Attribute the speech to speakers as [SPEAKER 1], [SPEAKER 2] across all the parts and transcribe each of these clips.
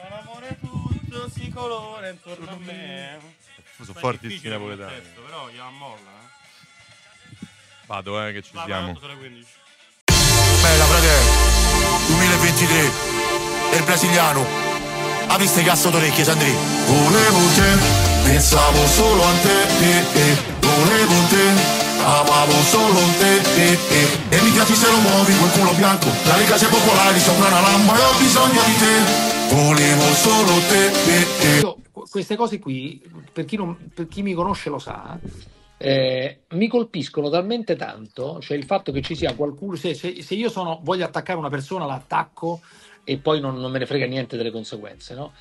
[SPEAKER 1] Ma l'amore tutto si colora intorno a me.
[SPEAKER 2] Sono forti in napoletano. Testo,
[SPEAKER 1] però gliela molla. Eh.
[SPEAKER 2] Vado, eh, che ci Va, siamo. Eh, Bella,
[SPEAKER 3] frate. 2023. È il brasiliano. Ha visto i cazzo d'orecchie, Sandri. Volevo te, pensavo solo a te, eh, eh. Volevo te. Amavo solo te eh, eh. E mi piace se lo muovi quel culo bianco La rega popolari sopra una lampa E ho bisogno di te Volevo solo te. Io,
[SPEAKER 4] queste cose qui, per chi, non, per chi mi conosce lo sa, eh, mi colpiscono talmente tanto, cioè il fatto che ci sia qualcuno, se, se, se io sono, voglio attaccare una persona, l'attacco e poi non, non me ne frega niente delle conseguenze, no?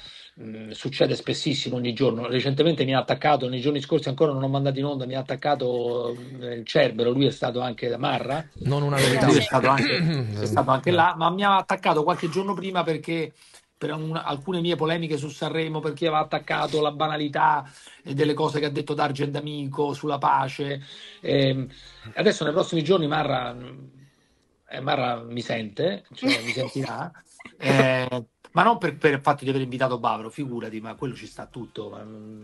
[SPEAKER 4] Mm, succede spessissimo ogni giorno. Recentemente mi ha attaccato, nei giorni scorsi ancora non ho mandato in onda, mi ha attaccato mm, il Cerbero, lui è stato anche da Marra. Non una verità. Lui è stato anche, è stato anche là, ma mi ha attaccato qualche giorno prima perché per una, alcune mie polemiche su Sanremo per chi aveva attaccato la banalità e eh, delle cose che ha detto D'Argent Amico sulla pace. Eh, adesso nei prossimi giorni Marra, mm, eh, Marra mi sente, cioè mi sentirà. Eh, ma non per, per, il fatto di aver invitato Bavaro, figurati, ma quello ci sta tutto, ma, mm,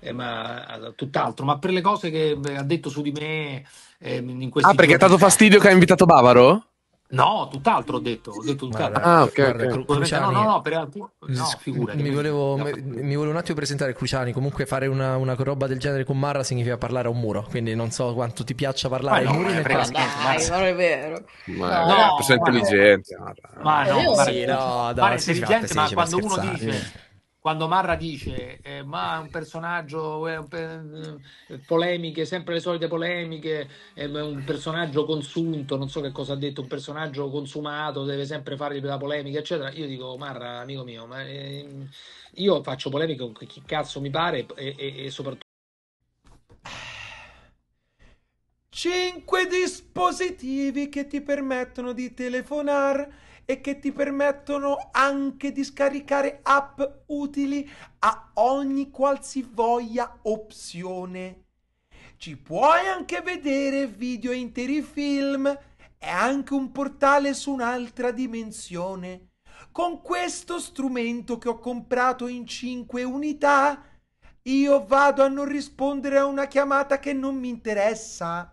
[SPEAKER 4] eh, ma eh, tutt'altro, ma per le cose che ha detto su di me eh, in questi Ah, perché ha dato fastidio che ha invitato Bavaro? No, tutt'altro ho detto, ho detto tutt'altro. Ah, ok. Guarda, okay. Cruciani, no, no, no, per no, figurati. Mi volevo, no. mi volevo un attimo presentare Cruciani, comunque fare una, una roba del genere con Marra significa parlare a un muro, quindi non so quanto ti piaccia parlare ai ah, no, muri nel casco. Dai,
[SPEAKER 5] non è vero. Ma no, è sempre
[SPEAKER 4] intelligente. Ma no, sì, no, dai, sei intelligente, ma quando uno dice quando Marra dice eh, ma è un personaggio eh, eh, polemiche, sempre le solite polemiche, eh, è un personaggio consunto, non so che cosa ha detto, un personaggio consumato, deve sempre fargli la polemica, eccetera. Io dico Marra, amico mio, ma, eh, io faccio polemiche con chi cazzo mi pare e, e, e soprattutto 5 dispositivi che ti permettono di
[SPEAKER 6] telefonare e che ti permettono anche di scaricare app utili a ogni qualsivoglia opzione. Ci puoi
[SPEAKER 4] anche vedere video e interi film e anche un portale su un'altra dimensione. Con questo strumento che ho comprato in 5 unità, io vado a non rispondere a una chiamata che non mi interessa,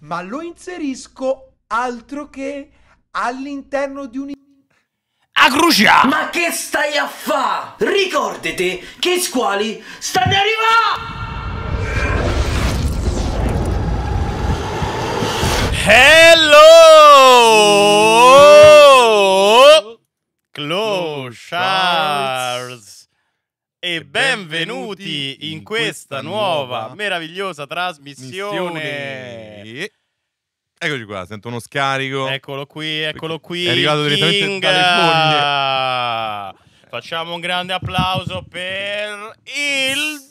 [SPEAKER 4] ma lo inserisco altro che all'interno di un... A crucia! Ma che stai a fa?
[SPEAKER 5] Ricordate che squali stanno arrivando! Hello!
[SPEAKER 1] Clochards! E benvenuti in questa nuova meravigliosa trasmissione! Eccoci qua, sento uno scarico. Eccolo qui, eccolo qui. È arrivato King. direttamente dalle fogne. Facciamo un grande applauso
[SPEAKER 6] per il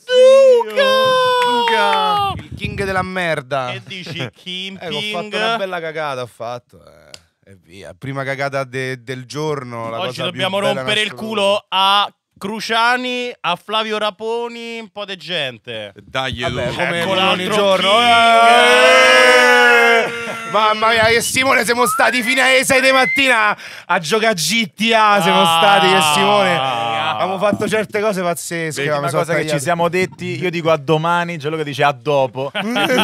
[SPEAKER 6] Duca! Duca! Il king della merda. Che dici, Kim eh, Ho fatto una bella cagata, ho fatto. Eh. E via, prima cagata de del giorno. Oggi dobbiamo rompere il culo a Cruciani
[SPEAKER 1] a Flavio Raponi, un po' di gente. Daglielo
[SPEAKER 6] Vabbè, ecco ogni giorno. Eh! Mamma mia, che Simone siamo stati fino alle 6 di mattina a giocare a GTA. Siamo ah. stati, che Simone. Abbiamo fatto certe cose pazzesche. Una cosa tagliato. che ci siamo detti, io dico a domani, che dice a dopo.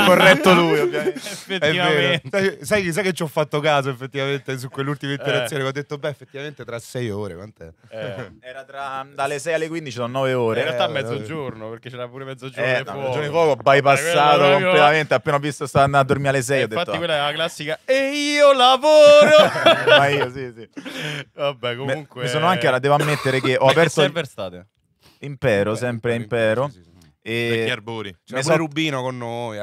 [SPEAKER 6] corretto lui, ovviamente. Effettivamente. Sai, sai, che ci ho fatto caso effettivamente su quell'ultima eh. interazione? Eh. Ho detto, beh, effettivamente tra sei ore. Quant'è? Eh. Era tra,
[SPEAKER 7] dalle sei alle quindici, sono nove ore. Eh, in realtà a eh,
[SPEAKER 1] mezzogiorno, perché c'era pure mezzogiorno.
[SPEAKER 6] Eh, no, mezzogiorno fuoco, ho bypassato quello, completamente.
[SPEAKER 7] Quello... Appena ho visto stava andando a dormire alle sei. 6. infatti, detto,
[SPEAKER 1] quella è la classica. E io lavoro.
[SPEAKER 7] Ma io, sì,
[SPEAKER 6] sì. Vabbè, comunque. Mi sono anche, ora devo ammettere che ho aperto Verstappen. Verstappen.
[SPEAKER 7] Impero, Beh, sempre Impero. Sì, sì, sì. E Arbori. C'è so...
[SPEAKER 6] Rubino con noi.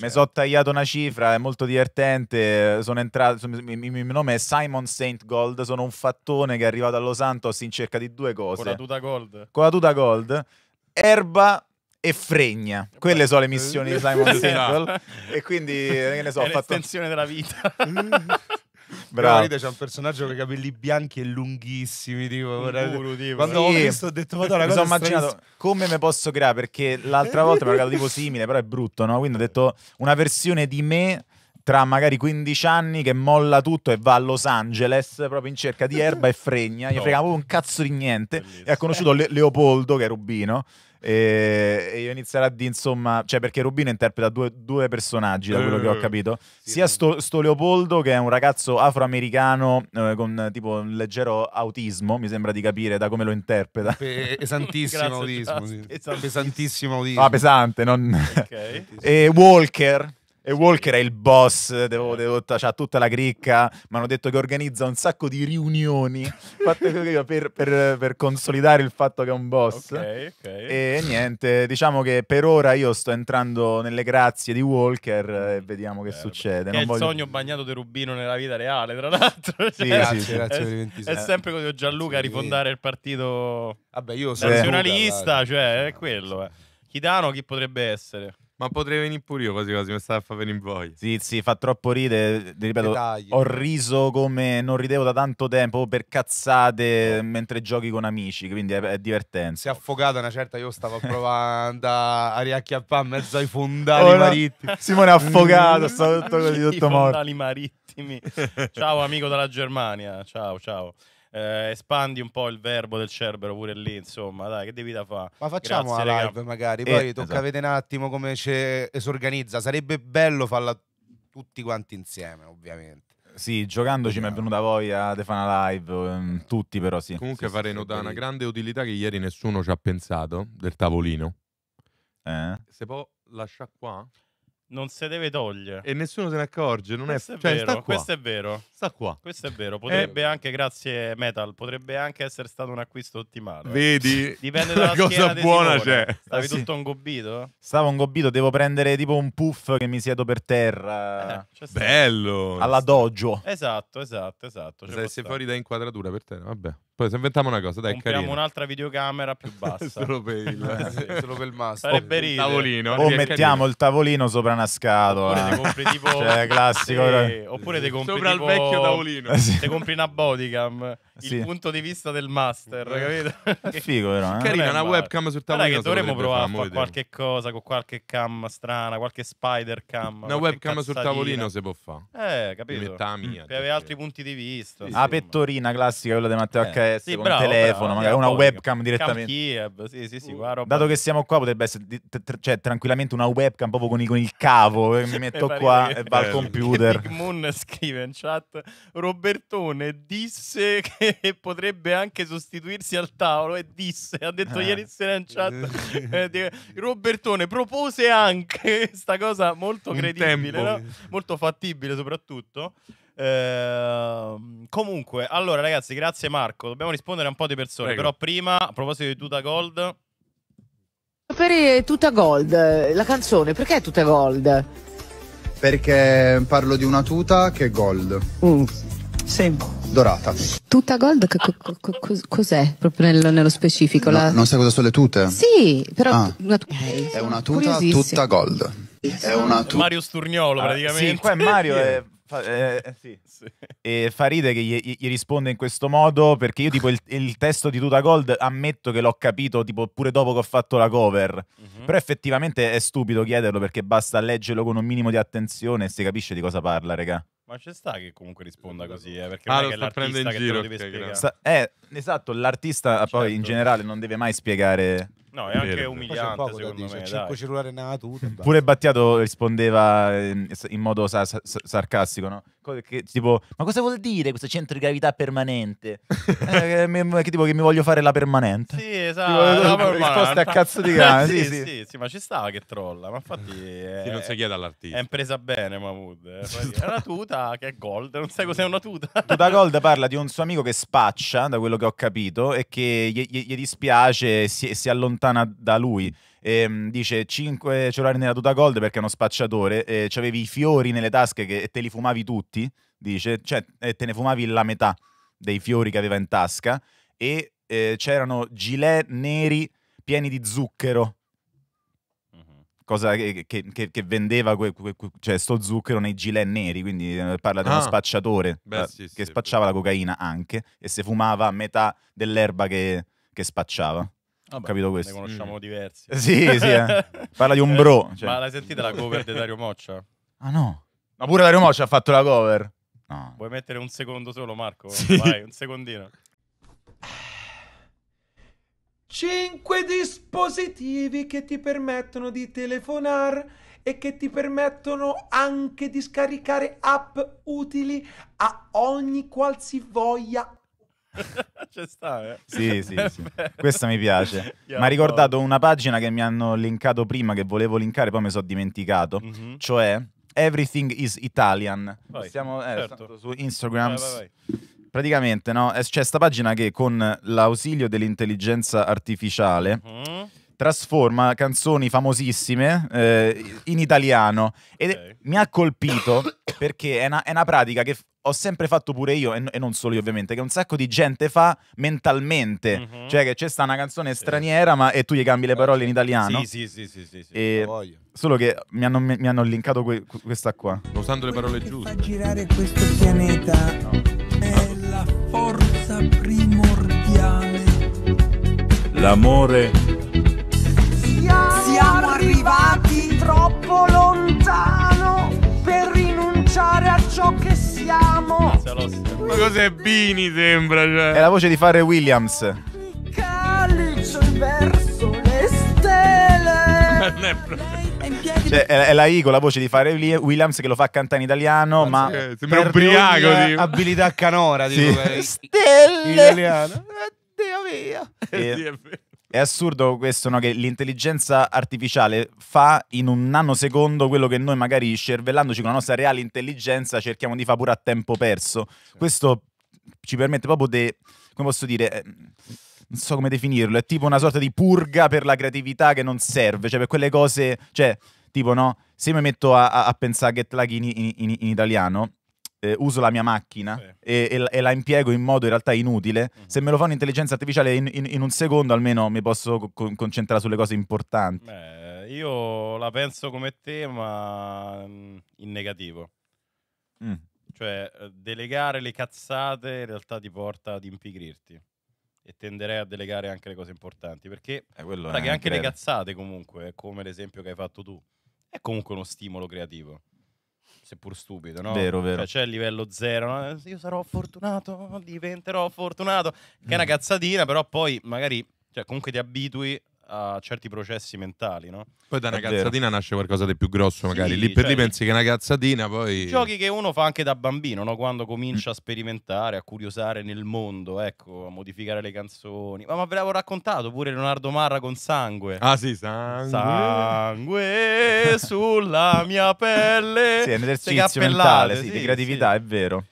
[SPEAKER 7] Mi sono tagliato una cifra, è molto divertente. Sono entrato. Sono, il mio nome è Simon Saint Gold. Sono un fattone che è arrivato a Los Santos in cerca di due cose: con la tuta gold, con la tuta gold erba e fregna. Quelle Beh. sono le missioni di Simon Saint Gold. E quindi, eh, che ne so, ho fatto. della vita. Bravo. c'è un
[SPEAKER 6] personaggio con i capelli bianchi e lunghissimi. Tipo, vorrei... tipo. Quando sì. ho visto, ho detto: Ma mi sono immaginato sto... come me posso creare? Perché l'altra volta mi ho creato tipo simile,
[SPEAKER 7] però è brutto, no? Quindi ho detto una versione di me tra magari 15 anni che molla tutto e va a Los Angeles proprio in cerca di erba e fregna, gli no. frega proprio un cazzo di niente Bellissimo. e ha conosciuto Le- Leopoldo che è Rubino e, e io inizierò a dire, insomma, cioè perché Rubino interpreta due, due personaggi, da quello che ho eh, capito. Sì, Sia sto, sto, Leopoldo, che è un ragazzo afroamericano eh, con tipo un leggero autismo, mi sembra di capire da come lo interpreta. pesantissimo
[SPEAKER 6] autismo, sì. pesantissimo. pesantissimo ah, autismo. Ah, pesante,
[SPEAKER 7] non... Okay. e Walker e Walker è il boss, devo, devo, c'ha tutta la cricca. Mi hanno detto che organizza un sacco di riunioni per, per, per, consolidare il fatto che è un boss. Okay, okay. E niente, diciamo che per ora io sto entrando nelle grazie di Walker e mm. vediamo che Beh, certo. succede. Che è il sogno
[SPEAKER 1] bagnato di Rubino nella vita reale, tra l'altro. Sì, cioè, sì, sì, è, è, sempre così, Gianluca, a rifondare il partito Vabbè, io nazionalista, Luca, cioè è quello. Eh. Chitano chi potrebbe essere? Ma potrei venire pure io
[SPEAKER 2] quasi quasi, mi stava a far venire voglia.
[SPEAKER 7] Sì, sì, fa troppo ridere, ripeto, Dettagli. ho riso come non ridevo da tanto tempo per cazzate mentre giochi con amici, quindi è, è divertente.
[SPEAKER 6] Si è affogata una certa, io stavo provando a riacchiappare in mezzo ai fondali Ora, marittimi. Simone è affogato, stavo tutto così, tutto morto. fondali marittimi. Ciao amico dalla
[SPEAKER 1] Germania, ciao ciao. Eh, espandi un po' il verbo del Cerbero pure lì, insomma, dai, che devi da fare? Ma facciamo Grazie, una live magari, eh, poi eh, tocca esatto.
[SPEAKER 6] vedere un attimo come si organizza. Sarebbe bello farla tutti quanti insieme, ovviamente.
[SPEAKER 7] Sì, giocandoci mi è venuta voglia di fare una live, ehm, tutti però sì. Comunque sì, farei sì, notare una grande
[SPEAKER 6] utilità che ieri
[SPEAKER 7] nessuno
[SPEAKER 2] ci ha pensato, del tavolino. Eh?
[SPEAKER 1] Se può lasciare qua? non se deve togliere. E
[SPEAKER 2] nessuno se ne accorge. Non questo è, è cioè, vero, questo è vero. Sta qua.
[SPEAKER 1] Questo è vero. Potrebbe eh. anche, grazie Metal, potrebbe anche essere stato un acquisto ottimale. Vedi? Dipende dalla cosa buona c'è. Stavi ah, sì. tutto ingobbito?
[SPEAKER 7] Stavo ingobbito, devo prendere tipo un puff che mi siedo per terra. Eh, Bello! Alla dojo.
[SPEAKER 1] Esatto, esatto, esatto. Sei, fuori da inquadratura
[SPEAKER 2] per terra. vabbè.
[SPEAKER 7] Poi se inventiamo una cosa,
[SPEAKER 2] dai, Compriamo carino.
[SPEAKER 1] un'altra videocamera più bassa. solo, per il, sì, solo per il master.
[SPEAKER 2] Sarebbe il tavolino. O mettiamo carino. il
[SPEAKER 7] tavolino sopra una scatola. Oppure ti compri tipo... cioè, classico. Sì. Oppure ti
[SPEAKER 1] compri Sopra tipo... il vecchio tavolino. Eh, sì. Ti compri una bodycam sì. il punto di vista del master, eh. capito? È figo però, eh? Carina, una webcam sul tavolo. Guarda che dovremmo provare a fare qualche cosa con qualche cam strana, qualche spider cam. Una webcam sul tavolino si può fare. Eh, capito. Metà mia. Mm. Per avere altri punti di vista. Sì, la ah, pettorina
[SPEAKER 7] classica, quella di Matteo eh. HS, sì, con bravo, telefono, bravo, magari una webcam direttamente. Kiev,
[SPEAKER 1] sì, sì, sì, uh. roba. Dato che
[SPEAKER 7] siamo qua potrebbe essere cioè, tranquillamente una webcam proprio con, con il cavo, eh, mi metto qua e va al eh. computer. Big
[SPEAKER 1] Moon scrive in chat, Robertone disse che e potrebbe anche sostituirsi al tavolo e disse, ha detto ah. ieri sera in chat, eh, eh Robertone propose anche questa cosa molto credibile, no? molto fattibile soprattutto. Uh, comunque, allora ragazzi, grazie Marco. Dobbiamo rispondere a un po' di persone. Prego. Però prima, a proposito di Tuta
[SPEAKER 5] Gold. Per eh, Tuta Gold, la canzone, perché è Tuta Gold?
[SPEAKER 7] Perché parlo di una tuta che è gold. Mm. Sì.
[SPEAKER 3] Dorata.
[SPEAKER 5] Tutta gold cos'è proprio nel, nello specifico? No, la... Non sai
[SPEAKER 3] cosa sono le tute? Sì, però ah. una tuta... Eh, è una tuta tutta gold.
[SPEAKER 7] È una tuta. Mario Sturniolo praticamente. Ah, sì, qua è Mario è... Fa, eh, sì. Sì. E fa ride che gli, gli, risponde in questo modo perché io tipo il, il, testo di Tuta Gold ammetto che l'ho capito tipo pure dopo che ho fatto la cover mm-hmm. però effettivamente è stupido chiederlo perché basta leggerlo con un minimo di attenzione e si capisce di cosa parla raga
[SPEAKER 1] ma ci sta che comunque risponda esatto, così, eh, esatto. perché ah, non è ah, lo che te lo deve okay, spiegare.
[SPEAKER 6] Sta,
[SPEAKER 7] eh, esatto, l'artista certo. poi in certo. generale non deve mai spiegare... No, è anche
[SPEAKER 6] umiliante secondo dice, me. 5 cellulare nella tuta.
[SPEAKER 7] Pure Battiato rispondeva in modo sa sa sarcastico, no? che tipo, ma cosa vuol dire questo centro di gravità permanente? eh, che, che, tipo che mi voglio fare la permanente. Sì, esatto. Tipo, la risposte a cazzo di cane. sì, sì, sì.
[SPEAKER 1] sì, sì, ma ci stava che trolla, ma infatti è, sì, non si chiede all'artista. È impresa bene Mahmood. Eh. È una tuta che è gold, non sai cos'è una tuta. tuta
[SPEAKER 7] gold parla di un suo amico che spaccia, da quello che ho capito, e che gli, gli, gli dispiace e si, si allontana da lui ehm, dice 5 cellulari nella tuta gold perché è uno spacciatore, eh, avevi i fiori nelle tasche che, e te li fumavi tutti, dice, cioè eh, te ne fumavi la metà dei fiori che aveva in tasca e eh, c'erano gilet neri pieni di zucchero. Cosa che, che, che vendeva que, que, que, cioè, sto zucchero nei gilet neri, quindi eh, parla di ah. uno spacciatore Beh, eh, sì, che sì, spacciava sì. la cocaina anche e se fumava metà dell'erba che, che spacciava.
[SPEAKER 1] Vabbè, capito questo? Ne conosciamo mm. diversi. Sì, sì, eh. parla di un eh, bro. Cioè. Ma l'hai sentita la cover di Dario Moccia? Ah no? Ma pure Dario Moccia
[SPEAKER 7] ha fatto la cover.
[SPEAKER 1] No. Vuoi mettere un secondo solo, Marco? Sì. Vai, un secondino.
[SPEAKER 6] Cinque dispositivi che ti permettono di telefonare e che ti permettono anche di scaricare app utili a ogni qualsivoglia C'è sta, eh? Sì, sì, sì. Questa mi piace. mi ha ricordato
[SPEAKER 7] una pagina che mi hanno linkato prima, che volevo linkare, poi mi sono dimenticato. Mm -hmm. Cioè, Everything is Italian. Vai, Siamo eh, certo. su Instagram. Vai, vai, Praticamente, no? C'è sta pagina che con l'ausilio dell'intelligenza artificiale... Mm -hmm trasforma canzoni famosissime eh, in italiano. E okay. mi ha colpito perché è una, è una pratica che ho sempre fatto pure io, e, non solo io ovviamente, che un sacco di gente fa mentalmente. Mm -hmm. Cioè che c'è sta una canzone straniera ma, e tu gli cambi le parole in italiano. Sì,
[SPEAKER 6] sì, sì, sì, sì, sì e...
[SPEAKER 7] Solo che mi hanno, mi hanno linkato que questa qua. Usando le parole giuste. Fa
[SPEAKER 2] girare questo pianeta
[SPEAKER 4] no. la forza primordiale.
[SPEAKER 1] L'amore
[SPEAKER 4] siamo, siamo arrivati, troppo lontano per rinunciare a ciò che siamo. Mazza,
[SPEAKER 1] Ma
[SPEAKER 7] cos'è Bini sembra? Cioè. È la voce di fare Williams. Calice
[SPEAKER 5] verso le stelle.
[SPEAKER 7] è Cioè, è, la I con la voce di fare Williams che lo fa cantare in italiano, ah, ma eh, sembra ubriaco di abilità canora, sì. tipo, eh,
[SPEAKER 6] Stelle. In italiano. Dio mio. E,
[SPEAKER 7] è assurdo questo, no? Che l'intelligenza artificiale fa in un nanosecondo quello che noi magari cervellandoci con la nostra reale intelligenza cerchiamo di fare pure a tempo perso. Sì. Questo ci permette proprio di, come posso dire, eh, non so come definirlo, è tipo una sorta di purga per la creatività che non serve, cioè per quelle cose, cioè tipo no, se mi metto a, a, pensare a Get Lucky in, in, in italiano, eh, uso la mia macchina sì. e, e, e, la impiego in modo in realtà inutile, mm -hmm. se me lo fa un'intelligenza artificiale in, in, in, un secondo almeno mi posso co concentrare sulle cose importanti.
[SPEAKER 1] Beh, io la penso come te, ma mm, in negativo. Mm. Cioè, eh, delegare le cazzate in realtà ti porta ad impigrirti e tenderei a delegare anche le cose importanti perché eh, anche, anche le cazzate comunque eh, come l'esempio che hai fatto tu è comunque uno stimolo creativo seppur stupido, no? Vero, cioè, vero. Cioè, c'è il livello zero, no? Eh, io sarò fortunato, diventerò fortunato, che mm. è una cazzatina, però poi magari, cioè, comunque ti abitui a certi processi mentali, no? Poi da una è
[SPEAKER 2] cazzatina nasce qualcosa di più grosso, magari. Sì, lì per certo. cioè, lì pensi che una cazzatina poi. Giochi
[SPEAKER 1] che uno fa anche da bambino, no? Quando comincia mm. a sperimentare, a curiosare nel mondo, ecco, a modificare le canzoni. Ma, ma ve l'avevo raccontato pure Leonardo Marra con sangue. Ah, sì, sangue. Sangue
[SPEAKER 7] sulla mia pelle. Sì, è un esercizio mentale, sì, sì, di creatività, sì. è vero.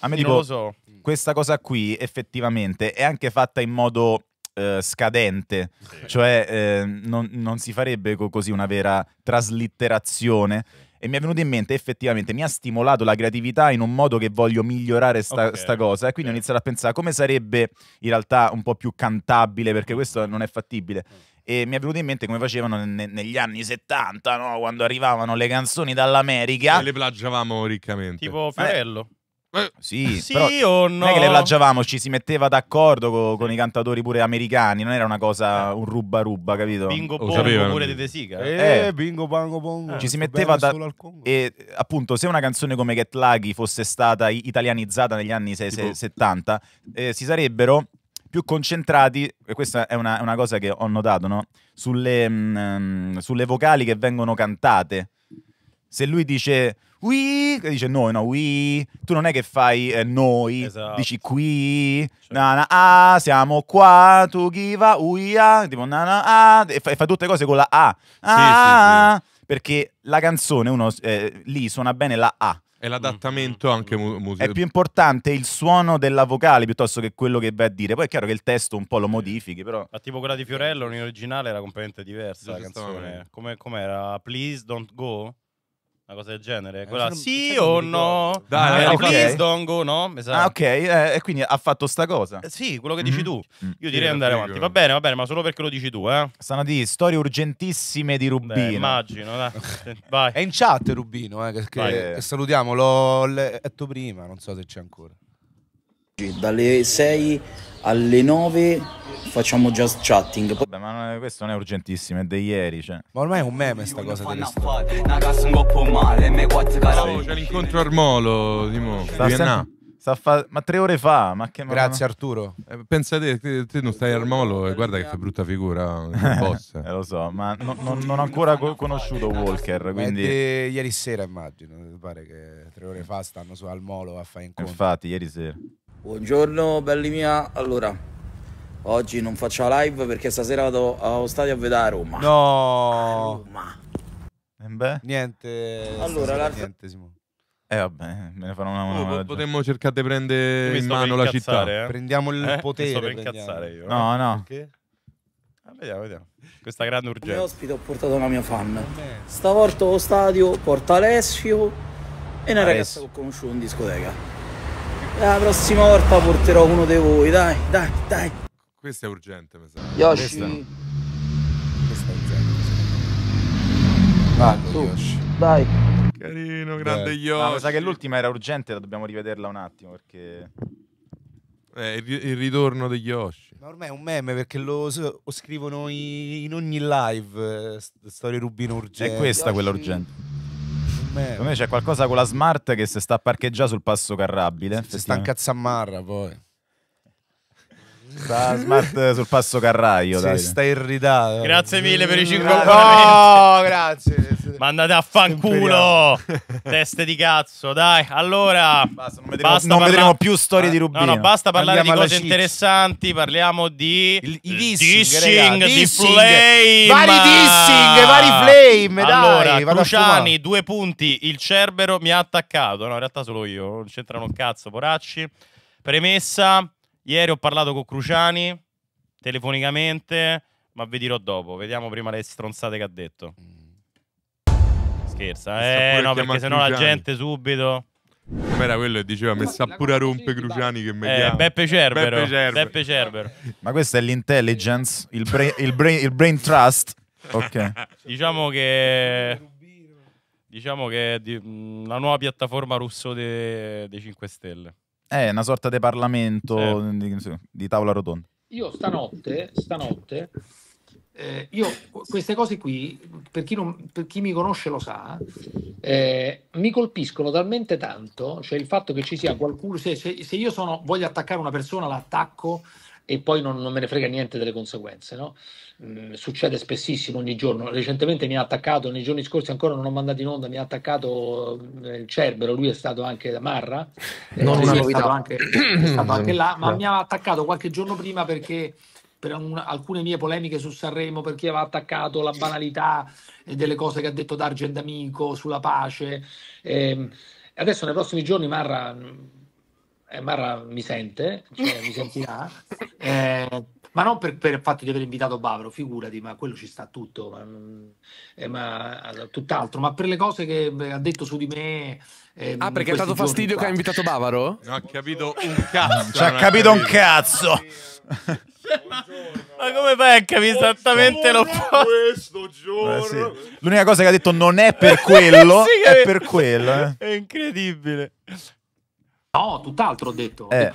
[SPEAKER 7] A me tipo, non lo so. Questa cosa qui effettivamente è anche fatta in modo eh, scadente, sì. cioè eh, non, non, si farebbe co- così una vera traslitterazione. Sì. E mi è venuto in mente, effettivamente, mi ha stimolato la creatività in un modo che voglio migliorare sta, okay. sta cosa. E quindi okay. ho iniziato a pensare come sarebbe in realtà un po' più cantabile, perché questo non è fattibile. Mm. E mi è venuto in mente come facevano ne- negli anni 70, no? quando arrivavano le canzoni dall'America. E le plagiavamo riccamente. Tipo Fiorello. Eh, eh, sì, sì o no? Non è che le plagiavamo, ci si metteva d'accordo co- con i cantatori pure americani, non era una cosa, un ruba ruba, capito? Bingo bongo pure di De Sica. Eh, Eh. eh
[SPEAKER 6] bingo bango bongo. Ci si metteva bene da- solo al
[SPEAKER 7] Congo. E appunto, se una canzone come Get Lucky fosse stata italianizzata negli anni se- se- 70, eh, si sarebbero più concentrati, e questa è una, una cosa che ho notato, no? sulle, mm, ehm, sulle vocali che vengono cantate. Se lui dice qui dice noi, no, qui. Tu non è che fai eh, noi, esatto. dici qui, cioè. na, ah, siamo qua, tu chi va, uia, tipo na, na, ah, e fai fa tutte cose con la A. Ah, sì, sì, sì. Ah, perché la canzone, uno eh, lì suona bene la A.
[SPEAKER 2] E l'adattamento mm. anche musicale. È più
[SPEAKER 7] importante il suono della vocale piuttosto che quello che vai a dire. Poi è chiaro che il testo un po' lo modifichi, però.
[SPEAKER 1] Ma tipo quella di Fiorello, in originale era completamente diversa la canzone. Come, com'era? Please don't go? Una cosa del genere. Eh, Quella, sì o no? Dai, ah, eh, okay. don't go, no? sa. Esatto. Ah, ok. Eh,
[SPEAKER 7] e quindi ha fatto sta cosa. Eh, sì, quello che mm dici tu. Mm. Io direi sì, andare avanti. Va
[SPEAKER 1] bene, va bene, ma solo perché lo dici tu, eh.
[SPEAKER 7] Stanno di storie urgentissime di Rubino. Beh,
[SPEAKER 6] immagino, dai. Vai. È in chat Rubino, eh, che, che salutiamo. L'ho letto prima, non so se c'è ancora.
[SPEAKER 7] Dalle 6 alle 9 facciamo just chatting. Vabbè, ma non è, questo non è urgentissimo, è di ieri. Cioè.
[SPEAKER 6] Ma ormai è un meme sta cosa di triste.
[SPEAKER 7] C'è l'incontro Armolo di Mo. Sta sem- fa- ma tre ore fa, ma che Grazie Arturo. Eh,
[SPEAKER 2] pensa te, te, non stai al molo e guarda che brutta figura.
[SPEAKER 7] Boss. eh, lo so, ma no, no, non ho ancora conosciuto Walker.
[SPEAKER 6] Quindi... Di... ieri sera immagino, mi pare che tre ore fa stanno su al molo a fare incontro. Infatti,
[SPEAKER 7] ieri sera. Buongiorno belli mia, allora oggi non faccio live perché stasera vado
[SPEAKER 1] allo stadio a vedere Roma.
[SPEAKER 6] No! A ah, Roma. E eh, beh? Niente. Allora, l'altra...
[SPEAKER 2] niente
[SPEAKER 7] Simone. Eh vabbè, me ne farò una mano. Oh,
[SPEAKER 2] potremmo cercare di prendere in mano la città. Eh?
[SPEAKER 7] Prendiamo il eh? potere. Sto per incazzare io. Eh. No, no.
[SPEAKER 4] Perché? Ah, vediamo,
[SPEAKER 1] vediamo. Questa grande urgenza. Come ospite ho portato la mia fan. Ah,
[SPEAKER 4] Stavolta allo stadio porta Alessio e una Alessio. ragazza
[SPEAKER 1] che ho conosciuto in discoteca.
[SPEAKER 4] La prossima
[SPEAKER 7] volta porterò uno di voi, dai, dai, dai.
[SPEAKER 2] Questo è urgente, mi sa.
[SPEAKER 7] Yoshi. Questo è urgente. Vai, tu. Yoshi. Dai.
[SPEAKER 6] Carino, grande Beh.
[SPEAKER 7] Yoshi. Ah, no, mi sa che l'ultima era urgente, dobbiamo rivederla un attimo perché...
[SPEAKER 6] Eh, il ritorno degli Yoshi. Ma ormai è un meme perché lo, lo scrivono in ogni live. Eh, storie Rubino urgente. È questa Yoshi. quella urgente. Come
[SPEAKER 7] c'è qualcosa con la smart che si sta a parcheggiare sul passo carrabile. Si, si sta
[SPEAKER 6] a Marra poi.
[SPEAKER 7] Sta smart sul passo carraio. Sì, dai. sta irritato.
[SPEAKER 1] Grazie mille per i 5 No, oh, grazie. Mandate a fanculo, teste di cazzo. Dai, allora. Basta, non vedremo, basta non vedremo più
[SPEAKER 7] storie di eh, Rubino. No, no, eh. basta parlare Andiamo di cose
[SPEAKER 1] interessanti. Parliamo di. Il, eh, dissing, dissing, di flame. Vari dissing, vari flame. Allora, dai, Cruciani, due punti. Il Cerbero mi ha attaccato. No, in realtà solo io. Non c'entrano un cazzo, poracci. Premessa. Ieri ho parlato con Cruciani telefonicamente, ma vi dirò dopo. Vediamo prima le stronzate che ha detto. Scherza, eh
[SPEAKER 2] no, perché sennò Cruciani. la gente subito. Com'era quello che diceva messa pure a rompe Cruciani che mi
[SPEAKER 1] eh, Beppe Cerbero. Beppe Cerbero. Beppe Cerbero.
[SPEAKER 7] Ma questa è l'intelligence, il, bra- il, bra- il brain trust. Ok.
[SPEAKER 1] Diciamo che diciamo che è di- mm, la nuova piattaforma russo dei de 5 Stelle.
[SPEAKER 7] È eh, una sorta di Parlamento eh. di, di, tavola rotonda.
[SPEAKER 4] Io stanotte, stanotte eh, io queste cose qui, per chi, non, per chi mi conosce lo sa, eh, mi colpiscono talmente tanto, cioè il fatto che ci sia qualcuno, se, se, se io sono, voglio attaccare una persona, l'attacco e poi non, non, me ne frega niente delle conseguenze, no? Mm, succede spessissimo ogni giorno. Recentemente mi ha attaccato, nei giorni scorsi ancora non ho mandato in onda, mi ha attaccato mm, eh, il Cerbero, lui è stato anche da Marra, non eh, una novità. Anche, è stato anche là, ma mi ha attaccato qualche giorno prima perché per un, alcune mie polemiche su Sanremo, perché aveva attaccato la banalità eh, delle cose che ha detto D'Argent Amico sulla pace. Eh, adesso nei prossimi giorni Marra... Mm, eh, Marra mi sente, cioè mi sentirà. Eh, ma non per, per, il fatto di aver invitato Bavaro, figurati, ma quello ci sta tutto, ma, eh, ma tutt'altro, ma per le cose che ha detto su di me... Eh, ah, perché ha dato fastidio qua. che ha invitato Bavaro? Non ha capito un cazzo. Ci ha capito, un
[SPEAKER 7] cazzo.
[SPEAKER 4] Ma come fai a capire esattamente
[SPEAKER 7] l'opposto? Questo eh, sì. L'unica cosa che ha detto non è per quello, sì, è
[SPEAKER 2] per quello.
[SPEAKER 4] Eh. È incredibile. No, tutt'altro ho detto. Eh.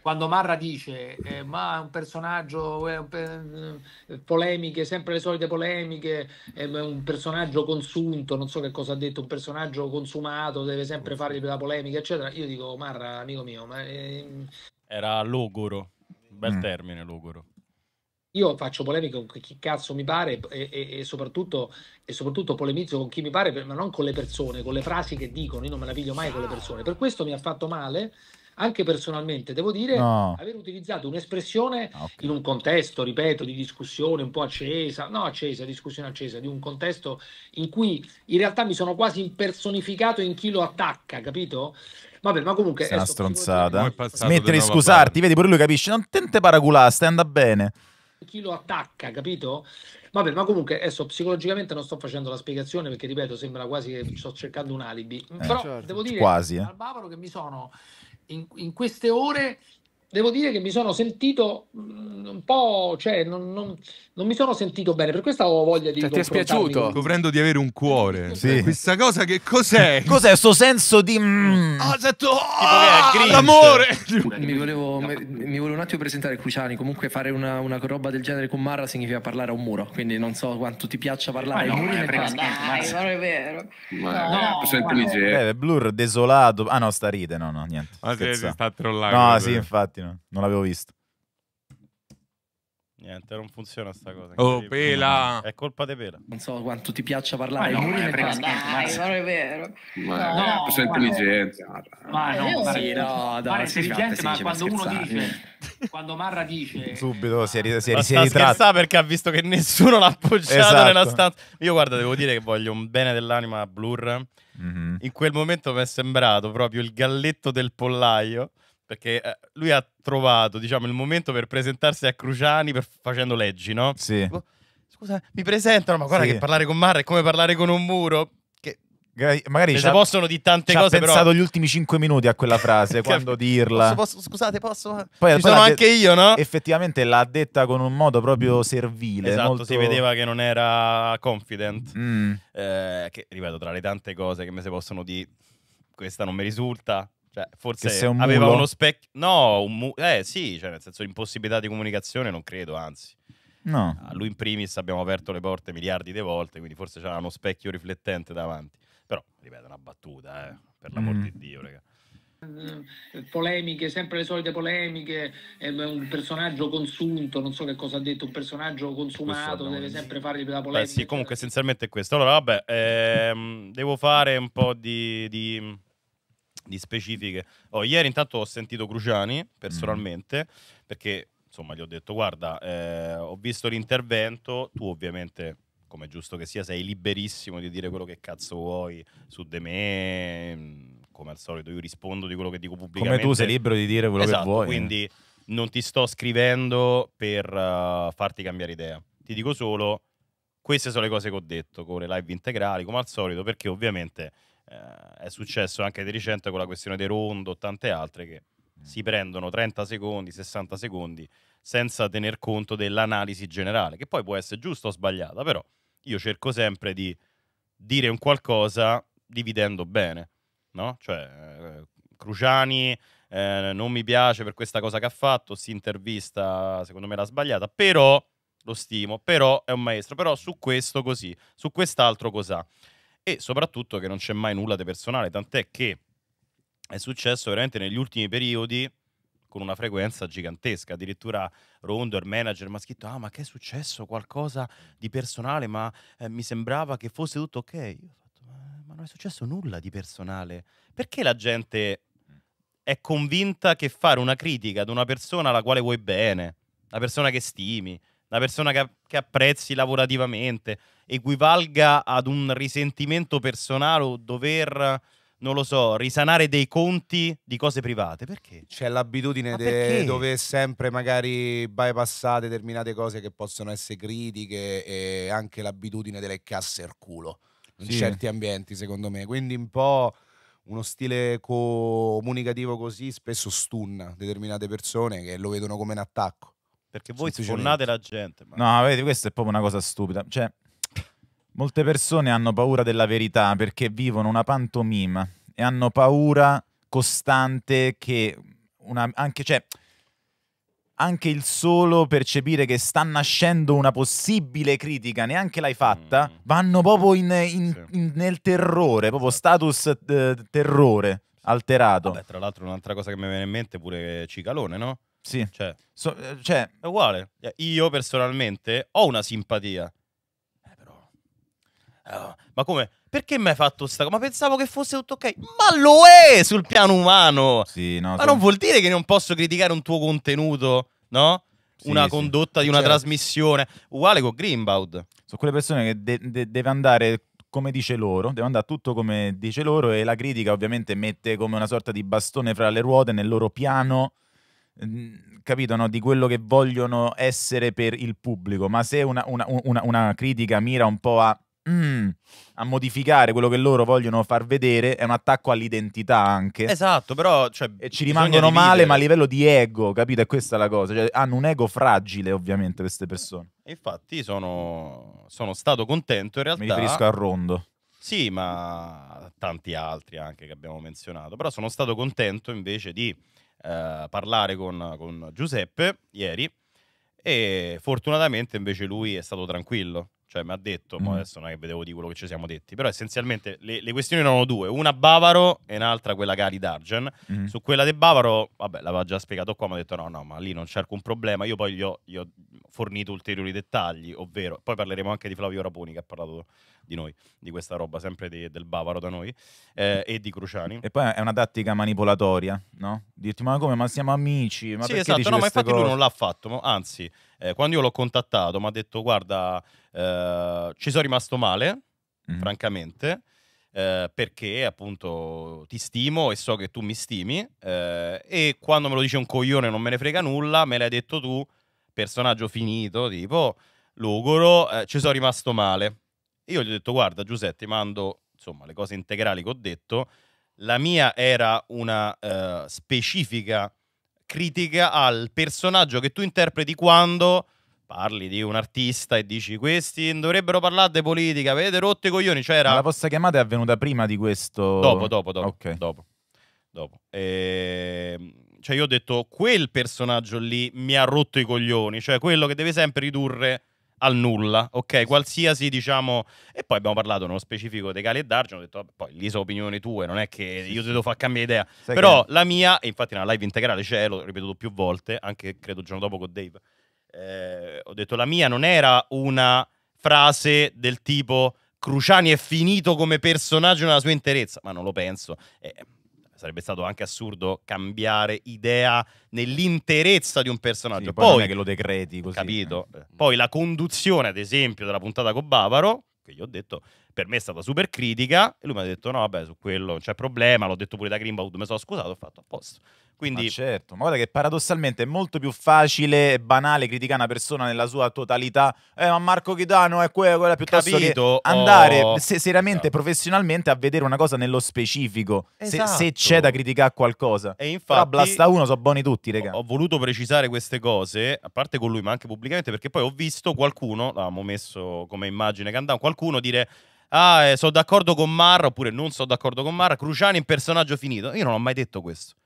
[SPEAKER 4] Quando Marra dice eh, ma un personaggio eh, polemiche, sempre le solite polemiche, eh, è un personaggio consunto, non so che cosa ha detto, un personaggio consumato, deve sempre fare la polemica, eccetera. Io dico Marra, amico mio, ma, ehm, era
[SPEAKER 1] logoro, bel mm. termine logoro
[SPEAKER 4] io faccio polemica con chi cazzo mi pare e, e, e, soprattutto, e, soprattutto, polemizzo con chi mi pare, ma non con le persone, con le frasi che dicono, io non me la piglio mai con le esatto. persone. Per questo mi ha fatto male anche personalmente, devo dire, no. aver utilizzato un'espressione ah, okay. in un contesto, ripeto, di discussione un po' accesa, no accesa, discussione accesa, di un contesto in cui in realtà mi sono quasi impersonificato in chi lo attacca, capito? Vabbè, ma comunque... Sei una
[SPEAKER 7] stronzata. Smettere di scusarti, vedi pure lui capisce, non tente paraculare, stai andando bene
[SPEAKER 4] chi lo attacca, capito? Vabbè, ma comunque adesso psicologicamente non sto facendo la spiegazione perché ripeto, sembra quasi che sto cercando un alibi. Eh, Però certo. devo dire quasi, eh. al Bavaro che mi sono in, in queste ore devo dire che mi sono sentito mm, un po', cioè non, non, non mi sono sentito bene, per questo avevo voglia di cioè, ti è spiaciuto?
[SPEAKER 2] Scoprendo di avere un cuore. Sì. Questa cosa
[SPEAKER 4] che cos'è? Cos'è questo
[SPEAKER 7] senso di mm?
[SPEAKER 4] ah, detto, ah, ah l'amore? Mi volevo, mi, mi volevo, un attimo presentare Cruciani, comunque fare una, una, roba del genere con Marra significa parlare a un muro, quindi non so quanto ti piaccia parlare a un muro. non eh, è vero. Ma
[SPEAKER 5] no, no,
[SPEAKER 7] eh, Blur desolato. Ah no, sta ride, no, no, niente. Ma ah, se sta trollando. No, sì, infatti no. non l'avevo visto.
[SPEAKER 1] Niente, non funziona sta
[SPEAKER 7] cosa. Oh, Pela! È colpa di Pela. Non so quanto ti piaccia
[SPEAKER 2] parlare. Ma no, muri eh, prima, dai,
[SPEAKER 5] non è
[SPEAKER 4] vero. Ma no, no, sono intelligente. Ma no, ma sì, no, dai, sei intelligente, ma quando uno dice, quando Marra dice...
[SPEAKER 1] Subito si è, si è, si è ritratto. perché ha visto che nessuno l'ha appoggiato esatto. nella stanza. Io guarda, devo dire che voglio un bene dell'anima a Blur. Mm -hmm. In quel momento mi è sembrato proprio il galletto del pollaio perché eh, lui ha trovato diciamo, il momento per presentarsi a Cruciani per, facendo leggi, no? Sì. scusa, mi presentano, ma guarda sì. che parlare con Marra è come parlare con un muro. Che... Magari ci possono di tante cose. Ho pensato gli
[SPEAKER 7] ultimi cinque minuti a quella frase, quando dirla. Posso,
[SPEAKER 1] posso, scusate, posso. Poi, ci poi sono anche
[SPEAKER 7] io, no? Effettivamente l'ha detta con un modo proprio servile. Esatto, molto... si vedeva
[SPEAKER 1] che non era confident. Mm. Eh, che ripeto, tra le tante cose che me si possono dire, questa non mi risulta cioè, forse un aveva mulo. uno specchio. No, un mu- eh sì, cioè, nel senso impossibilità di comunicazione non credo, anzi. No. A ah, lui in primis abbiamo aperto le porte miliardi di volte, quindi forse c'era uno specchio riflettente davanti. Però,
[SPEAKER 4] ripeto, una battuta, eh, per l'amor mm. di Dio, raga eh, polemiche, sempre le solite polemiche, eh, un personaggio consunto, non so che cosa ha detto, un personaggio consumato, deve detto. Eh. sempre fare la polemica. Beh, sì,
[SPEAKER 1] comunque essenzialmente è questo. Allora, vabbè, ehm, devo fare un po' di, di di specifiche. Oh, ieri intanto ho sentito Cruciani personalmente mm. perché insomma gli ho detto guarda eh, ho visto l'intervento, tu ovviamente come giusto che sia sei liberissimo di dire quello che cazzo vuoi su di me, mm, come al solito io rispondo di quello che dico pubblicamente. Come tu sei libero di dire quello esatto, che vuoi. Eh. Quindi non ti sto scrivendo per uh, farti cambiare idea, ti dico solo queste sono le cose che ho detto con le live integrali, come al solito, perché ovviamente eh, è successo anche di recente con la questione dei rondo o tante altre che mm. si prendono 30 secondi, 60 secondi senza tener conto dell'analisi generale, che poi può essere giusta o sbagliata, però io cerco sempre di dire un qualcosa dividendo bene, no? Cioè, eh, Cruciani eh, non mi piace per questa cosa che ha fatto, si intervista, secondo me l'ha sbagliata, però lo stimo, però è un maestro, però su questo così, su quest'altro cos'ha e soprattutto che non c'è mai nulla di personale, tant'è che è successo veramente negli ultimi periodi con una frequenza gigantesca. Addirittura Rondo, il manager, mi ha scritto: Ah, ma che è successo? Qualcosa di personale, ma eh, mi sembrava che fosse tutto ok. Io ho fatto: ma, ma non è successo nulla di personale. Perché la gente è convinta che fare una critica ad una persona alla quale vuoi bene, la persona che stimi, una persona che, che apprezzi lavorativamente, equivalga ad un risentimento personale o dover non lo so, risanare dei conti di cose private. Perché? C'è l'abitudine de- dover
[SPEAKER 6] sempre magari bypassate determinate cose che possono essere critiche e anche l'abitudine delle casse al culo in sì. certi ambienti, secondo me. Quindi un po' uno stile comunicativo così spesso stunna determinate persone che lo vedono come un attacco. Perché voi sfornate la gente. Ma... No, vedi,
[SPEAKER 7] questa è proprio una cosa stupida. Cioè, molte persone hanno paura della verità perché vivono una pantomima e hanno paura costante che una, anche, cioè, anche il solo percepire che sta nascendo una possibile critica, neanche l'hai fatta, mm. vanno proprio in, in, sì. in, nel terrore, proprio status eh, terrore alterato.
[SPEAKER 1] Vabbè, tra l'altro un'altra cosa che mi viene in mente pure Cicalone, no? Sì. Cioè, so, eh, cioè, è uguale. Cioè, io personalmente ho una simpatia. Eh, però. Eh, ma come? Perché mi hai fatto sta cosa? Ma pensavo che fosse tutto ok. Ma lo è sul piano umano. Sì, no, ma tu... non vuol dire che non posso criticare un tuo contenuto, no? Sì, una sì. condotta eh, di una certo. trasmissione. Uguale
[SPEAKER 7] con Greenbaud. Sono quelle persone che de- de- deve andare come dice loro, deve andare tutto come dice loro e la critica ovviamente mette come una sorta di bastone fra le ruote nel loro piano capito, no? di quello che vogliono essere per il pubblico, ma se una, una, una, una critica mira un po' a, mm, a, modificare quello che loro vogliono far vedere, è un attacco all'identità anche.
[SPEAKER 1] Esatto, però... Cioè, e ci rimangono male, ma a
[SPEAKER 7] livello di ego, capito? È questa la cosa. Cioè, hanno un ego fragile, ovviamente, queste persone.
[SPEAKER 1] Infatti sono, sono stato contento, in realtà... Mi riferisco a Rondo. Sì, ma tanti altri anche che abbiamo menzionato. Però sono stato contento invece di eh, parlare con, con Giuseppe ieri e fortunatamente invece lui è stato tranquillo cioè, mi ha detto, mm. ma adesso non è che vedevo di quello che ci siamo detti, però essenzialmente le, le questioni erano due, una Bavaro e un'altra quella Cali Dargen. Mm. Su quella di Bavaro, vabbè, l'aveva già spiegato qua, mi ha detto no, no, ma lì non c'è alcun problema, io poi gli ho, gli ho fornito ulteriori dettagli, ovvero, poi parleremo anche di Flavio Raponi che ha parlato di noi, di questa roba, sempre di, del Bavaro da noi, eh, e di Cruciani. E
[SPEAKER 7] poi è una tattica manipolatoria, no? Dirti ma come, ma siamo amici, ma sì, perché esatto, no, ma infatti cose? lui non
[SPEAKER 1] l'ha fatto, anzi eh, quando io l'ho contattato mi ha detto guarda, eh, ci sono rimasto male, mm. francamente, eh, perché appunto ti stimo e so che tu mi stimi eh, e quando me lo dice un coglione non me ne frega nulla, me l'hai detto tu, personaggio finito, tipo, logoro, eh, ci sono rimasto male. Io gli ho detto guarda Giuseppe, ti mando insomma le cose integrali che ho detto, la mia era una eh, specifica critica al personaggio che tu interpreti quando parli di un artista e dici questi dovrebbero parlare di politica, avete rotto i coglioni, cioè era... la
[SPEAKER 7] vostra chiamata è avvenuta prima di questo? Dopo, dopo, dopo. Okay.
[SPEAKER 1] dopo, dopo. E... Ehm, cioè io ho detto quel personaggio lì mi ha rotto i coglioni, cioè quello che deve sempre ridurre al nulla, ok? Qualsiasi, diciamo... E poi abbiamo parlato nello specifico dei Cali e Dargen, ho detto, poi lì sono opinioni tue, non è che io ti devo far cambiare idea. Sai Però che... la mia, e infatti nella live integrale c'è, l'ho ripetuto più volte, anche credo il giorno dopo con Dave, eh, ho detto la mia non era una frase del tipo Cruciani è finito come personaggio nella sua interezza, ma non lo penso. Eh, sarebbe stato anche assurdo cambiare idea nell'interezza di un personaggio. Sì, poi, poi non è che lo decreti così. Capito. Eh. eh. Poi la conduzione, ad esempio, della puntata con Bavaro, che gli ho detto, per me è stata super critica, e lui mi ha detto no, vabbè, su quello non c'è problema, l'ho detto pure da Greenbaud, mi sono scusato, ho fatto a posto. Quindi, ma certo, ma guarda
[SPEAKER 7] che paradossalmente è molto più facile e banale criticare una persona nella sua totalità. Eh, ma Marco Chitano è quello, quello piuttosto capito, che andare oh, seriamente, esatto. professionalmente a vedere una
[SPEAKER 1] cosa nello specifico. Esatto. Se, se, esatto. c'è da criticare qualcosa. E infatti, Però Blasta 1 sono buoni tutti, raga. Ho, ho voluto precisare queste cose, a parte con lui, ma anche pubblicamente, perché poi ho visto qualcuno, l'avevamo messo come immagine cantante, qualcuno dire ah, eh, sono d'accordo con Marra oppure non sono d'accordo con Marra, Cruciani in personaggio finito. Io non ho mai detto questo.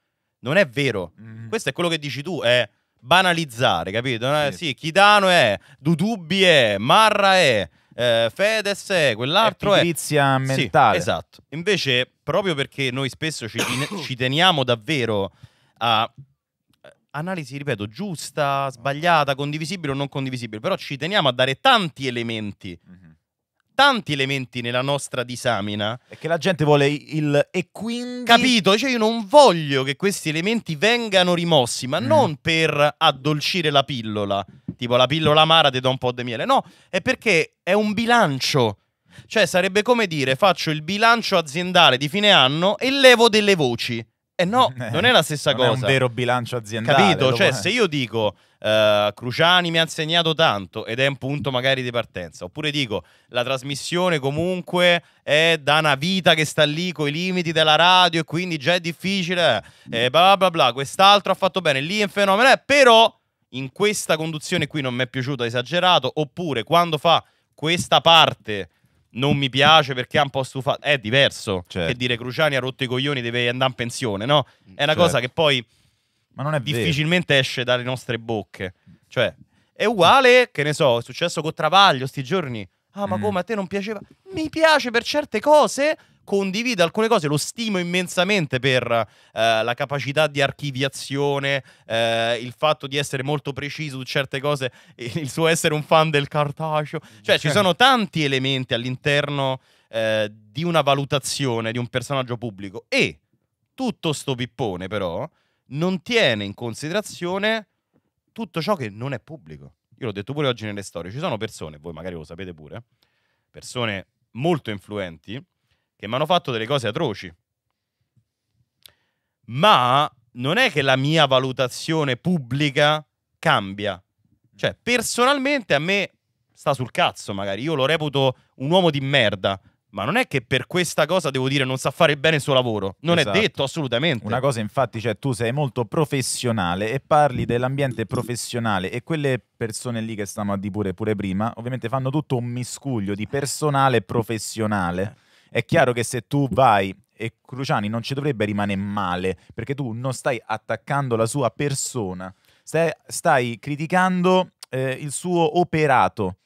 [SPEAKER 1] Non è vero. Mm. Questo è quello che dici tu, è banalizzare, capito? Sì, sì Chidano è, Dudubi è, Marra è, eh, Fedez è, quell'altro è. Pigrizia mentale. Sì, esatto. Invece, proprio perché noi spesso ci, ci teniamo davvero a eh, analisi, ripeto, giusta, sbagliata, condivisibile o non condivisibile, però ci teniamo a dare tanti elementi mm-hmm tanti elementi nella nostra disamina. È che la gente vuole il e quindi. Capito? Cioè, io non voglio che questi elementi vengano rimossi, ma mm. non per addolcire la pillola. Tipo la pillola amara ti do un po' di miele. No, è perché è un bilancio. Cioè, sarebbe come dire: faccio il bilancio aziendale di fine anno e levo delle voci. Eh no, non è la stessa non cosa. È un vero bilancio
[SPEAKER 7] aziendale. Capito? Cioè, è. se
[SPEAKER 1] io dico uh, Cruciani mi ha insegnato tanto ed è un punto magari di partenza. Oppure dico, la trasmissione comunque è da una vita che sta lì con i limiti della radio e quindi già è difficile, mm. eh, bla bla bla, quest'altro ha fatto bene, lì è un fenomeno, eh, però in questa conduzione qui non mi è piaciuta, esagerato, oppure quando fa questa parte non mi piace perché è un po' stufato, è diverso certo. che dire Cruciani ha rotto i coglioni, deve andare in pensione, no? Mm, è una certo. cosa che poi ma non è vero. Difficilmente esce dalle nostre bocche. Cioè, è uguale, che ne so, è successo con Travaglio sti giorni. Ah, ma mm. come a te non piaceva? Mi piace per certe cose, condivido alcune cose, lo stimo immensamente per eh, la capacità di archiviazione, eh, il fatto di essere molto preciso su certe cose, il suo essere un fan del cartaceo. Cioè, ci sono tanti elementi all'interno eh, di una valutazione di un personaggio pubblico e tutto sto pippone però non tiene in considerazione tutto ciò che non è pubblico. Io l'ho detto pure oggi nelle storie, ci sono persone, voi magari lo sapete pure, persone molto influenti che mi hanno fatto delle cose atroci. Ma non è che la mia valutazione pubblica cambia. Cioè, personalmente a me sta sul cazzo, magari. Io lo reputo un uomo di merda ma non è che per questa cosa devo dire non sa fare bene il suo lavoro. Non esatto. è detto
[SPEAKER 7] assolutamente. Una cosa, infatti, cioè tu sei molto professionale e parli dell'ambiente professionale e quelle persone lì che stanno a di pure, pure prima, ovviamente fanno tutto un miscuglio di personale e professionale. È chiaro che se tu vai e Cruciani non ci dovrebbe rimanere male, perché tu non stai attaccando la sua persona, stai, stai criticando eh, il suo operato,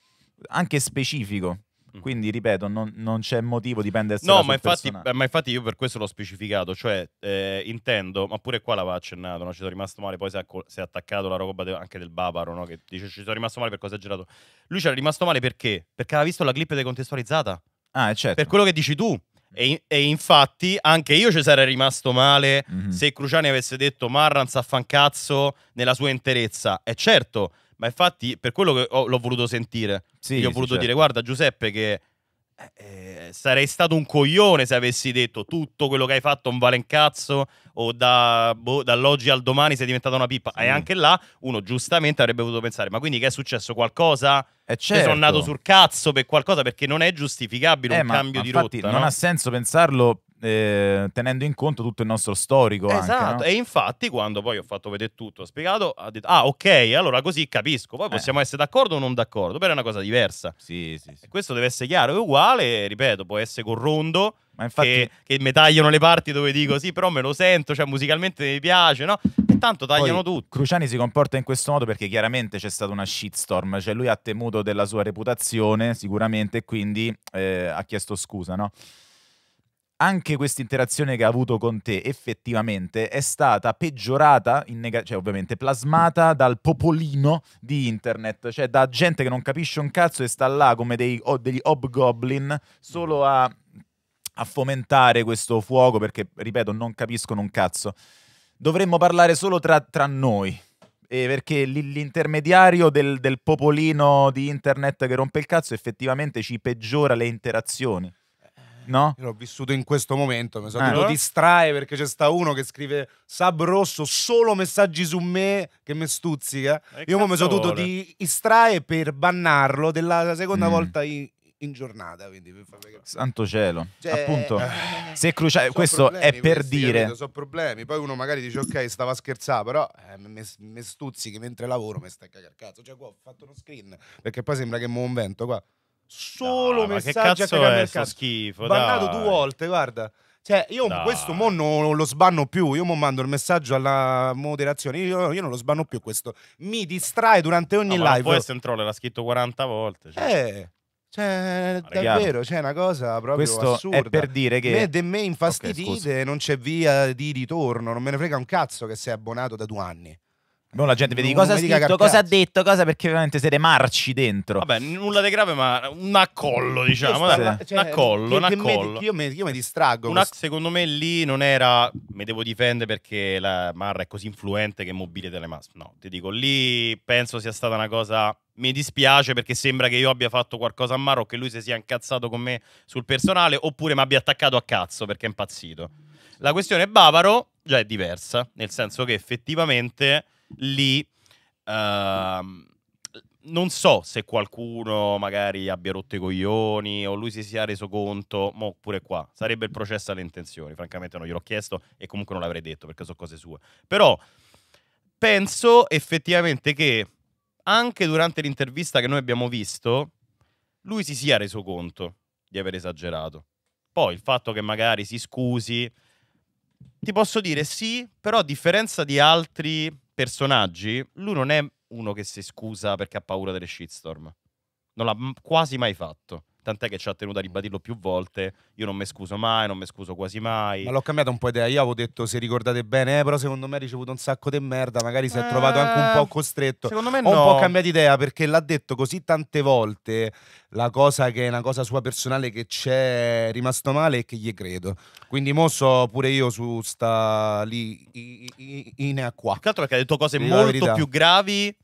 [SPEAKER 7] anche specifico. Mm-hmm. Quindi, ripeto, non, non c'è motivo di prendersi No, ma No, eh,
[SPEAKER 1] ma infatti, io per questo l'ho specificato. Cioè, eh, intendo, ma pure qua l'aveva accennato, no? ci sono rimasto male. Poi si è, si è attaccato la roba de, anche del Babaro. no? che dice ci sono rimasto male per cosa ha girato. Lui ci c'era rimasto male perché? Perché aveva visto la clip decontestualizzata. Ah, eh, certo. Per quello che dici tu. E, e, infatti anche io ci sarei rimasto male mm-hmm. se Cruciani avesse detto Marran sa fan cazzo nella sua interezza. E certo, ma infatti, per quello che ho, l'ho voluto sentire, sì, io ho voluto certo. dire, guarda Giuseppe, che eh, eh, sarei stato un coglione se avessi detto tutto quello che hai fatto non vale un cazzo o da, boh, dall'oggi al domani sei diventata una pippa. Sì. E anche là uno giustamente avrebbe potuto pensare, ma quindi che è successo qualcosa? Eh cioè, certo. sono nato sul cazzo per qualcosa perché non è giustificabile eh, un ma, cambio ma di infatti rotta. Non no? ha
[SPEAKER 7] senso pensarlo eh, tenendo in conto tutto il nostro storico. Esatto, anche, no?
[SPEAKER 1] e infatti quando poi ho fatto vedere tutto, ho spiegato, ha detto, ah ok, allora così capisco, poi eh. possiamo essere d'accordo o non d'accordo, però è una cosa diversa. Sì, sì, sì. Questo deve essere chiaro, è uguale, ripeto, può essere corrondo, ma infatti... che, che mi tagliano le parti dove dico sì, però me lo sento, cioè musicalmente mi piace, no? tanto tagliano Poi,
[SPEAKER 7] tutto. Cruciani si comporta in questo modo perché chiaramente c'è stata una shitstorm, cioè lui ha temuto della sua reputazione sicuramente e quindi eh, ha chiesto scusa, no? anche questa interazione che ha avuto con te effettivamente è stata peggiorata, nega- cioè ovviamente plasmata dal popolino di internet, cioè da gente che non capisce un cazzo e sta là come dei, oh, degli hobgoblin solo a, a fomentare questo fuoco perché, ripeto, non capiscono un cazzo. Dovremmo parlare solo tra, tra noi. Eh, perché l'intermediario del, del popolino di internet che rompe il cazzo effettivamente ci peggiora le interazioni.
[SPEAKER 6] No? Io l'ho vissuto in questo momento, mi sono eh. dovuto distrae perché c'è sta uno che scrive sub rosso solo messaggi su me che mi stuzzica. E Io mi sono dovuto distrae per bannarlo della seconda mm. volta in, in giornata. Quindi, Santo
[SPEAKER 7] cielo, cioè, appunto, eh, se cruciale, questo è per questi, dire. Capito, sono
[SPEAKER 6] problemi. Poi uno magari dice, ok, stava scherzando, però eh, me, stuzzichi mentre lavoro, mi stacca il cazzo. Cioè, qua ho fatto uno screen perché poi sembra che muovo un vento qua solo no, messaggi a cagare nel schifo, Bannato dai. due volte, guarda. Cioè, io dai. questo mo non lo sbanno più, io mo mando il messaggio alla moderazione, io, io non lo sbanno più questo. Mi distrae durante ogni no, live. Ma poi se
[SPEAKER 1] troll l'ha scritto 40 volte. Cioè.
[SPEAKER 6] Eh. Cioè, davvero, c'è cioè, una cosa proprio Questo assurda. è per dire che... Me, de me infastidite, okay, non c'è via di ritorno, non me ne frega un cazzo che sei abbonato da due anni.
[SPEAKER 7] Non boh, la gente vedi cosa ha scritto, cosa ha detto, cosa perché veramente siete marci dentro. Vabbè,
[SPEAKER 1] nulla di grave, ma un accollo, diciamo. Dai, cioè, un accollo, un accollo. Io,
[SPEAKER 6] mi, io mi distraggo. Una,
[SPEAKER 1] secondo me lì non era. Mi devo difendere perché la Marra è così influente che mobile delle masse. No, ti dico, lì penso sia stata una cosa. Mi dispiace perché sembra che io abbia fatto qualcosa a Marra o che lui si sia incazzato con me sul personale, oppure mi abbia attaccato a cazzo perché è impazzito. La questione Bavaro già è diversa, nel senso che effettivamente lì uh, non so se qualcuno magari abbia rotto i coglioni o lui si sia reso conto, ma pure qua, sarebbe il processo alle intenzioni, francamente non gliel'ho chiesto e comunque non l'avrei detto perché sono cose sue. Però penso effettivamente che anche durante l'intervista che noi abbiamo visto, lui si sia reso conto di aver esagerato. Poi il fatto che magari si scusi, ti posso dire sì, però a differenza di altri personaggi, lui non è uno che si scusa perché ha paura delle shitstorm. Non l'ha quasi mai fatto tant'è che ci ha tenuto a ribadirlo più volte. Io non mi scuso mai, non mi scuso quasi
[SPEAKER 6] mai. Ma l'ho cambiato un po' idea. Io avevo detto, se ricordate bene, eh, però secondo me ha ricevuto un sacco di merda. Magari si è eh, trovato anche un po' eh, costretto. Secondo me no. Ho un po' cambiato idea perché l'ha detto così tante volte la cosa che è una cosa sua personale che c'è rimasto male e che gli credo. Quindi mo so pure io su sta lì in acqua. Tra l'altro perché ha detto cose molto più
[SPEAKER 1] gravi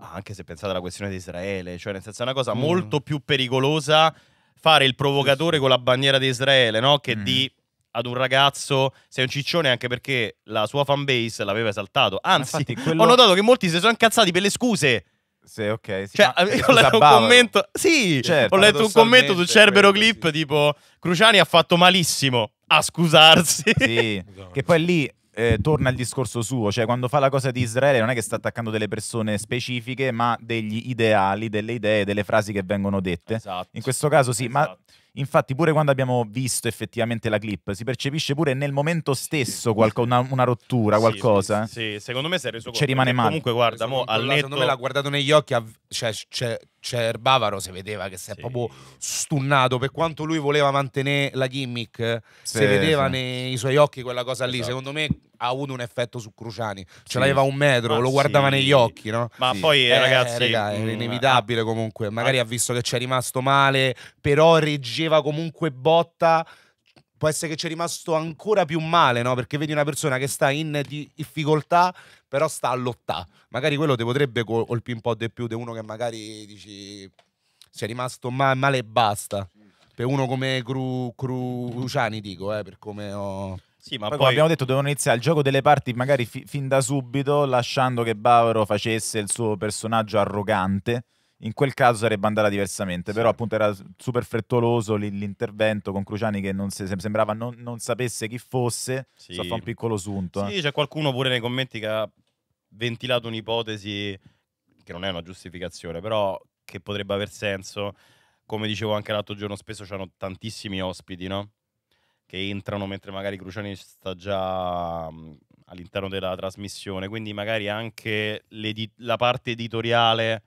[SPEAKER 1] anche se pensate alla questione di Israele, cioè nel senso è una cosa mm. molto più pericolosa fare il provocatore con la bandiera di Israele, no? Che mm. di ad un ragazzo sei un ciccione anche perché la sua fanbase l'aveva esaltato. Anzi, Infatti, quello... ho notato che molti si sono incazzati per le scuse. Sì, ok. Sì. Cioè, ho eh, letto un commento. Sì, certo, ho letto un commento su Cerbero Clip sì. tipo Cruciani ha fatto malissimo a
[SPEAKER 7] scusarsi. Sì. che poi lì eh, torna al discorso suo, cioè quando fa la cosa di Israele non è che sta attaccando delle persone specifiche, ma degli ideali, delle idee, delle frasi che vengono dette. Esatto. In questo caso sì, esatto. ma infatti pure quando abbiamo visto effettivamente la clip si percepisce pure nel momento stesso qualco, una, una, rottura, qualcosa.
[SPEAKER 6] Sì, sì, secondo me si è reso conto. Ci rimane male. Comunque guarda, mo, al netto... secondo me l'ha guardato negli occhi, cioè, cioè cioè Bavaro si vedeva che si è sì. proprio stunnato per quanto lui voleva mantenere la gimmick sì, si vedeva sì. nei suoi occhi quella cosa lì esatto. secondo me ha avuto un effetto su Cruciani ce l'aveva un metro ma lo guardava negli occhi no? ma poi eh, eh ragazzi era mm, inevitabile ah, ah. comunque magari ah. ha visto che ci è rimasto male però reggeva comunque botta può essere che ci è rimasto ancora più male, no? Perché vedi una persona che sta in difficoltà, però sta a lottare. Magari quello ti potrebbe colpire un po' di più di uno che magari dici ci è rimasto ma male e basta. Per uno come Cru- Cruciani, dico, eh, per come ho... Sì, ma poi, poi... abbiamo
[SPEAKER 7] detto devono iniziare il gioco delle parti magari fi- fin da subito, lasciando che Bavaro facesse il suo personaggio arrogante in quel caso sarebbe andata diversamente, sì. però appunto era super frettoloso l'intervento con Cruciani che non se, sembrava non, non, sapesse chi fosse, sì. so fa un piccolo sunto. Sì, eh.
[SPEAKER 1] c'è qualcuno pure nei commenti che ha ventilato un'ipotesi che non è una giustificazione, però che potrebbe aver senso. Come dicevo anche l'altro giorno, spesso c'erano tantissimi ospiti, no? Che entrano mentre magari Cruciani sta già mm, all'interno della trasmissione, quindi magari anche la parte editoriale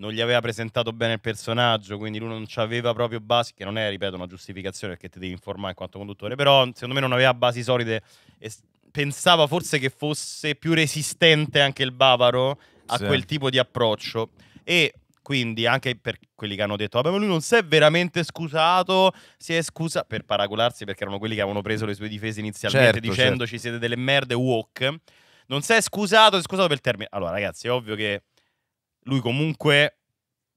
[SPEAKER 1] non gli aveva presentato bene il personaggio, quindi lui non aveva proprio basi, che non è, ripeto, una giustificazione perché ti devi informare in quanto conduttore, però secondo me non aveva basi solide e pensava forse che fosse più resistente anche il Bavaro a sì. quel tipo di approccio e quindi anche per quelli che hanno detto vabbè ma lui non si è veramente scusato si è scusa per paragolarsi perché erano quelli che avevano preso le sue difese inizialmente certo, dicendoci certo. siete delle merde walk non si è scusato, si è scusato per il termine. Allora, ragazzi, è ovvio che lui comunque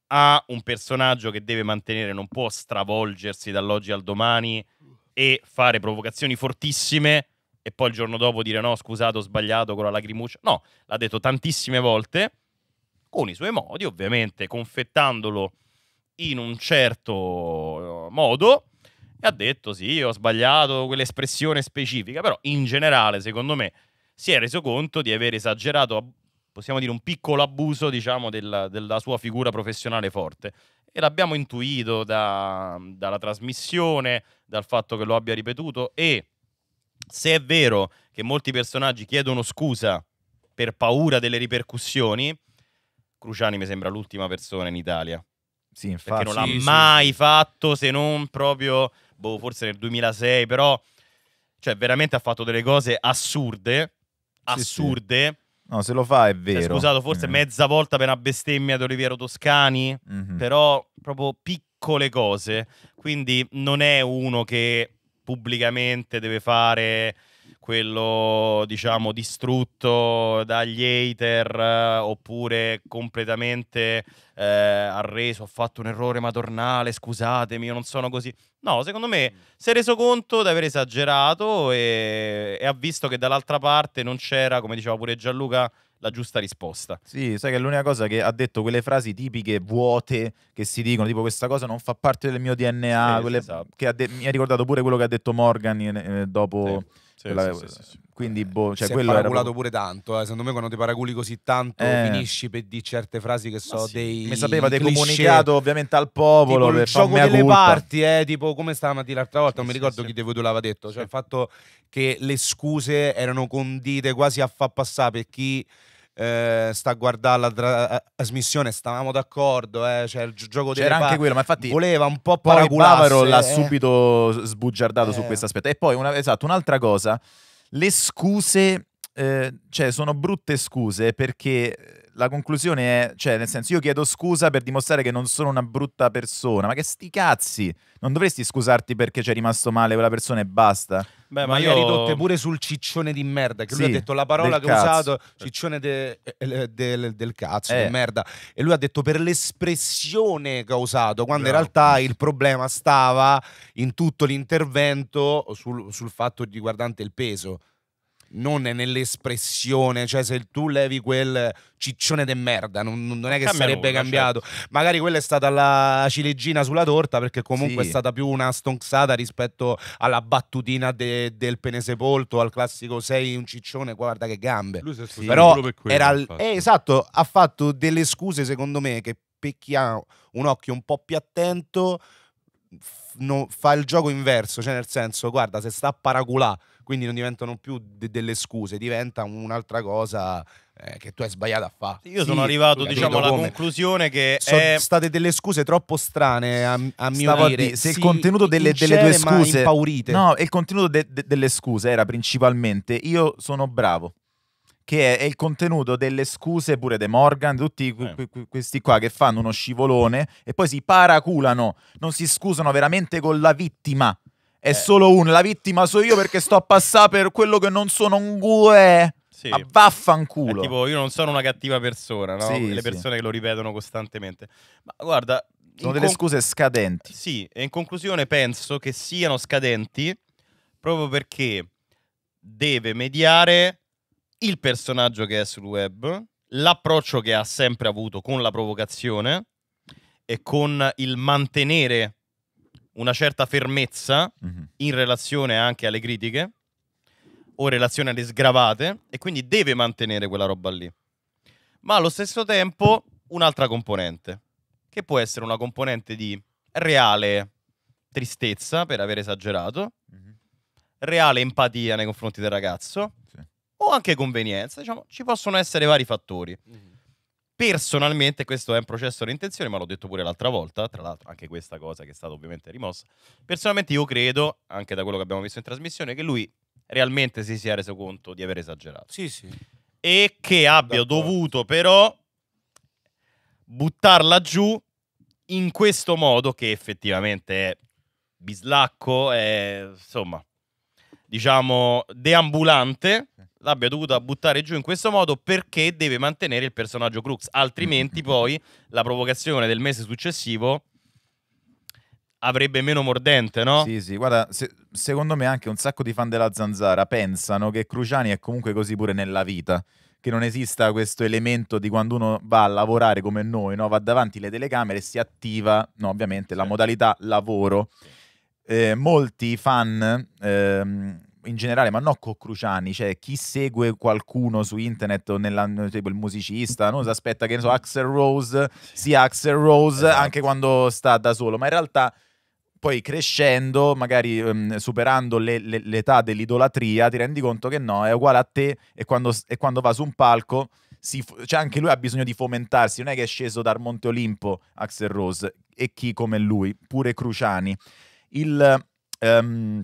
[SPEAKER 1] ha un personaggio che deve mantenere, non può stravolgersi dall'oggi al domani e fare provocazioni fortissime e poi il giorno dopo dire no, scusato, ho sbagliato con la lacrimuccia. No, l'ha detto tantissime volte, con i suoi modi, ovviamente, confettandolo in un certo eh, modo e ha detto sì, ho sbagliato quell'espressione specifica, però in generale, secondo me, si è reso conto di aver esagerato abbastanza possiamo dire, un piccolo abuso diciamo, della, della sua figura professionale forte. E l'abbiamo intuito da, dalla trasmissione, dal fatto che lo abbia ripetuto e se è vero che molti personaggi chiedono scusa per paura delle ripercussioni, Cruciani mi sembra l'ultima persona in Italia. Sì, infatti. Perché non l'ha sì, mai sì. fatto se non proprio, boh, forse nel 2006, però, cioè veramente ha fatto delle cose assurde, assurde. Sì, No, se lo
[SPEAKER 7] fa è cioè, vero. scusato
[SPEAKER 1] forse mm. mezza volta per una bestemmia di Oliviero Toscani, mm-hmm. però proprio piccole cose. Quindi non è uno che pubblicamente deve fare quello diciamo distrutto dagli hater eh, oppure completamente eh, arreso, ho fatto un errore madornale, scusatemi, io non sono così. No, secondo me mm. si è reso conto di aver esagerato e, e ha visto che dall'altra parte non c'era, come diceva pure Gianluca, la giusta risposta.
[SPEAKER 7] Sì, sai che è l'unica cosa che ha detto quelle frasi tipiche vuote che si dicono, tipo questa cosa non fa parte del mio DNA, eh, quelle, esatto. che de- mi ha ricordato pure quello che ha detto Morgan eh, eh dopo... Sì sì, la, sì, sì, quindi, boh, cioè, si quello è paraculato
[SPEAKER 6] proprio... pure tanto. Eh. Secondo me, quando ti paraculi così tanto, eh. finisci per dire certe frasi che so dei. Mi sapeva comunicato ovviamente al popolo. Tipo, il gioco delle parti, eh, tipo come stamattina l'altra volta, non mi ricordo chi di voi l'aveva detto. Cioè, il fatto che le scuse erano condite quasi a far passare per chi eh, sta a guardare la trasmissione, eh, stavamo d'accordo, eh, cioè il gioco C'era anche quello, ma infatti voleva un po' paraculare. l'ha eh.
[SPEAKER 7] subito sbugiardato su eh. questo aspetto. E poi, una, esatto, un'altra cosa, le scuse, cioè sono brutte scuse perché la conclusione è, cioè, nel senso, io chiedo scusa per dimostrare che non sono una brutta persona, ma che sti cazzi! Non dovresti scusarti perché c'è rimasto male quella persona e basta.
[SPEAKER 6] Beh, ma, io ho ridotte pure sul ciccione di merda, che sì, lui ha detto la parola che cazzo. ha usato, ciccione de, de, eh, de, del cazzo, eh. di merda. E lui ha detto per l'espressione che ha usato, quando Bravo. in realtà il problema stava in tutto l'intervento sul, sul fatto riguardante il peso non è nell'espressione, cioè se tu levi quel ciccione de merda, non, non è che Cambia sarebbe nulla, certo. cambiato. Certo. Magari quella è stata la ciliegina sulla torta perché comunque sì. è stata più una stonzata rispetto alla battutina de, del pene sepolto, al classico sei un ciccione, guarda che gambe. Lui si è sì, Però per quello, era eh, esatto, ha fatto delle scuse secondo me che picchia un occhio un po' più attento f- no, fa il gioco inverso, cioè nel senso guarda se sta a paraculà quindi non diventano più de- delle scuse, diventa un'altra cosa eh, che tu hai sbagliato a fare. Io sì, sono arrivato diciamo alla
[SPEAKER 1] conclusione
[SPEAKER 6] che sono è... state delle scuse troppo strane a, a mio Stavo dire. A se sì, il contenuto delle, delle due scuse impaurite. No, il contenuto de-
[SPEAKER 7] de- delle scuse era principalmente io sono bravo che è, il contenuto delle scuse pure De Morgan, tutti eh. questi qua che fanno uno scivolone e poi si paraculano, non si scusano veramente con la vittima è eh. solo uno. La vittima sono io perché sto a passare per quello che non sono un gue. Sì. Ma vaffanculo. È
[SPEAKER 1] tipo, io non sono una cattiva persona, no? Sì, Le persone che lo ripetono costantemente. Ma guarda. Sono delle
[SPEAKER 7] scuse scadenti.
[SPEAKER 1] Sì, e in conclusione penso che siano scadenti proprio perché deve mediare il personaggio che è sul web, l'approccio che ha sempre avuto con la provocazione e con il mantenere una certa fermezza mm-hmm. in relazione anche alle critiche o in relazione alle sgravate e quindi deve mantenere quella roba lì. Ma allo stesso tempo un'altra componente, che può essere una componente di reale tristezza per aver esagerato, mm-hmm. reale empatia nei confronti del ragazzo sì. o anche convenienza, diciamo, ci possono essere vari fattori. Mm-hmm. Personalmente questo è un processo di intenzione, ma l'ho detto pure l'altra volta, tra l'altro anche questa cosa che è stata ovviamente rimossa. Personalmente io credo, anche da quello che abbiamo visto in trasmissione, che lui realmente si sia reso conto di aver esagerato. Sì, sì. E che abbia D'accordo. dovuto però buttarla giù in questo modo che effettivamente è bislacco, è, insomma diciamo, deambulante l'abbia dovuta buttare giù in questo modo perché deve mantenere il personaggio Crux, altrimenti poi la provocazione del mese successivo avrebbe meno mordente, no? Sì,
[SPEAKER 7] sì, guarda, se, secondo me anche un sacco di fan della zanzara pensano che Cruciani è comunque così pure nella vita, che non esista questo elemento di quando uno va a lavorare come noi, no? va davanti alle telecamere e si attiva, no, ovviamente, la modalità lavoro. Sì eh, molti fan, ehm, in generale, ma non Cruciani, cioè chi segue qualcuno su internet o nella, tipo il musicista, non si aspetta che ne so, Axel Rose sia Axel Rose esatto. anche quando sta da solo, ma in realtà poi crescendo, magari um, superando le, le, l'età dell'idolatria, ti rendi conto che no, è uguale a te e quando, e quando va su un palco, si, cioè anche lui ha bisogno di fomentarsi, non è che è sceso dal Monte Olimpo Axel Rose e chi come lui, pure Cruciani il, um,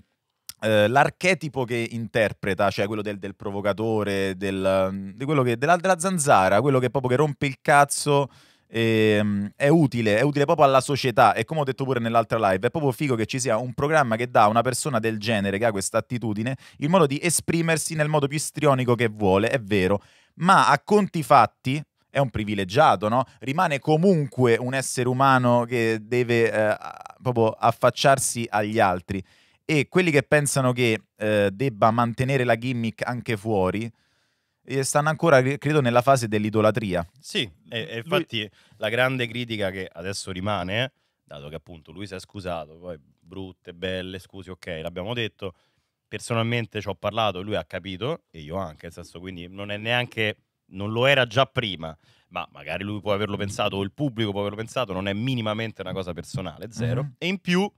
[SPEAKER 7] eh, l'archetipo che interpreta, cioè quello del, del provocatore, del, che, della, della, zanzara, quello che proprio che rompe il cazzo. E, ehm, è utile, è utile proprio alla società e come ho detto pure nell'altra live, è proprio figo che ci sia un programma che dà a una persona del genere che ha questa attitudine il modo di esprimersi nel modo più istrionico che vuole, è vero, ma a conti fatti è un privilegiato, no? Rimane comunque un essere umano che deve eh, proprio affacciarsi agli altri. E quelli che pensano che eh, debba mantenere la gimmick anche fuori, eh, stanno ancora, credo, nella fase dell'idolatria.
[SPEAKER 1] Sì, e, e infatti lui... la grande critica che adesso rimane, dato che appunto lui si è scusato, poi brutte, belle, scusi, ok, l'abbiamo detto, personalmente ci ho parlato, lui ha capito, e io anche, nel senso, quindi non è neanche non lo era già prima, ma magari lui può averlo pensato o il pubblico può averlo pensato, non è minimamente una cosa personale, zero. Mm-hmm. E in più,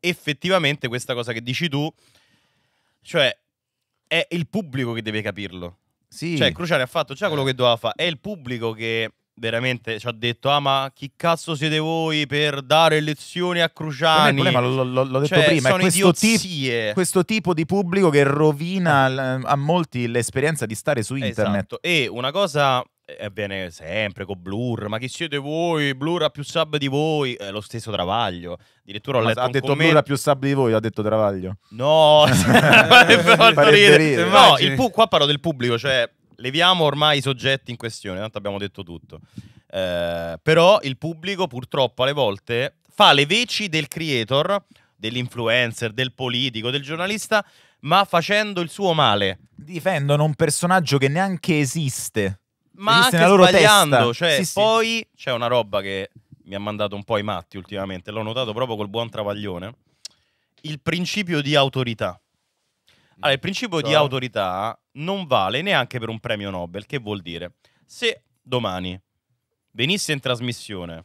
[SPEAKER 1] effettivamente, questa cosa che dici tu, cioè è il pubblico che deve capirlo. Sì. Cioè, Cruciale ha fatto già quello che doveva fare, è il pubblico che veramente ci ha detto ah ma chi cazzo siete voi per dare lezioni a Cruciani problema, l'ho, l'ho detto cioè, prima è questo, ti- questo,
[SPEAKER 7] tipo di pubblico che rovina l- a molti l'esperienza di stare su internet
[SPEAKER 1] esatto. e una cosa avviene eh, eh, sempre con Blur ma chi siete voi Blur ha più sub di voi è eh, lo stesso Travaglio addirittura ho letto ha detto comment... Blur
[SPEAKER 7] ha più sub di voi ha detto Travaglio no, no il pu-
[SPEAKER 1] qua parlo del pubblico cioè leviamo ormai i soggetti in questione, tanto abbiamo detto tutto. Eh, però il pubblico purtroppo alle volte fa le veci del creator, dell'influencer, del politico, del giornalista, ma facendo il suo male.
[SPEAKER 7] Difendono un personaggio che neanche esiste.
[SPEAKER 1] Ma esiste anche loro sbagliando, testa. cioè sì, poi c'è una roba che mi ha mandato un po' i matti ultimamente, l'ho notato proprio col buon travaglione, il principio di autorità. Allora, il principio so. di cioè? autorità non vale neanche per un premio Nobel, che vuol dire se domani venisse in trasmissione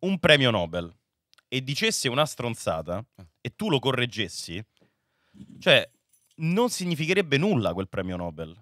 [SPEAKER 1] un premio Nobel e dicesse una stronzata e tu lo correggessi, cioè non significherebbe nulla quel premio Nobel.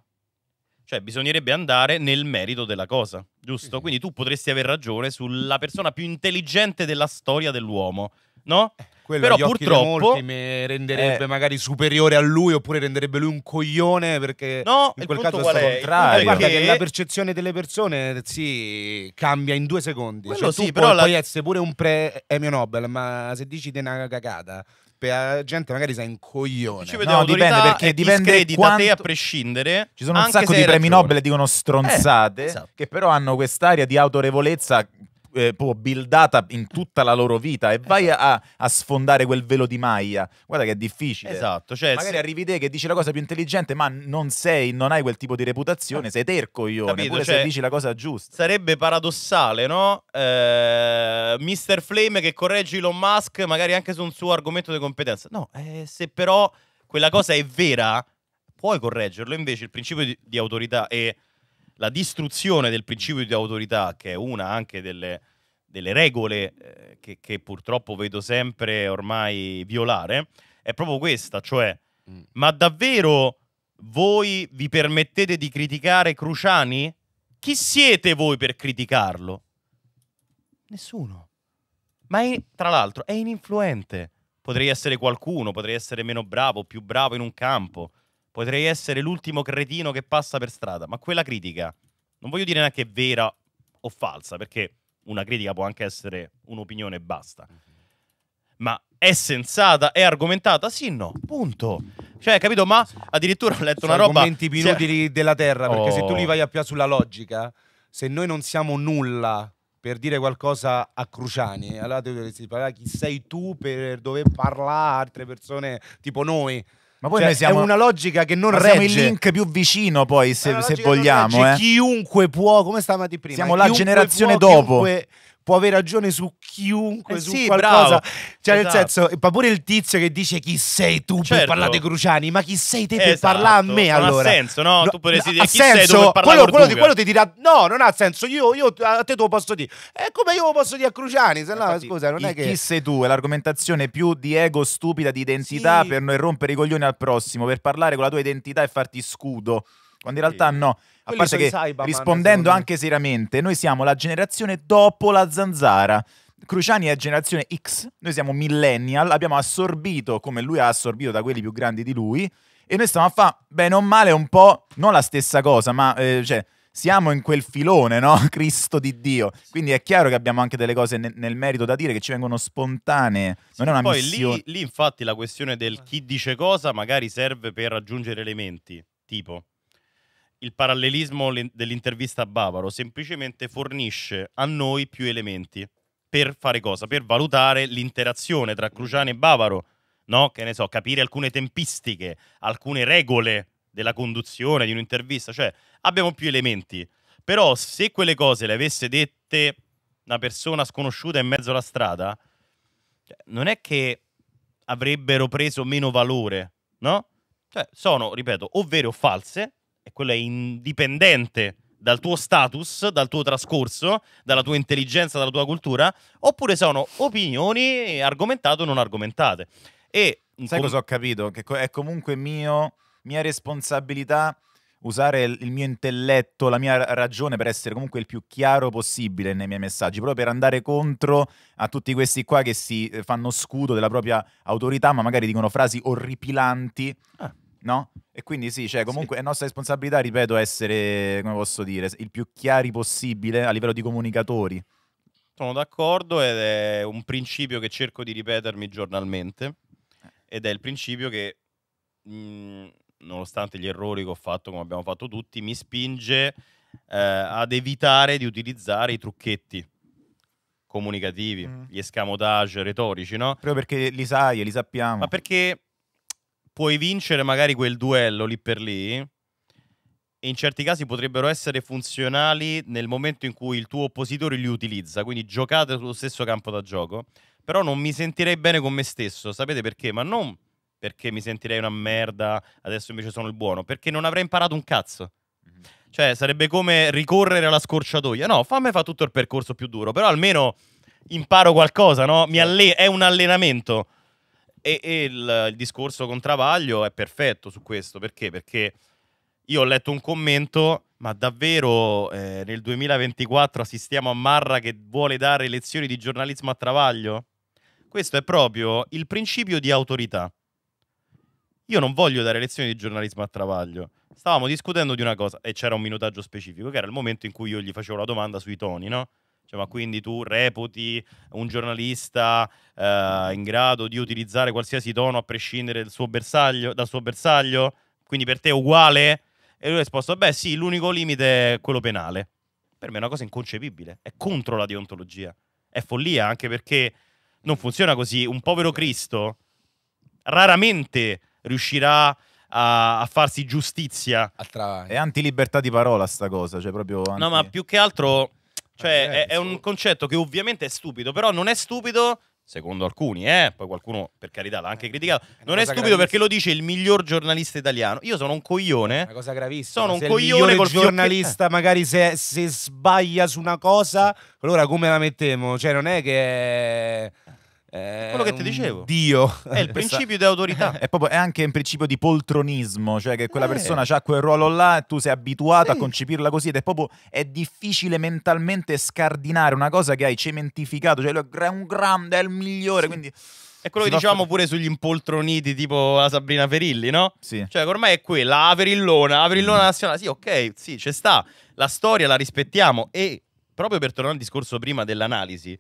[SPEAKER 1] Cioè bisognerebbe andare nel merito della cosa, giusto? Quindi tu potresti aver ragione sulla persona più intelligente della storia dell'uomo
[SPEAKER 6] no? Eh, quello Però purtroppo
[SPEAKER 1] mi renderebbe eh, magari
[SPEAKER 6] superiore a lui oppure renderebbe lui un coglione perché no, in quel caso è il contrario. Eh, guarda che la percezione delle persone sì, cambia in due secondi. Quello cioè, sì, tu però puoi, la... puoi essere pure un premio Nobel, ma se dici di una cagata la gente magari sei un coglione. Ci vediamo no, dipende perché dipende quanto... te a
[SPEAKER 1] prescindere.
[SPEAKER 6] Ci sono un sacco di premi ragione. Nobel che dicono
[SPEAKER 7] eh, stronzate eh, esatto. che però hanno quest'aria di autorevolezza eh, buildata in tutta la loro vita e vai esatto. a, a, sfondare quel velo di maglia, guarda che è difficile. Esatto. Cioè, Magari se... arrivi te che dici la cosa più intelligente, ma non sei, non hai quel tipo di reputazione, ah. sei terco io, oppure cioè, se dici la cosa giusta.
[SPEAKER 1] Sarebbe paradossale, no? Eh, Mister Flame che corregge Elon Musk magari anche su un suo argomento di competenza. No, eh, se però quella cosa è vera, puoi correggerlo, invece il principio di, di autorità È la distruzione del principio di autorità, che è una anche delle, delle regole eh, che, che, purtroppo vedo sempre ormai violare, è proprio questa, cioè, mm. ma davvero voi vi permettete di criticare Cruciani? Chi siete voi per criticarlo?
[SPEAKER 4] Nessuno.
[SPEAKER 1] Ma è, tra l'altro è ininfluente. Potrei essere qualcuno, potrei essere meno bravo, più bravo in un campo potrei essere l'ultimo cretino che passa per strada, ma quella critica non voglio dire neanche vera o falsa, perché una critica può anche essere un'opinione e basta. Ma è sensata, è argomentata? Sì, no, punto.
[SPEAKER 6] Cioè, capito? Ma addirittura ho letto una roba. Sono cioè più inutili della terra, perché oh. se tu li oh. vai a più sulla logica, se noi non siamo nulla per dire qualcosa a Cruciani, allora tu dovresti parlare chi sei tu per dover parlare a altre persone tipo noi. Ma poi cioè, noi siamo, è una logica che non regge. Siamo il link
[SPEAKER 7] più vicino poi, se, se vogliamo. Eh.
[SPEAKER 6] Chiunque può, come stavamo di prima. Siamo la generazione può, dopo. Chiunque può avere ragione su chiunque, eh su sì, qualcosa. Bravo. Cioè, esatto. nel senso, ma pure il tizio che dice chi sei tu certo. per parlare dei Cruciani, ma chi sei te esatto. per parlare a me non allora? Non ha senso, no? no tu potresti dire chi senso, sei tu per parlare quello, quello, ti, quello ti dirà no, non ha senso, io, io a te te lo posso dire. è eh, come io lo posso dire a Cruciani? Se eh, no, Infatti, scusa, non è che... Chi sei
[SPEAKER 7] tu è l'argomentazione più di ego stupida, di identità, sì. per non rompere i coglioni al prossimo, per parlare con la tua identità e farti scudo. Quando in realtà sì. no, a parte che, Saibaman, rispondendo anche seriamente, noi siamo la generazione dopo la zanzara. Cruciani è generazione X, noi siamo millennial, abbiamo assorbito come lui ha assorbito da quelli più grandi di lui e noi stiamo a fare, bene o male, un po' non la stessa cosa, ma eh, cioè, siamo in quel filone, no? Cristo di Dio. Quindi è chiaro che abbiamo anche delle cose nel, nel merito da dire che ci vengono spontanee. Non sì, è una poi missione.
[SPEAKER 1] Lì, lì, infatti, la questione del eh. chi dice cosa magari serve per aggiungere elementi. Tipo, il parallelismo dell'intervista a Bavaro, semplicemente fornisce a noi più elementi per fare cosa? Per valutare l'interazione tra Cruciani e Bavaro, no? Che ne so, capire alcune tempistiche, alcune regole della conduzione di un'intervista, cioè abbiamo più elementi. Però se quelle cose le avesse dette una persona sconosciuta in mezzo alla strada, cioè, non è che avrebbero preso meno valore, no? Cioè, sono, ripeto, o vere o false, e quello è indipendente dal tuo status, dal tuo trascorso, dalla tua intelligenza, dalla tua cultura, oppure sono opinioni argomentate o non argomentate. E Sai com- cosa ho capito? Che
[SPEAKER 7] è comunque mio, mia responsabilità usare il mio intelletto, la mia ragione per essere comunque il più chiaro possibile nei miei messaggi, proprio per andare contro a tutti questi qua che si eh, fanno scudo della propria autorità, ma magari dicono frasi orripilanti ah no? E quindi sì, cioè comunque sì. è nostra responsabilità, ripeto, essere, come posso dire, il più chiari possibile a livello di comunicatori.
[SPEAKER 1] Sono d'accordo ed è un principio che cerco di ripetermi giornalmente ed è il principio che, mh, mm, nonostante gli errori che ho fatto, come abbiamo fatto tutti, mi spinge eh, ad evitare di utilizzare i trucchetti comunicativi, mm. gli escamotage retorici, no? Proprio perché li sai e li sappiamo. Ma perché puoi vincere magari quel duello lì per lì. E in certi casi potrebbero essere funzionali nel momento in cui il tuo oppositore li utilizza. Quindi giocate sullo stesso campo da gioco. Però non mi sentirei bene con me stesso. Sapete perché? Ma non perché mi sentirei una merda, adesso invece sono il buono, perché non avrei imparato un cazzo. Mhm. Cioè, sarebbe come ricorrere alla scorciatoia. No, fammi fa tutto il percorso più duro, però almeno imparo qualcosa, no? Certo. Alle- è un allenamento. E, e il, il, discorso con Travaglio è perfetto su questo, perché? Perché io ho letto un commento, ma davvero eh, nel 2024 assistiamo a Marra che vuole dare lezioni di giornalismo a Travaglio? Questo è proprio il principio di autorità. Io non voglio dare lezioni di giornalismo a Travaglio. Stavamo discutendo di una cosa e c'era un minutaggio specifico, che era il momento in cui io gli facevo la domanda sui toni, no? Cioè, ma quindi tu reputi un giornalista eh, in grado di utilizzare qualsiasi tono a prescindere dal suo bersaglio? Dal suo bersaglio? Quindi per te è uguale? E lui ha risposto, beh sì, l'unico limite è quello penale. Per me è una cosa inconcepibile, è contro la deontologia. È follia anche perché non funziona così. Un povero Cristo raramente riuscirà a, farsi giustizia. È antilibertà di parola sta
[SPEAKER 7] cosa, cioè proprio... Anti... No,
[SPEAKER 1] ma più che altro Ah, cioè, certo, è, è un concetto che ovviamente è stupido, però non è stupido secondo alcuni, eh? poi qualcuno per carità l'ha anche eh, criticato, non è stupido perché lo dice il miglior giornalista italiano. Io sono un coglione. Una cosa gravissima. Sono un coglione col giornalista,
[SPEAKER 6] fiocche... Eh. magari se, se, sbaglia su una cosa, allora come la mettiamo? Cioè non è che è quello che ti eh, dicevo. Dio. È il principio di autorità. È, proprio, è anche
[SPEAKER 7] un principio di poltronismo, cioè che quella eh. persona ha quel ruolo là e tu sei abituato sì. a concepirla così ed è proprio è difficile mentalmente scardinare una cosa che hai cementificato, cioè è
[SPEAKER 1] un grande, è il migliore, sì. quindi... È quello che dicevamo pure sugli impoltroniti tipo la Sabrina Ferilli, no? Sì. Cioè, ormai è quella, la Ferillona, la Ferillona mm. nazionale. Sì, ok, sì, ci sta. La storia la rispettiamo e proprio per tornare al discorso prima dell'analisi,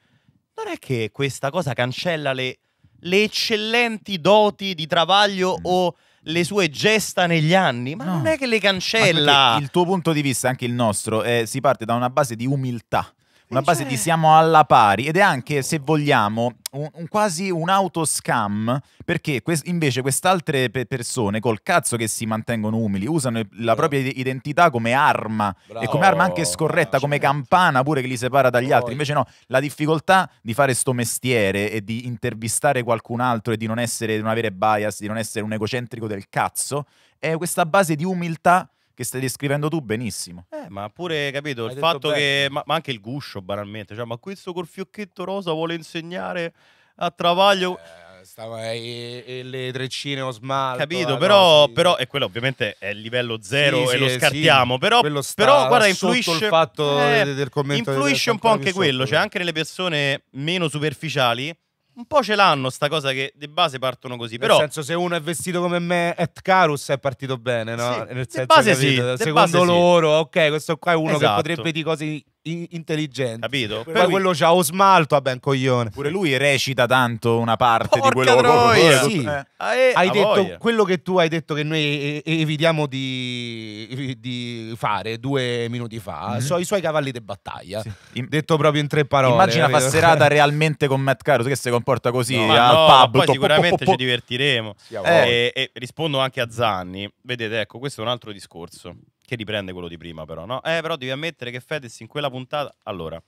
[SPEAKER 1] non è che questa cosa cancella le, le eccellenti doti di Travaglio mm. o le sue gesta negli anni, ma no. non è che le cancella. Il tuo punto di vista, anche il
[SPEAKER 7] nostro, eh, si parte da una base di umiltà una eh, base cioè... di siamo alla pari ed è anche, se vogliamo, un, un quasi un autoscam perché quest invece queste altre pe persone col cazzo che si mantengono umili usano la Bravo. propria identità come arma Bravo. e come arma anche scorretta, ah, come campana pure che li separa dagli Poi. altri. Invece no, la difficoltà di fare sto mestiere e di intervistare qualcun altro e di non, essere, di non avere bias, di non essere un egocentrico del cazzo, è questa base di umiltà che stai descrivendo tu benissimo. Eh,
[SPEAKER 1] ma pure, capito, Hai il fatto bene. che... Ma, ma, anche il guscio, banalmente. Cioè, ma questo col fiocchetto rosa vuole
[SPEAKER 6] insegnare a Travaglio... Eh stava e, e le treccine o smalto. Capito, eh, però,
[SPEAKER 1] sì. però, e quello ovviamente è il livello zero sì, e sì, lo scartiamo, però, però guarda influisce, eh, del, del influisce del un po' anche quello, cioè eh. anche nelle persone meno superficiali un po' ce l'hanno sta cosa che di base partono così. Però... Nel senso, se uno è vestito come
[SPEAKER 6] me, et Carus è partito bene, no? Sì, Nel senso, base sì, secondo base loro, sì. ok, questo qua è uno esatto. che potrebbe dire cose intelligente. Capito? Poi Però quello lui... c'ha o smalto, a ben coglione. Pure lui recita tanto una parte Porca di quello che sì. Eh. Ah, eh. hai detto voglia. quello che tu hai detto che noi evitiamo di, di fare due minuti fa, mm -hmm. so i suoi cavalli di battaglia. Sì. Detto proprio in tre parole. Immagina capito? serata realmente
[SPEAKER 7] con Matt Caro che si comporta così no, al no, pub. Poi sicuramente po, po, po, ci divertiremo. Eh. E,
[SPEAKER 1] e rispondo anche a Zanni. Vedete, ecco, questo è un altro discorso che riprende quello di prima, però, no? Eh, però devi ammettere che Fedez in quella puntata. Allora,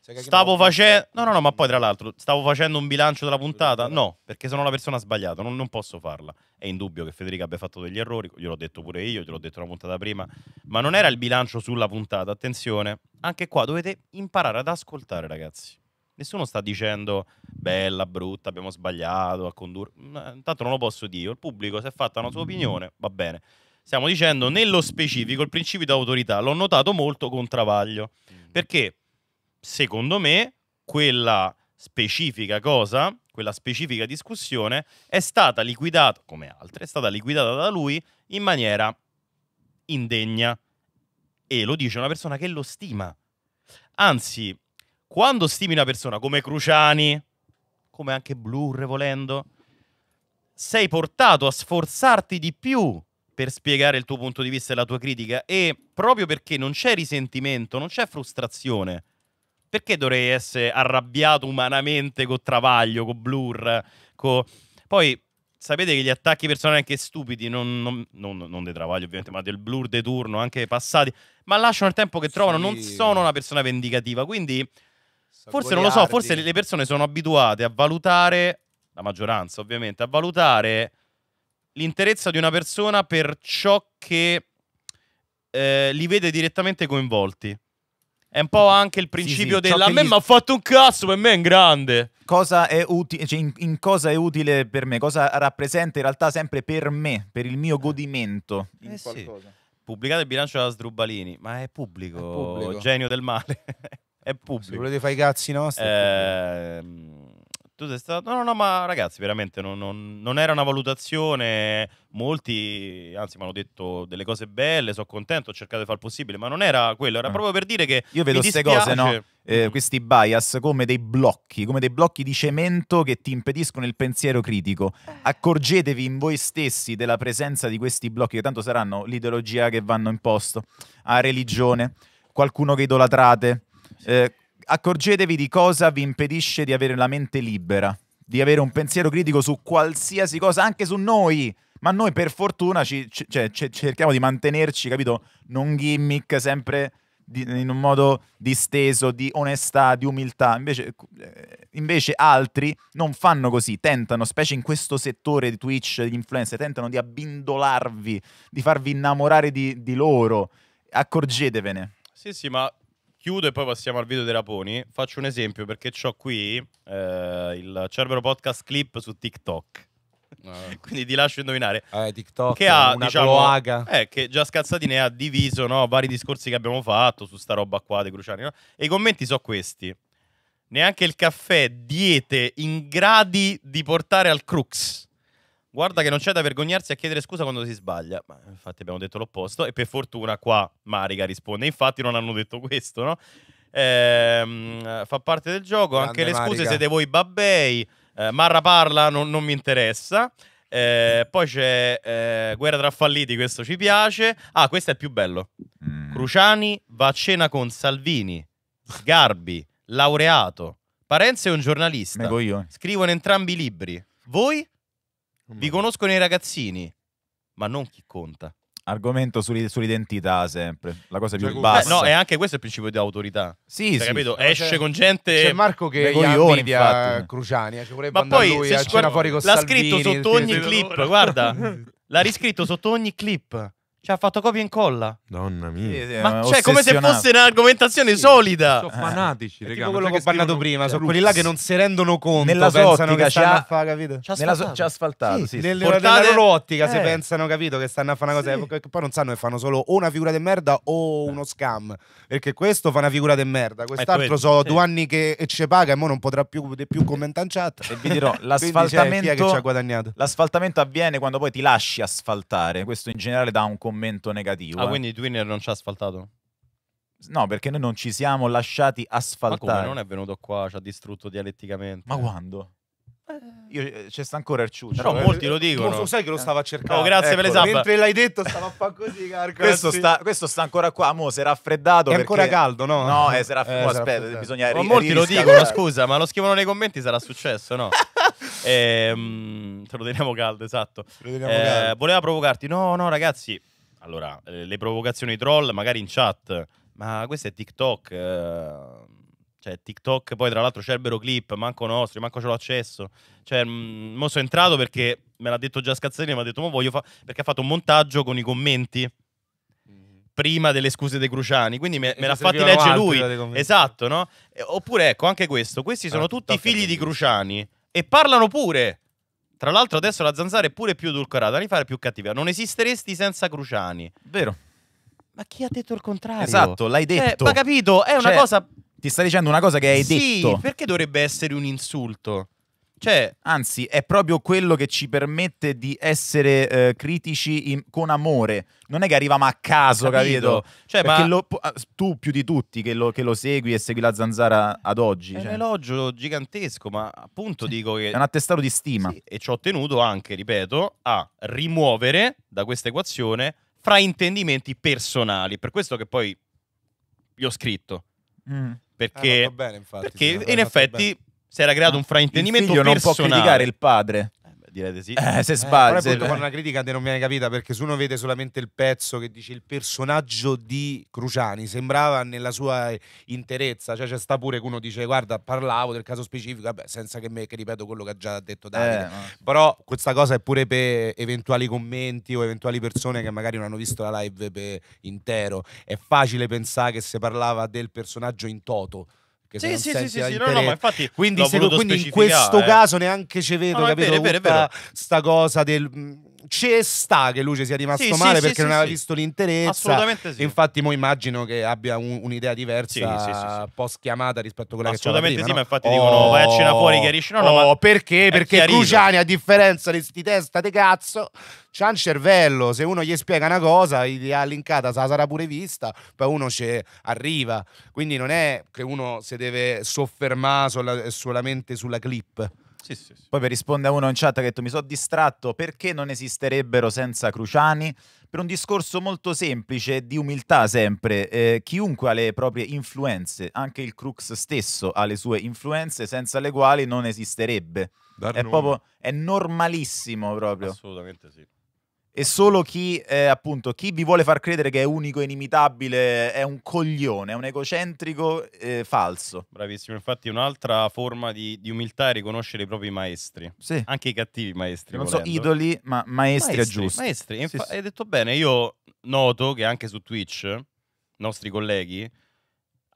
[SPEAKER 1] Stavo facendo. No, no, no, ma poi tra l'altro, stavo facendo un bilancio della puntata? No, perché sono la persona sbagliata, non, non posso farla. È indubbio che Federica abbia fatto degli errori, gliel'ho detto pure io, gliel'ho detto la puntata prima. Ma non era il bilancio sulla puntata, attenzione. Anche qua dovete imparare ad ascoltare, ragazzi. Nessuno sta dicendo bella, brutta, abbiamo sbagliato a condurre. Intanto non lo posso dire. Il pubblico si è fatta una sua opinione, va bene. Stiamo dicendo nello specifico il principio di autorità. L'ho notato molto con Travaglio. Mm. Perché secondo me quella specifica cosa, quella specifica discussione è stata liquidata, come altre, è stata liquidata da lui in maniera indegna. E lo dice una persona che lo stima. Anzi, quando stimi una persona come Cruciani, come anche Blur volendo, sei portato a sforzarti di più per spiegare il tuo punto di vista e la tua critica e proprio perché non c'è risentimento, non c'è frustrazione. Perché dovrei essere arrabbiato umanamente con Travaglio, con Blur, con... Poi sapete che gli attacchi personali anche stupidi, non, non, non, non dei travaglio ovviamente, ma del blur de turno, anche passati, ma lasciano il tempo che trovano, sì. non sono una persona vendicativa, quindi Sagoliardi. forse non lo so, forse le persone sono abituate a valutare, la maggioranza ovviamente, a valutare l'interezza di una persona per ciò che eh, li vede direttamente coinvolti. È un po' mm. anche il principio sì, sì, della. A me gli... mi ha fatto un cazzo, per me è in grande.
[SPEAKER 7] Cosa è uti- cioè in, in, cosa è utile per me? Cosa rappresenta in realtà sempre per me, per il mio eh. godimento?
[SPEAKER 6] Eh, in
[SPEAKER 1] sì. Pubblicate il bilancio della Sdrubalini, ma è pubblico, è pubblico. genio del male.
[SPEAKER 6] è pubblico. Se volete fare i cazzi nostri.
[SPEAKER 1] Ehm. Tu sei stato... No, no, ma ragazzi, veramente non, non, non era una valutazione. Molti, anzi, mi hanno detto delle cose belle, sono contento, ho cercato di fare il possibile, ma non era quello, era ah. proprio per dire che... Io vedo queste cose, no?
[SPEAKER 7] Eh, mm. questi bias come dei blocchi, come dei blocchi di cemento che ti impediscono il pensiero critico. Accorgetevi in voi stessi della presenza di questi blocchi, che tanto saranno l'ideologia che vanno in posto, a religione, qualcuno che idolatrate. Eh, accorgetevi di cosa vi impedisce di avere la mente libera, di avere un pensiero critico su qualsiasi cosa, anche su noi. Ma noi per fortuna ci, c- cioè, c- cerchiamo di mantenerci, capito? Non gimmick, sempre di, in un modo disteso, di onestà, di umiltà. Invece, eh, invece, altri non fanno così, tentano, specie in questo settore di Twitch, di influencer, tentano di abbindolarvi, di farvi innamorare di, di loro. Accorgetevene.
[SPEAKER 1] Sì, sì, ma chiudo e poi passiamo al video dei raponi. Faccio un esempio perché ho qui eh, il Cerbero Podcast clip su TikTok. Ah. Quindi ti lascio indovinare eh, TikTok, che ha una diciamo, cloaca. Eh, che già Scazzatine ha diviso no, vari discorsi che abbiamo fatto su sta roba qua dei Cruciani. No? E i commenti sono questi: neanche il caffè diete in gradi di portare al crux. Guarda che non c'è da vergognarsi a chiedere scusa quando si sbaglia. Ma infatti abbiamo detto l'opposto e per fortuna qua Marica risponde. Infatti non hanno detto questo, no? Ehm, fa parte del gioco. Grande Anche le Marica. scuse siete voi babbei. Eh, Marra parla, non, non mi interessa. Eh, poi c'è eh, Guerra tra falliti, questo ci piace. Ah, questo è il più bello. Mm. Cruciani va a cena con Salvini, Sgarbi, laureato. Parenza è un giornalista. Scrivono entrambi i libri. Voi? Vi conoscono i ragazzini, ma non chi conta.
[SPEAKER 7] Argomento sull'identità sempre, la cosa più cioè, bassa.
[SPEAKER 1] Beh, no, e anche questo è il principio di autorità. Sì, cioè, sì. Capito? Esce con gente... C'è Marco che coglioni, invidia
[SPEAKER 6] Cruciani, eh, ci vorrebbe Ma poi, lui se a guarda, fuori con L'ha Salvini, scritto sotto ogni clip, guarda.
[SPEAKER 1] L'ha riscritto sotto ogni clip. Cioè, ha fatto copia e incolla. Donna mia. Sì, sì, ma eh, cioè, come se
[SPEAKER 2] fosse
[SPEAKER 6] un'argomentazione sì. solida. Sono eh. fanatici, eh. È quello che ho parlato prima. Sono quelli là che non si rendono conto. Nella pensano che stanno a fare, capito? Ci ha asfaltato. So, asfaltato sì, Nelle, Portate... Nella loro ottica eh. se pensano, capito, che stanno a fare una cosa. Che poi non sanno che fanno solo o una figura di merda o eh. uno scam. Perché questo fa una figura di merda. Quest'altro so due anni che ci paga e mo non potrà più, più commentare in chat. E vi dirò, l'asfaltamento...
[SPEAKER 7] L'asfaltamento avviene quando poi ti lasci asfaltare. Questo in generale dà un commento commento negativo. Ah, eh. quindi Twinner non ci ha asfaltato? No, perché noi non ci siamo lasciati asfaltare. Ma come, non è venuto qua, ci ha distrutto dialetticamente. Ma quando? Eh. Io eh, c'è sta ancora il ciuccio. Però eh. molti lo dicono. Tu sai che lo stava cercando. Oh, grazie ecco, per l'esame. Mentre l'hai detto stava
[SPEAKER 6] a fare così, carco. Questo sta,
[SPEAKER 7] questo sta ancora qua, mo si è raffreddato È perché... ancora caldo, no? No, eh, sarà... eh, aspetta, bisogna ri- Molti lo dicono,
[SPEAKER 1] scusa, ma lo scrivono nei commenti sarà successo, no? ehm, te lo teniamo caldo, esatto. Teniamo eh, caldo. Voleva provocarti. No, no, ragazzi, allora, eh, le provocazioni troll magari in chat, ma questo è TikTok. Eh, cioè, TikTok, poi tra l'altro Cerbero Clip, manco nostri, manco ce l'ho accesso. Cioè, mm, mo sono entrato perché me l'ha detto già Scazzini, mi ha detto, ma voglio fare... Perché ha fatto un montaggio con i commenti mm-hmm. prima delle scuse dei Cruciani, quindi me, me l'ha fatti leggere lui. Esatto, no? E, oppure ecco, anche questo, questi sono ah, tutti figli di Cruciani e parlano pure. Tra l'altro adesso la zanzara è pure più edulcorata, anni fa più cattiva. Non esisteresti senza Cruciani. Vero. Ma chi ha detto il contrario? Esatto, l'hai cioè, detto. Eh, ma capito, è cioè, una cosa... Ti sta dicendo una cosa che hai sì, detto. Sì, perché dovrebbe essere un
[SPEAKER 7] insulto? Cioè, anzi, è proprio quello che ci permette di essere eh, critici in, con amore. Non è che arriviamo a caso, capito? capito? Cioè, ma... lo, ah,
[SPEAKER 1] tu più di tutti
[SPEAKER 7] che lo, che lo, segui e segui la zanzara ad oggi. È cioè. un
[SPEAKER 1] elogio gigantesco, ma appunto sì. dico che... È un attestato di stima. Sì, e ci ho tenuto anche, ripeto, a rimuovere da questa equazione fraintendimenti personali. Per questo che poi gli ho scritto. Mm. Perché, ah, bene, infatti, perché sì, in effetti... Bene si era creato
[SPEAKER 6] un fraintendimento io non può criticare il padre.
[SPEAKER 1] Eh,
[SPEAKER 7] direi di sì. Eh, se sbaglio. Eh, se... Poi una
[SPEAKER 6] critica che non viene capita perché se uno vede solamente il pezzo che dice il personaggio di Cruciani sembrava nella sua eh, interezza, cioè c'è sta pure che uno dice guarda parlavo del caso specifico, vabbè, senza che, me, che ripeto quello che ha già detto eh, Davide. Eh, Però questa cosa è pure per eventuali commenti o eventuali persone che magari non hanno visto la live per intero. È facile pensare che se parlava del personaggio in toto perché sì, sì, sì, sì, sì, no, no, ma infatti quindi, se, quindi in questo eh. caso neanche ci vedo, no, capito? È vero, è vero. Sta cosa del ci sta che Luce sia rimasto sì, male sì, perché sì, non aveva visto l'interezza. Assolutamente sì. Infatti, mo immagino che abbia un, un'idea diversa, post chiamata rispetto a quella che c'era prima. Assolutamente sì, no? ma infatti oh, dicono vai a cena fuori, chiarisci. No, no, oh, ma perché? Perché Cruciani, a differenza di sti testa di cazzo, c'ha un cervello. Se uno gli spiega una cosa, gli ha linkata, se sarà pure vista, poi uno ci arriva. Quindi non è che uno si deve soffermare sol- solamente sulla clip. Sì, sì, sì. Poi per rispondere a uno in chat ha detto mi sono distratto perché non esisterebbero
[SPEAKER 7] senza Cruciani? Per un discorso molto semplice, di umiltà sempre, eh, chiunque ha le proprie influenze, anche il Crux stesso ha le sue influenze senza le quali non esisterebbe. Dar è, nome. proprio, è normalissimo proprio. Assolutamente sì e solo chi, eh, appunto, chi vi vuole far credere che è unico e inimitabile è un coglione,
[SPEAKER 1] è un egocentrico eh, falso. Bravissimo, infatti un'altra forma di, di, umiltà è riconoscere i propri maestri, sì. anche i cattivi maestri. Non volendo. so idoli, ma maestri, maestri è giusto. Maestri, Infa- sì, sì. hai detto bene, io noto che anche su Twitch, nostri colleghi,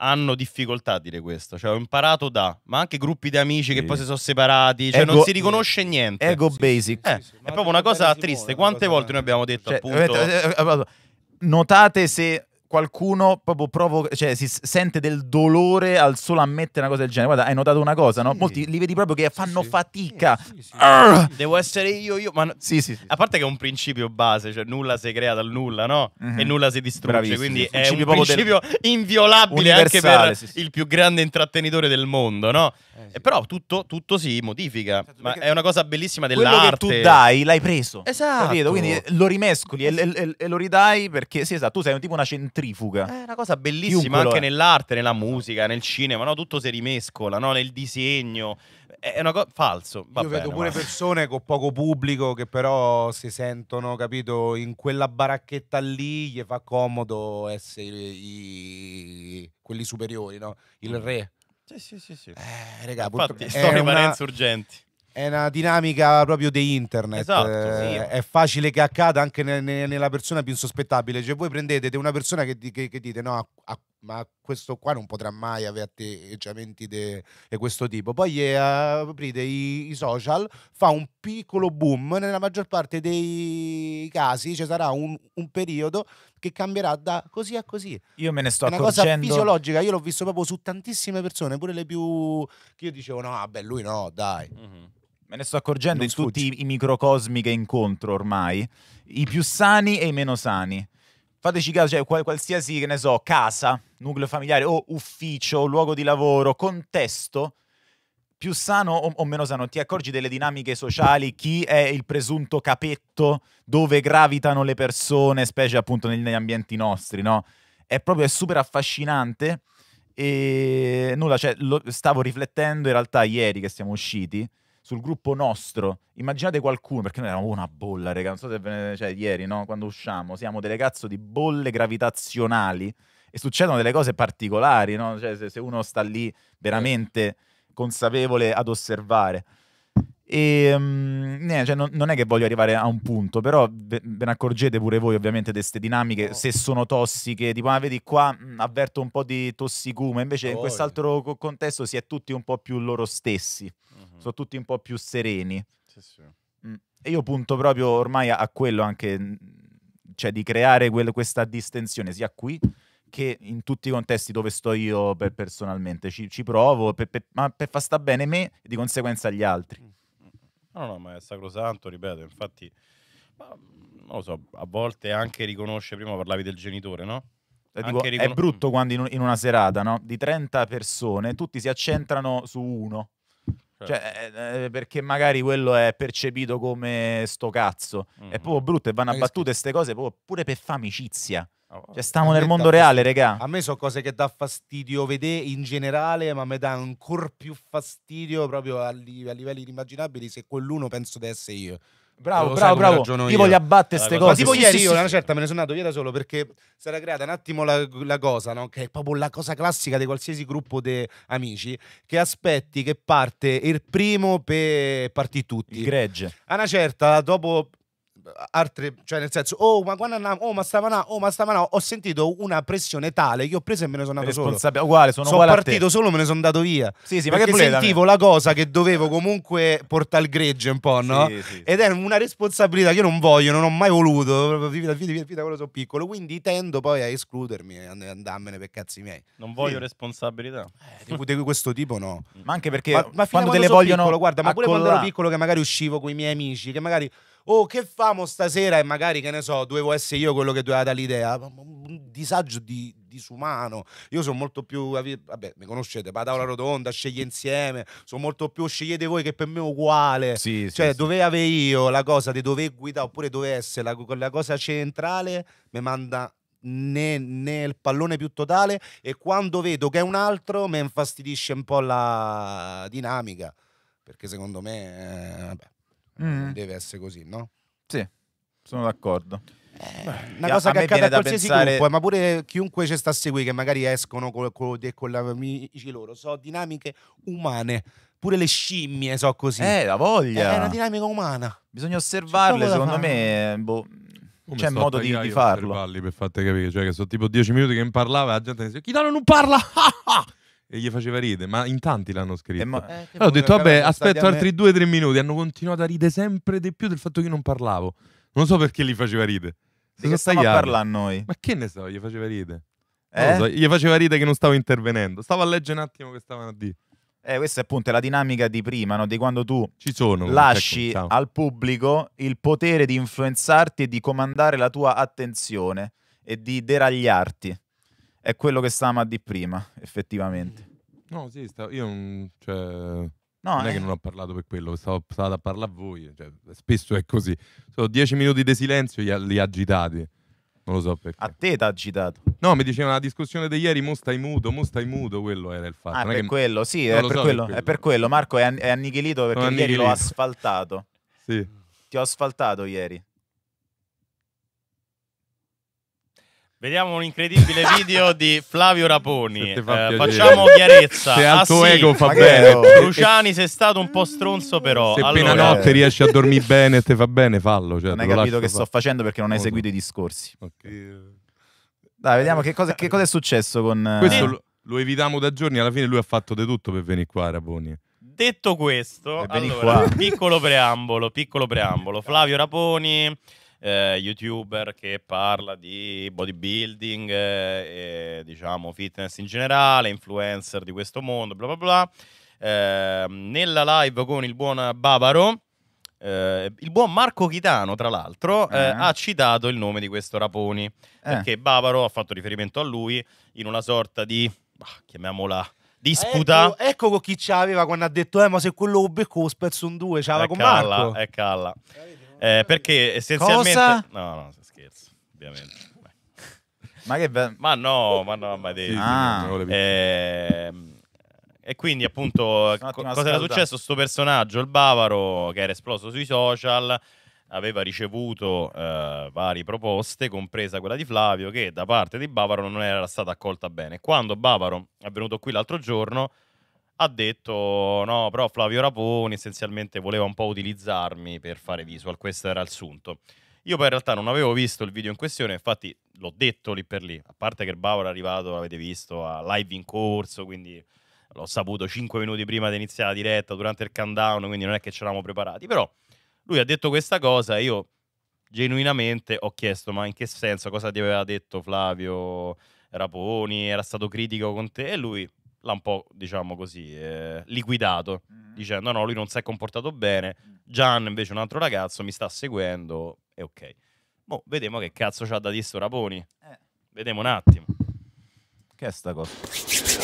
[SPEAKER 1] hanno difficoltà a dire questo. Cioè, ho imparato da, ma anche gruppi di amici che poi si sono separati, cioè ego, non si riconosce niente. Ego sì, basic. Eh, sì, è proprio una cosa triste. Muore, Quante volte noi abbiamo detto, cioè, appunto. Eh,
[SPEAKER 7] eh, eh, notate se qualcuno proprio provoca, cioè si sente del dolore al solo ammettere una cosa del genere. Guarda, hai notato una cosa, no? Molti li vedi proprio che fanno sì, fatica. Eh, sì,
[SPEAKER 1] Devo essere io, io. Ma no, sì, sì, A parte che è un principio base, cioè nulla si crea dal nulla, no? Mm-hmm. E nulla si distrugge. Bravissimo. Quindi è un principio del... inviolabile anche per il più grande intrattenitore del mondo, no? Eh, Però tutto, tutto, si modifica. Certo, ma è una cosa bellissima dell'arte. Quello che tu dai,
[SPEAKER 7] l'hai preso. Esatto. Capito? Quindi lo rimescoli e, e, e, e lo ridai perché, sì, esatto, tu sei un tipo una centrina centrifuga. È una cosa bellissima
[SPEAKER 1] anche è. nell'arte, nella musica, nel cinema, no? tutto si rimescola, no? nel disegno. È una cosa falso. Va Io bene, vedo pure ma...
[SPEAKER 6] persone con poco pubblico che però si sentono, capito, in quella baracchetta lì gli fa comodo essere i... quelli superiori, no? Il mm. re. Sì, sì, sì, sì. Eh, raga, Infatti, storie una... urgenti è una dinamica proprio di internet. Esatto, sì. Eh, è facile che accada anche ne, ne, nella persona più insospettabile. Cioè, voi prendete una persona che, che, che dite: No, a, a, ma questo qua non potrà mai avere atteggiamenti di questo tipo. Poi eh, aprite i, i, social, fa un piccolo boom. Nella maggior parte dei casi ci cioè sarà un, un, periodo che cambierà da così a così. Io me ne sto È una accorgendo. cosa fisiologica. Io l'ho visto proprio su tantissime persone, pure le più. che io dicevo: No, vabbè, lui no, dai. Mm -hmm
[SPEAKER 7] me ne sto accorgendo non in sfuggi. tutti i, microcosmi che incontro ormai, i più sani e i meno sani. Fateci caso, cioè qual qualsiasi, che ne so, casa, nucleo familiare o ufficio, luogo di lavoro, contesto, più sano o, o meno sano, ti accorgi delle dinamiche sociali, chi è il presunto capetto, dove gravitano le persone, specie appunto negli, negli ambienti nostri, no? È proprio è super affascinante e nulla, cioè, lo, stavo riflettendo in realtà ieri che siamo usciti, sul gruppo nostro, immaginate qualcuno, perché noi eravamo una bolla, raga, non so se ve ne... cioè ieri, no? Quando usciamo, siamo delle cazzo di bolle gravitazionali e succedono delle cose particolari, no? Cioè se, se uno sta lì veramente consapevole ad osservare. Ehm, e, um, cioè, non, non, è che voglio arrivare a un punto, però ve, ve ne accorgete pure voi ovviamente di queste dinamiche, no. se sono tossiche, tipo ah, vedi qua mh, mm, avverto un po' di tossicume, invece oh, in quest'altro eh. contesto si è tutti un po' più loro stessi uh-huh. sono tutti un po' più sereni. Sì, sì. Mm. E io punto proprio ormai a, quello anche, cioè di creare quel, questa distensione sia qui che in tutti i contesti dove sto io per, personalmente. Ci, ci provo, per, per, ma per far sta bene me e di conseguenza gli altri. Mm.
[SPEAKER 1] No, no, ma è sacrosanto, ripeto, infatti, ma, non lo so, a volte anche riconosce, prima parlavi del genitore, no? Eh, dico, ricon- è brutto
[SPEAKER 7] mm. quando in, un, in, una serata no? di 30 persone tutti si accentrano su uno. Certo. Cioè, eh, eh, perché magari quello è percepito come sto cazzo. Mm. È mm-hmm. proprio brutto e vanno Ma abbattute
[SPEAKER 6] queste cose proprio pure per fa amicizia. Oh, cioè,
[SPEAKER 7] stiamo nel mondo reale, regà.
[SPEAKER 6] A me sono cose che dà fastidio vedere in generale, ma mi dà ancora più fastidio proprio a, li a livelli inimmaginabili se quell'uno penso di essere io. Bravo, bravo, bravo. Io voglio abbattere queste cose. Ma tipo sì, ieri sì, io, sì. una certa, me ne sono andato via da solo perché si era creata un attimo la, la cosa, no? che è proprio la cosa classica di qualsiasi gruppo di amici, che aspetti che parte il primo per partire tutti. Il gregge. A una certa, dopo altre, cioè nel senso, oh ma quando andiamo, oh ma stamattina, oh ma stamattina, ho sentito una pressione tale che ho preso e me ne sono andato solo. Uguale, sono, sono partito solo, me ne sono andato via. Sì, sì, perché ma che sentivo la cosa che dovevo comunque portare al gregge un po', no? Sì, sì. Ed è una responsabilità che io non voglio, non ho mai voluto, vita, vita, vita quando sono piccolo, quindi tendo poi a escludermi e andarmene per cazzi miei. Non voglio sì.
[SPEAKER 1] responsabilità. Eh, di, di
[SPEAKER 6] questo tipo no. Ma anche perché ma, ma quando, quando te le vogliono... Piccolo, guarda, ma pure quando ero piccolo che magari uscivo con i miei amici, che magari oh che famo stasera e magari che ne so, dovevo essere io quello che doveva dare l'idea, un disagio di, disumano, io sono molto più, vabbè mi conoscete, Pataola Rotonda, sceglie insieme, sono molto più, scegliete voi che per me è uguale, sì, cioè sì, dove sì. avevo io la cosa di dover guidare oppure dove essere la, la cosa centrale, mi manda né, né, pallone più totale e quando vedo che è un altro mi infastidisce un po' la dinamica perché secondo me eh, vabbè, Mm. Deve essere così, no? Sì, sono d'accordo. Eh,
[SPEAKER 7] una cosa a che accade a qualsiasi pensare... gruppo, eh, ma
[SPEAKER 6] pure chiunque ci sta a seguire, che magari escono con, con, con gli amici loro, so dinamiche umane. Pure le scimmie so così. Eh, la voglia. Eh, è una dinamica umana. Bisogna osservarle, secondo me. Eh, boh,
[SPEAKER 4] c'è modo di, di
[SPEAKER 2] farlo. Per, per farti capire, cioè che sono tipo dieci minuti che non parlava e la gente dice, chi
[SPEAKER 4] non parla?
[SPEAKER 2] e gli faceva ridere, ma in tanti l'hanno scritto. Eh, ma...
[SPEAKER 4] eh, allora ho detto, vabbè, aspetto altri
[SPEAKER 2] due o tre minuti. Hanno continuato a ridere sempre di più del fatto che io non parlavo. Non so perché gli faceva ridere. Di che stava a noi? Ma che ne so, gli faceva ridere. Eh? So, gli faceva
[SPEAKER 7] ridere che non stavo intervenendo. Stavo a leggere un attimo
[SPEAKER 2] che stavano a dire.
[SPEAKER 7] Eh, questa è appunto la dinamica di prima, no? di quando tu sono, lasci ecco, al pubblico il potere di influenzarti e di comandare la tua attenzione e di deragliarti è quello che stavamo a di prima, effettivamente.
[SPEAKER 2] No, sì, sta, io non, cioè, no, non è eh. che non ho parlato per quello, stavo, stavo a parlare a voi, cioè,
[SPEAKER 7] spesso è così. Sono dieci minuti di silenzio
[SPEAKER 2] li, li agitate. Non lo so perché. A te t'ha agitato. No, mi diceva la discussione di ieri, mo stai muto, mo stai muto, quello era il fatto. Ah, per che... quello, sì, è so quello, per quello, è
[SPEAKER 7] per quello. Marco è, annichilito perché annichilito. ieri l'ho asfaltato. sì. Ti ho asfaltato ieri.
[SPEAKER 1] Vediamo un incredibile video di Flavio Raponi. Eh, facciamo chiarezza. Se al ah, tuo sì. ego fa bene. Luciani, sei stato un po' stronzo, però. Se appena
[SPEAKER 7] allora... notte riesci a dormire
[SPEAKER 2] bene e te fa bene, fallo. Cioè, non hai capito che fa... sto facendo
[SPEAKER 7] perché non hai seguito i discorsi. Okay. Dai, vediamo che cosa, che cosa è successo con. Eh, questo lo,
[SPEAKER 2] lo evitiamo da giorni. Alla fine lui ha fatto di tutto per venire qua, Raponi.
[SPEAKER 1] Detto questo, allora, piccolo preambolo, piccolo preambolo. Flavio Raponi eh, youtuber che parla di bodybuilding eh, e diciamo fitness in generale, influencer di questo mondo, bla bla bla. Eh, nella live con il buon Bavaro, eh, il buon Marco Chitano, tra l'altro, eh, uh ha citato il nome di questo Raponi, eh. perché Bavaro ha fatto riferimento a lui in una sorta di, bah, chiamiamola disputa. Ecco,
[SPEAKER 6] ecco con chi c'aveva quando ha detto: Eh, ma se quello becco lo spezzo un due, c'aveva è eh, con calla, Marco.
[SPEAKER 1] È calla. Eh, perché essenzialmente... Cosa? No, no, scherzo, ovviamente. ma che bello. Ma no, ma no, ma detto. Ah. Eh, ehm, e quindi appunto cosa scalda. era successo? Sto personaggio, il Bavaro, che era esploso sui social, aveva ricevuto eh, varie proposte, compresa quella di Flavio, che da parte di Bavaro non era stata accolta bene. Quando Bavaro è venuto qui l'altro giorno, ha detto no, però Flavio Raponi essenzialmente voleva un po' utilizzarmi per fare visual, questo era il sunto. Io poi in realtà non avevo visto il video in questione, infatti l'ho detto lì per lì, a parte che Bauer è arrivato, l'avete visto, a live in corso, quindi l'ho saputo 5 minuti prima di iniziare la diretta, durante il countdown, quindi non è che ci eravamo preparati, però lui ha detto questa cosa e io genuinamente ho chiesto ma in che senso, cosa ti aveva detto Flavio Raponi, era stato critico con te e lui l'ha un po', diciamo così, eh, liquidato, mm. Mm-hmm. dicendo no, lui non si è comportato bene, mm. Gian invece un altro ragazzo mi sta seguendo e ok. Boh, vediamo che cazzo c'ha da dire sto Raponi. Eh. Vediamo un attimo. Che è sta
[SPEAKER 3] cosa?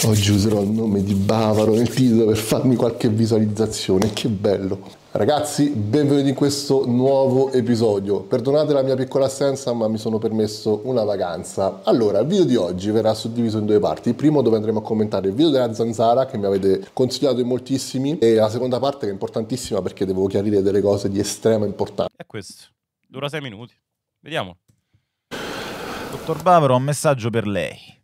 [SPEAKER 3] Oggi userò il nome di Bavaro nel titolo per farmi qualche visualizzazione, che bello. Ragazzi, benvenuti in questo nuovo episodio. Perdonate la mia piccola assenza, ma mi sono permesso una vacanza. Allora, il video di oggi verrà suddiviso in due parti. Il primo dove andremo a commentare il video della zanzara che mi avete consigliato in moltissimi e la seconda parte che è importantissima perché devo chiarire delle cose di estrema importanza. È
[SPEAKER 1] questo. Dura sei minuti. Vediamo.
[SPEAKER 3] Dottor Bavaro, un messaggio per lei.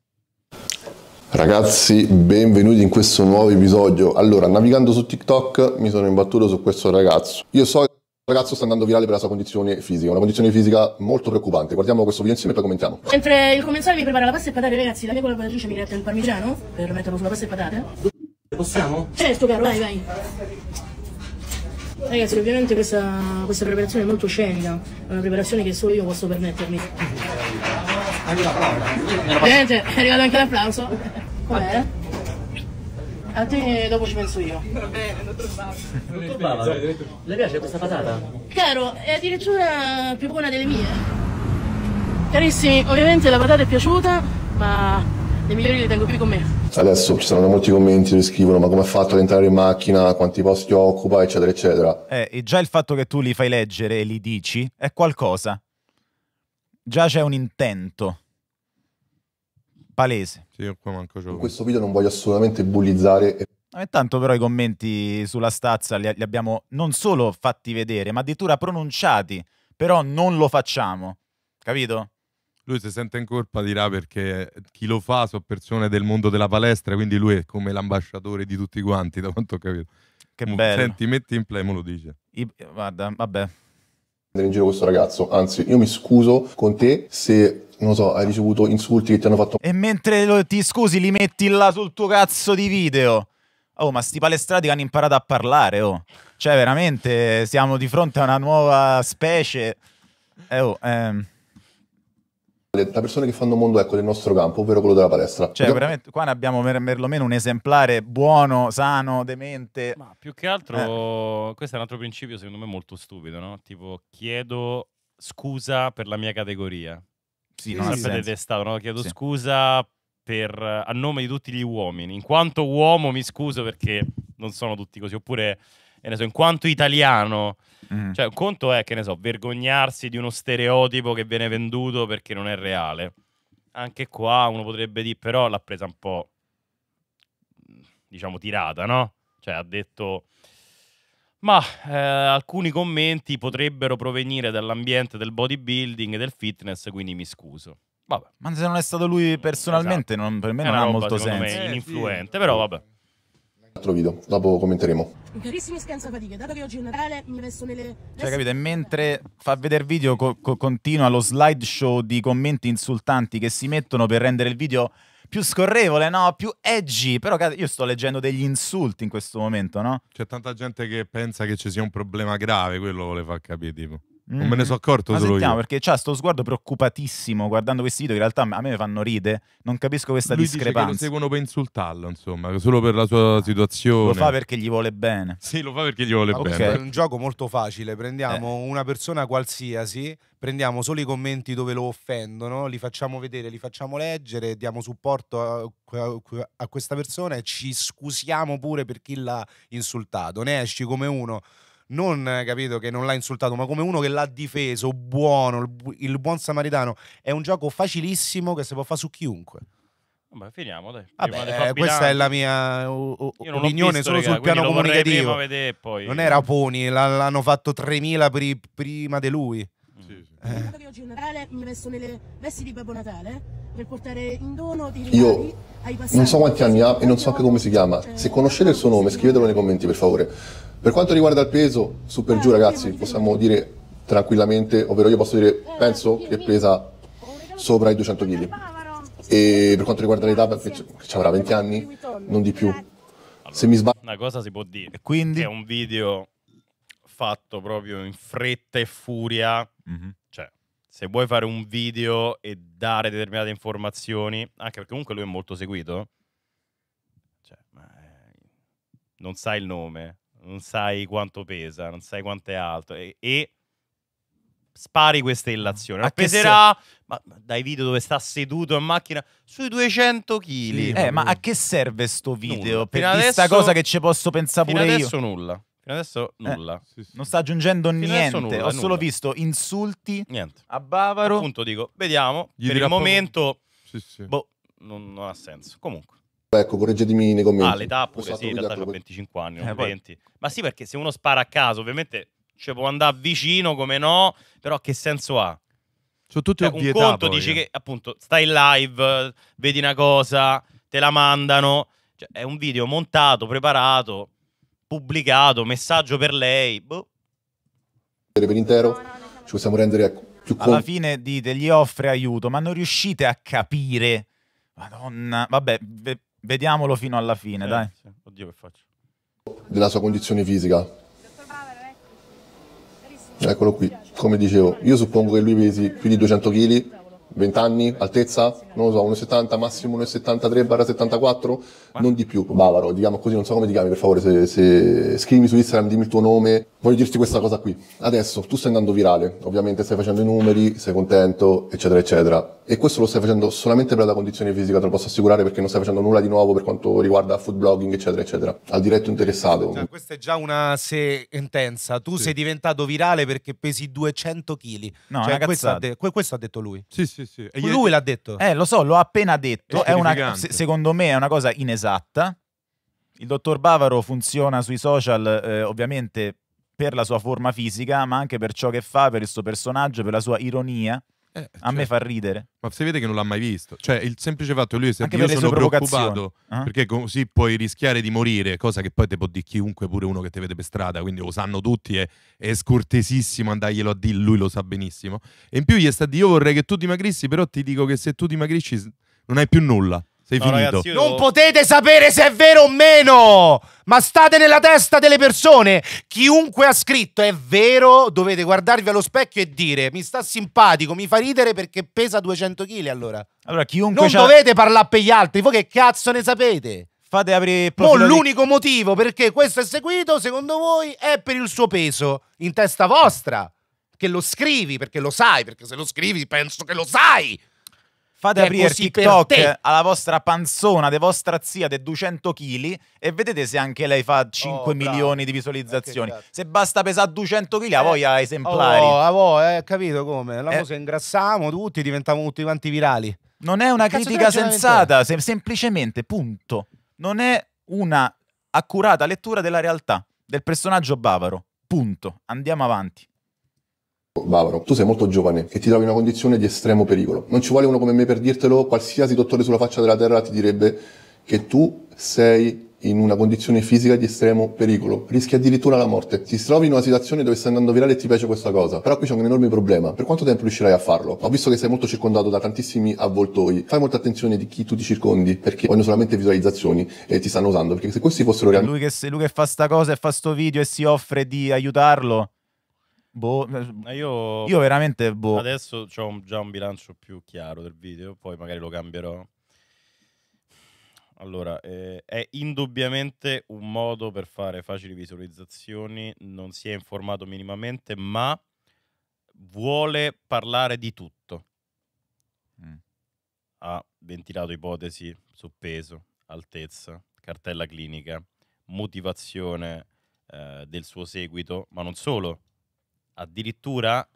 [SPEAKER 3] Ragazzi, benvenuti in questo nuovo episodio. Allora, navigando su TikTok mi sono imbattuto su questo ragazzo. Io so che questo ragazzo sta andando virale per la sua condizione fisica, una condizione fisica molto preoccupante. Guardiamo questo video insieme e poi commentiamo.
[SPEAKER 5] Mentre il commensale mi prepara la pasta e patate, ragazzi, la mia collaboratrice mi gratta il parmigiano per metterlo sulla pasta e patate. Possiamo? Certo, caro, vai, vai. Ragazzi, ovviamente questa, questa preparazione è molto scenica, è una preparazione che solo io posso permettermi. Ovviamente è arrivato anche l'applauso. Com'è? A te dopo ci penso io. Va bene, non Bava. Dottor Bava, le piace questa patata? Caro, è addirittura più buona delle mie. Carissimi, ovviamente la patata è piaciuta, ma le migliori le tengo qui con me.
[SPEAKER 3] Adesso ci saranno molti commenti che scrivono ma come ha fatto ad entrare in macchina, quanti posti occupa, eccetera, eccetera.
[SPEAKER 7] Eh, già il fatto che tu li fai leggere e li dici è qualcosa. Già c'è un intento. Palese. Sì, io qua manco
[SPEAKER 3] gioco. In questo video non voglio assolutamente bullizzare
[SPEAKER 7] e tanto però i commenti sulla stazza li, abbiamo non solo fatti vedere, ma addirittura pronunciati, però non lo facciamo, capito?
[SPEAKER 2] Lui si sente in colpa, dirà, perché chi lo fa sono persone del mondo della palestra, quindi lui è come l'ambasciatore di tutti quanti, da quanto ho capito. Che bello. Senti, metti in play, me lo dice. I, guarda,
[SPEAKER 3] vabbè, prendere in giro questo ragazzo, anzi io mi scuso con te se non lo so, hai ricevuto insulti che ti hanno fatto... E mentre lo, ti scusi li metti là sul
[SPEAKER 7] tuo cazzo di video. Oh, ma sti palestrati che hanno imparato a parlare, oh. Cioè, veramente, siamo di fronte a una nuova specie. Eh, oh, ehm
[SPEAKER 3] le persone che fanno mondo ecco del nostro campo, ovvero quello della palestra. Cioè, veramente
[SPEAKER 7] qua ne abbiamo perlomeno un esemplare buono, sano, demente.
[SPEAKER 1] Ma più che altro, eh. questo è un altro principio, secondo me, molto stupido, no? Tipo, chiedo scusa per la mia categoria. Sì, non sì, sapete testato, no? Chiedo sì. scusa per, a nome di tutti gli uomini. In quanto uomo mi scuso perché non sono tutti così. Oppure e ne so, in quanto italiano. Mm. Cioè, un conto è, che ne so, vergognarsi di uno stereotipo che viene venduto perché non è reale. Anche qua uno potrebbe dire, però l'ha presa un po', diciamo, tirata, no? Cioè, ha detto... Ma eh, alcuni commenti potrebbero provenire dall'ambiente del bodybuilding e del fitness, quindi mi scuso. Vabbè.
[SPEAKER 7] Ma se non è stato lui personalmente, esatto. non, per me è non ha molto senso. Me, eh, influente, sì.
[SPEAKER 3] però vabbè altro video, dopo commenteremo.
[SPEAKER 5] Carissimi scansa fatiche, dato che oggi è Natale mi resto nelle...
[SPEAKER 7] Cioè capito, e mentre fa vedere video co co continua lo slideshow di commenti insultanti che si mettono per rendere il video più scorrevole, no? Più edgy. Però io sto leggendo degli insulti in questo momento, no? C'è tanta gente che
[SPEAKER 2] pensa che ci sia un problema grave, quello vuole far capire, tipo. Non me ne mm. sono accorto Ma solo sentiamo, io.
[SPEAKER 7] perché c'ha cioè, sto sguardo preoccupatissimo guardando questi video. In realtà a me fanno ride. Non capisco questa Lui discrepanza. lo seguono
[SPEAKER 2] per insultarlo, insomma, solo per la sua ah. situazione. Lo fa perché gli vuole bene. Sì, lo fa perché gli vuole ah, okay. bene. È un
[SPEAKER 6] gioco molto facile. Prendiamo eh. una persona qualsiasi, prendiamo solo i commenti dove lo offendono, li facciamo vedere, li facciamo leggere, diamo supporto a, a questa persona e ci scusiamo pure per chi l'ha insultato. Ne esci come uno non eh, capito che non l'ha insultato, ma come uno che l'ha difeso, buono, il, buon samaritano. È un gioco facilissimo che si può fare su chiunque.
[SPEAKER 1] Vabbè, finiamo dai.
[SPEAKER 6] Vabbè, eh, questa è la mia uh, opinione solo sul piano comunicativo. Vedere, non era Poni, l'hanno fatto 3.000 pri- prima di lui. Mm. Sì, sì. Eh. Che oggi
[SPEAKER 5] è Natale mi vesto nelle vesti di Babbo Natale per portare in dono dei Io ai non so
[SPEAKER 3] quanti anni ha e non so anche come si chiama. Eh, Se conoscete il suo nome scrivetelo nei commenti per favore. Per quanto riguarda il peso, su per eh, giù ragazzi, possiamo dire tranquillamente, ovvero io posso dire eh, penso che pesa sopra i 200 kg. E per quanto riguarda l'età, ci avrà 20 anni, non di più. Se mi sbaglio...
[SPEAKER 1] Una cosa si può dire. Quindi... È un video fatto proprio in fretta e furia. Mm -hmm se vuoi fare un video e dare determinate informazioni, anche perché comunque lui è molto seguito, cioè, eh, non sai il nome, non sai quanto pesa, non sai quanto è alto e, e spari queste mm. illazioni. Ma peserà ma dai video dove sta seduto in macchina sui 200 kg. Sì, eh, ma a che
[SPEAKER 7] serve sto video? Nulla. Per questa cosa che ci posso pensare pure adesso io. adesso nulla.
[SPEAKER 1] Fino adesso eh, nulla. Eh, sì, sì.
[SPEAKER 7] Non sta aggiungendo Fino niente. Nulla, Ho nulla. solo visto insulti
[SPEAKER 1] niente. a Bavaro. Appunto dico, vediamo. Gli per il momento, sì, boh, non, non, ha senso. Comunque.
[SPEAKER 3] Ecco, correggetemi nei commenti. Ah, l'età pure, sì, in realtà 25
[SPEAKER 1] anni, eh, non eh, 20. Poi. Ma sì, perché se uno spara a caso, ovviamente ci può andare vicino, come no, però che senso ha?
[SPEAKER 2] Sono tutte cioè, Un conto poi. dici eh. che,
[SPEAKER 1] appunto, stai in live, vedi una cosa, te la mandano. Cioè, è un video montato, preparato pubblicato, messaggio per lei. Boh.
[SPEAKER 3] Per intero ci possiamo rendere più conto. Alla
[SPEAKER 1] fine
[SPEAKER 7] dite, gli offre aiuto, ma non riuscite a capire. Madonna, vabbè, ve vediamolo fino alla fine, eh, dai. Sì. Oddio che faccio.
[SPEAKER 3] Della sua condizione fisica. Eccolo qui, come dicevo, io suppongo che lui pesi più di 200 kg 20 anni, altezza, non lo so, 1,70 massimo, 1,73 barra 74, non di più, Bavaro, diciamo così, non so come ti chiami per favore, se, se scrivimi su Instagram, dimmi il tuo nome, voglio dirti questa cosa qui. Adesso tu stai andando virale, ovviamente stai facendo i numeri, sei contento, eccetera, eccetera. E questo lo stai facendo solamente per la condizione fisica, te lo posso assicurare, perché non stai facendo nulla di nuovo per quanto riguarda food blogging, eccetera, eccetera. Al diretto interessato. Cioè,
[SPEAKER 6] questa è già una sentenza. Tu sì. sei diventato virale perché pesi 200 kg. No, cioè, questo, ha de- questo ha detto
[SPEAKER 7] lui. Sì, sì, sì, E lui l'ha detto. Eh, lo so, l'ho appena detto. È è una, se, secondo me è una cosa inesatta. Il dottor Bavaro funziona sui social, eh, ovviamente per la sua forma fisica, ma anche per ciò che fa, per il suo personaggio, per la sua ironia. Eh, a cioè, me certo. fa ridere.
[SPEAKER 2] Ma si vede che non l'ha mai visto. Cioè, il semplice fatto che lui si è io sono preoccupato uh-huh. perché così puoi rischiare di morire, cosa che poi te può dire chiunque, pure uno che ti vede per strada, quindi lo sanno tutti, è, è scortesissimo andarglielo a dire, lui lo sa benissimo. E in più gli sta di io vorrei che tu dimagrissi, però ti dico che se tu dimagrisci non hai più nulla. Sei no, finito. Ragazzi, non
[SPEAKER 6] potete sapere se è vero o meno. Ma state nella testa delle persone. Chiunque ha scritto è vero, dovete guardarvi allo specchio e dire mi sta simpatico, mi fa ridere perché pesa 200 kg allora. Allora, chiunque Non dovete parlare per gli altri, voi che cazzo ne sapete? Fate aprire No, l'unico di... motivo perché questo è seguito, secondo voi, è per il suo peso in testa vostra. Che lo scrivi, perché lo sai, perché se lo scrivi penso che lo sai. Fate aprire TikTok alla vostra panzona di
[SPEAKER 7] vostra zia di 200 kg e vedete se anche lei fa 5 oh, milioni di eh, visualizzazioni. se basta pesare 200 kg, eh, a voi a oh, esemplari. Oh,
[SPEAKER 6] a voi, eh, capito come? La eh. ingrassamo tutti, diventiamo tutti quanti virali. Non è una critica sensata, sem- semplicemente,
[SPEAKER 3] punto.
[SPEAKER 7] Non è una accurata lettura della realtà del personaggio bavaro. Punto. Andiamo avanti.
[SPEAKER 3] Bavaro, tu sei molto giovane e ti trovi in una condizione di estremo pericolo. Non ci vuole uno come me per dirtelo, qualsiasi dottore sulla faccia della terra ti direbbe che tu sei in una condizione fisica di estremo pericolo, rischi addirittura la morte. Ti trovi in una situazione dove stai andando virale e ti piace questa cosa, però qui c'è un enorme problema. Per quanto tempo riuscirai a farlo? Ho visto che sei molto circondato da tantissimi avvoltoi. Fai molta attenzione di chi tu ti circondi, perché vogliono solamente visualizzazioni e ti stanno usando, perché se questi fossero realmente...
[SPEAKER 7] Lui che, lui che fa sta cosa e fa sto video e si offre di aiutarlo Boh, eh, io, io, veramente boh.
[SPEAKER 1] Adesso ho un, già un bilancio più chiaro del video, poi magari lo cambierò. Allora, eh, è indubbiamente un modo per fare facili visualizzazioni, non si è informato minimamente, ma vuole parlare di tutto. Mm. Ha ventilato ipotesi su peso, altezza, cartella clinica, motivazione eh, del suo seguito, ma non solo addirittura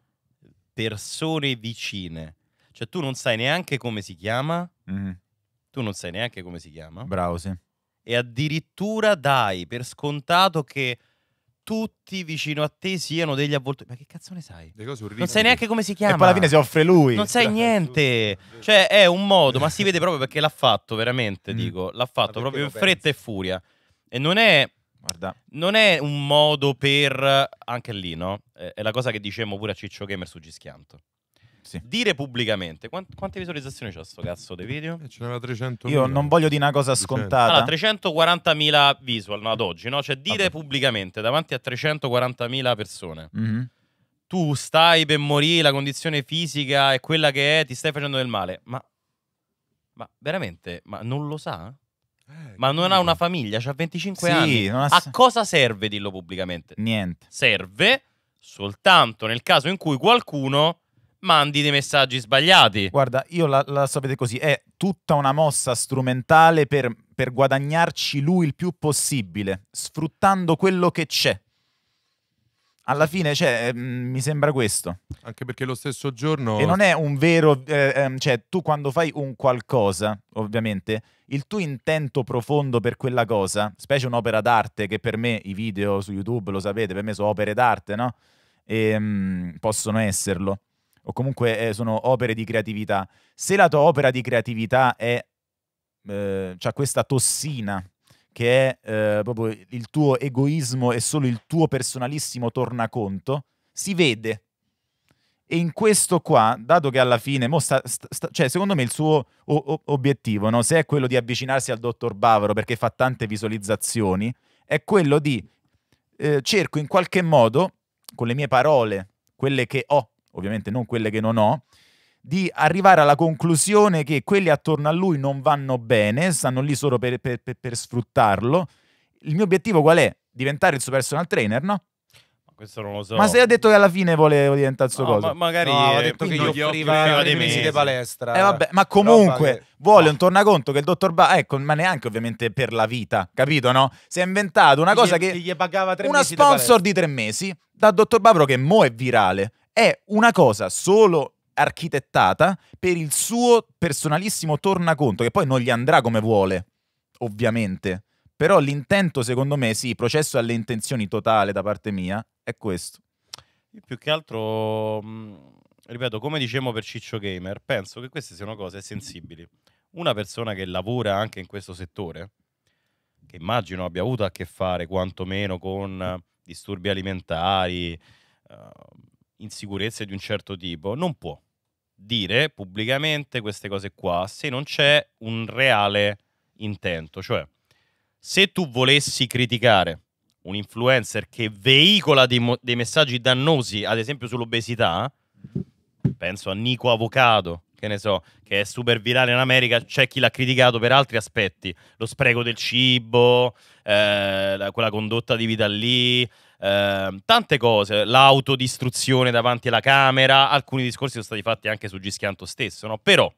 [SPEAKER 1] persone vicine. Cioè tu non sai neanche come si chiama, mm. tu non sai neanche come si chiama. Bravo, sì. E addirittura dai per scontato che tutti vicino a te siano degli avvoltoi. Ma che cazzo ne sai? non sai neanche come si chiama. E poi alla fine si offre lui. Non sai eh, niente. Cioè, è un modo, ma si vede proprio perché l'ha fatto, veramente, mm. dico. L'ha fatto proprio in fretta e furia. E non è Guarda. Non è un modo per, anche lì, no? È la cosa che dicevamo pure a Ciccio Gamer su Gischianto. Sì. Dire pubblicamente quant quante visualizzazioni c'ha sto cazzo dei video? Eh,
[SPEAKER 7] ce n'era 300. Io non voglio dire una cosa scontata. Allora,
[SPEAKER 1] 340.000 visual no, ad oggi, no? Cioè, dire Vabbè. pubblicamente davanti a 340.000 persone. Mm -hmm. Tu stai per morire, la condizione fisica è quella che è, ti stai facendo del male. Ma, ma veramente, ma non lo sa? Eh, Ma non ha una famiglia, ha 25 sì, anni. Non ha... A cosa serve dirlo pubblicamente? Niente. Serve soltanto nel caso in cui qualcuno mandi dei messaggi sbagliati.
[SPEAKER 7] Guarda, io la, la sapete così, è tutta una mossa strumentale per, per guadagnarci lui il più possibile, sfruttando quello che c'è. Alla fine, cioè, eh, mm, mi sembra questo. Anche perché lo stesso giorno. E non è un vero. Eh, ehm, cioè, tu quando fai un qualcosa, ovviamente, il tuo intento profondo per quella cosa, specie un'opera d'arte, che per me i video su YouTube lo sapete, per me sono opere d'arte, no? E, ehm, mh, possono esserlo. O comunque eh, sono opere di creatività. Se la tua opera di creatività è. Eh, ha questa tossina che è eh, proprio il tuo egoismo e solo il tuo personalissimo tornaconto, si vede. E in questo qua, dato che alla fine, sta, sta, sta, cioè secondo me il suo o- obiettivo, no? se è quello di avvicinarsi al dottor Bavaro perché fa tante visualizzazioni, è quello di eh, cerco in qualche modo, con le mie parole, quelle che ho, ovviamente non quelle che non ho, di arrivare alla conclusione che quelli attorno a lui non vanno bene, stanno lì solo per, per, per, per sfruttarlo. Il mio obiettivo qual è? Diventare il suo personal trainer, no?
[SPEAKER 1] questo non lo so. Ma se ha
[SPEAKER 7] detto che alla fine volevo diventare il suo no, cosa. Ma magari no, ha detto che gli offriva, offriva dei mesi di palestra. Eh, vabbè, ma comunque no, vuole un tornaconto che il dottor Ba, ecco, ma neanche ovviamente per la vita, capito no? Si è inventato una cosa gli, che gli pagava tre una mesi sponsor di tre mesi da dottor Babro che mo è virale. È una cosa solo architettata per il suo personalissimo tornaconto, che poi non gli andrà come vuole, ovviamente. Però l'intento, secondo me, sì, processo alle intenzioni totale da parte mia, è questo.
[SPEAKER 1] Io più che altro, mm, ripeto, come dicevo per Ciccio Gamer, penso che queste siano cose sensibili. Una persona che lavora anche in questo settore, che immagino abbia avuto a che fare quantomeno con eh, disturbi alimentari, uh, insicurezze di un certo tipo, non può dire pubblicamente queste cose qua se non c'è un reale intento. Cioè, se tu volessi criticare un influencer che veicola dei, mo- dei messaggi dannosi, ad esempio sull'obesità, penso a Nico Avocado, che ne so, che è super virale in America, c'è chi l'ha criticato per altri aspetti, lo spreco del cibo, eh, quella condotta di vita lì, Ehm, tante cose, l'autodistruzione davanti alla camera, alcuni discorsi sono stati fatti anche su Gischianto stesso, no? Però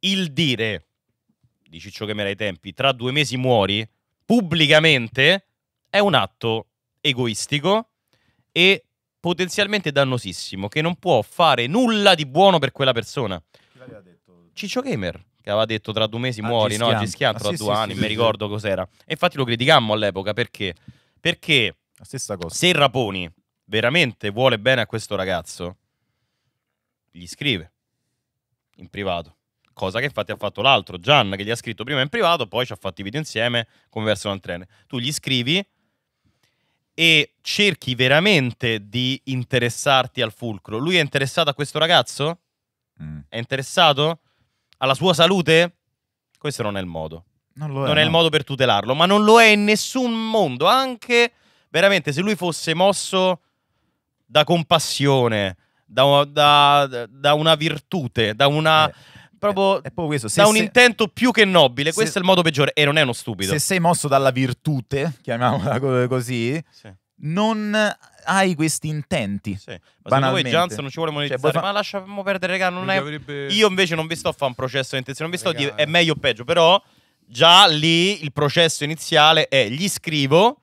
[SPEAKER 1] il dire di Ciccio Camera ai tempi, tra due mesi muori, pubblicamente è un atto egoistico e potenzialmente dannosissimo, che non può fare nulla di buono per quella persona. Ciccio Gamer che aveva detto tra due mesi ah, muori, Gischianto. no? Gischianto ah, tra sì, due sì, anni, sì, mi ricordo cos'era. E infatti lo criticammo all'epoca perché? Perché la stessa cosa. Se Raponi veramente vuole bene a questo ragazzo, gli scrive in privato. Cosa che infatti ha fatto l'altro, Gian, che gli ha scritto prima in privato, poi ci ha fatto i video insieme come personal trainer. Tu gli scrivi e cerchi veramente di interessarti al fulcro. Lui è interessato a questo ragazzo? Mm. È interessato alla sua salute? Questo non è il modo. Non, è, non no. è, il modo per tutelarlo, ma non lo è in nessun mondo, anche veramente se lui fosse mosso da compassione, da, da, da una virtute, da una... Eh, proprio, eh, questo, da un sei, intento più che nobile, se, questo è il modo peggiore e non è uno stupido. Se sei
[SPEAKER 7] mosso dalla virtute, chiamiamola così, sì. non hai questi intenti. Sì. Ma se voi Gianz non
[SPEAKER 1] ci vuole cioè, monetizzare, cioè, ma lasciamo perdere, regà. non è... Avrebbe... Io invece non vi sto a fare un processo di intenzione, non vi sto a dire è meglio o peggio, però già lì il processo iniziale è gli scrivo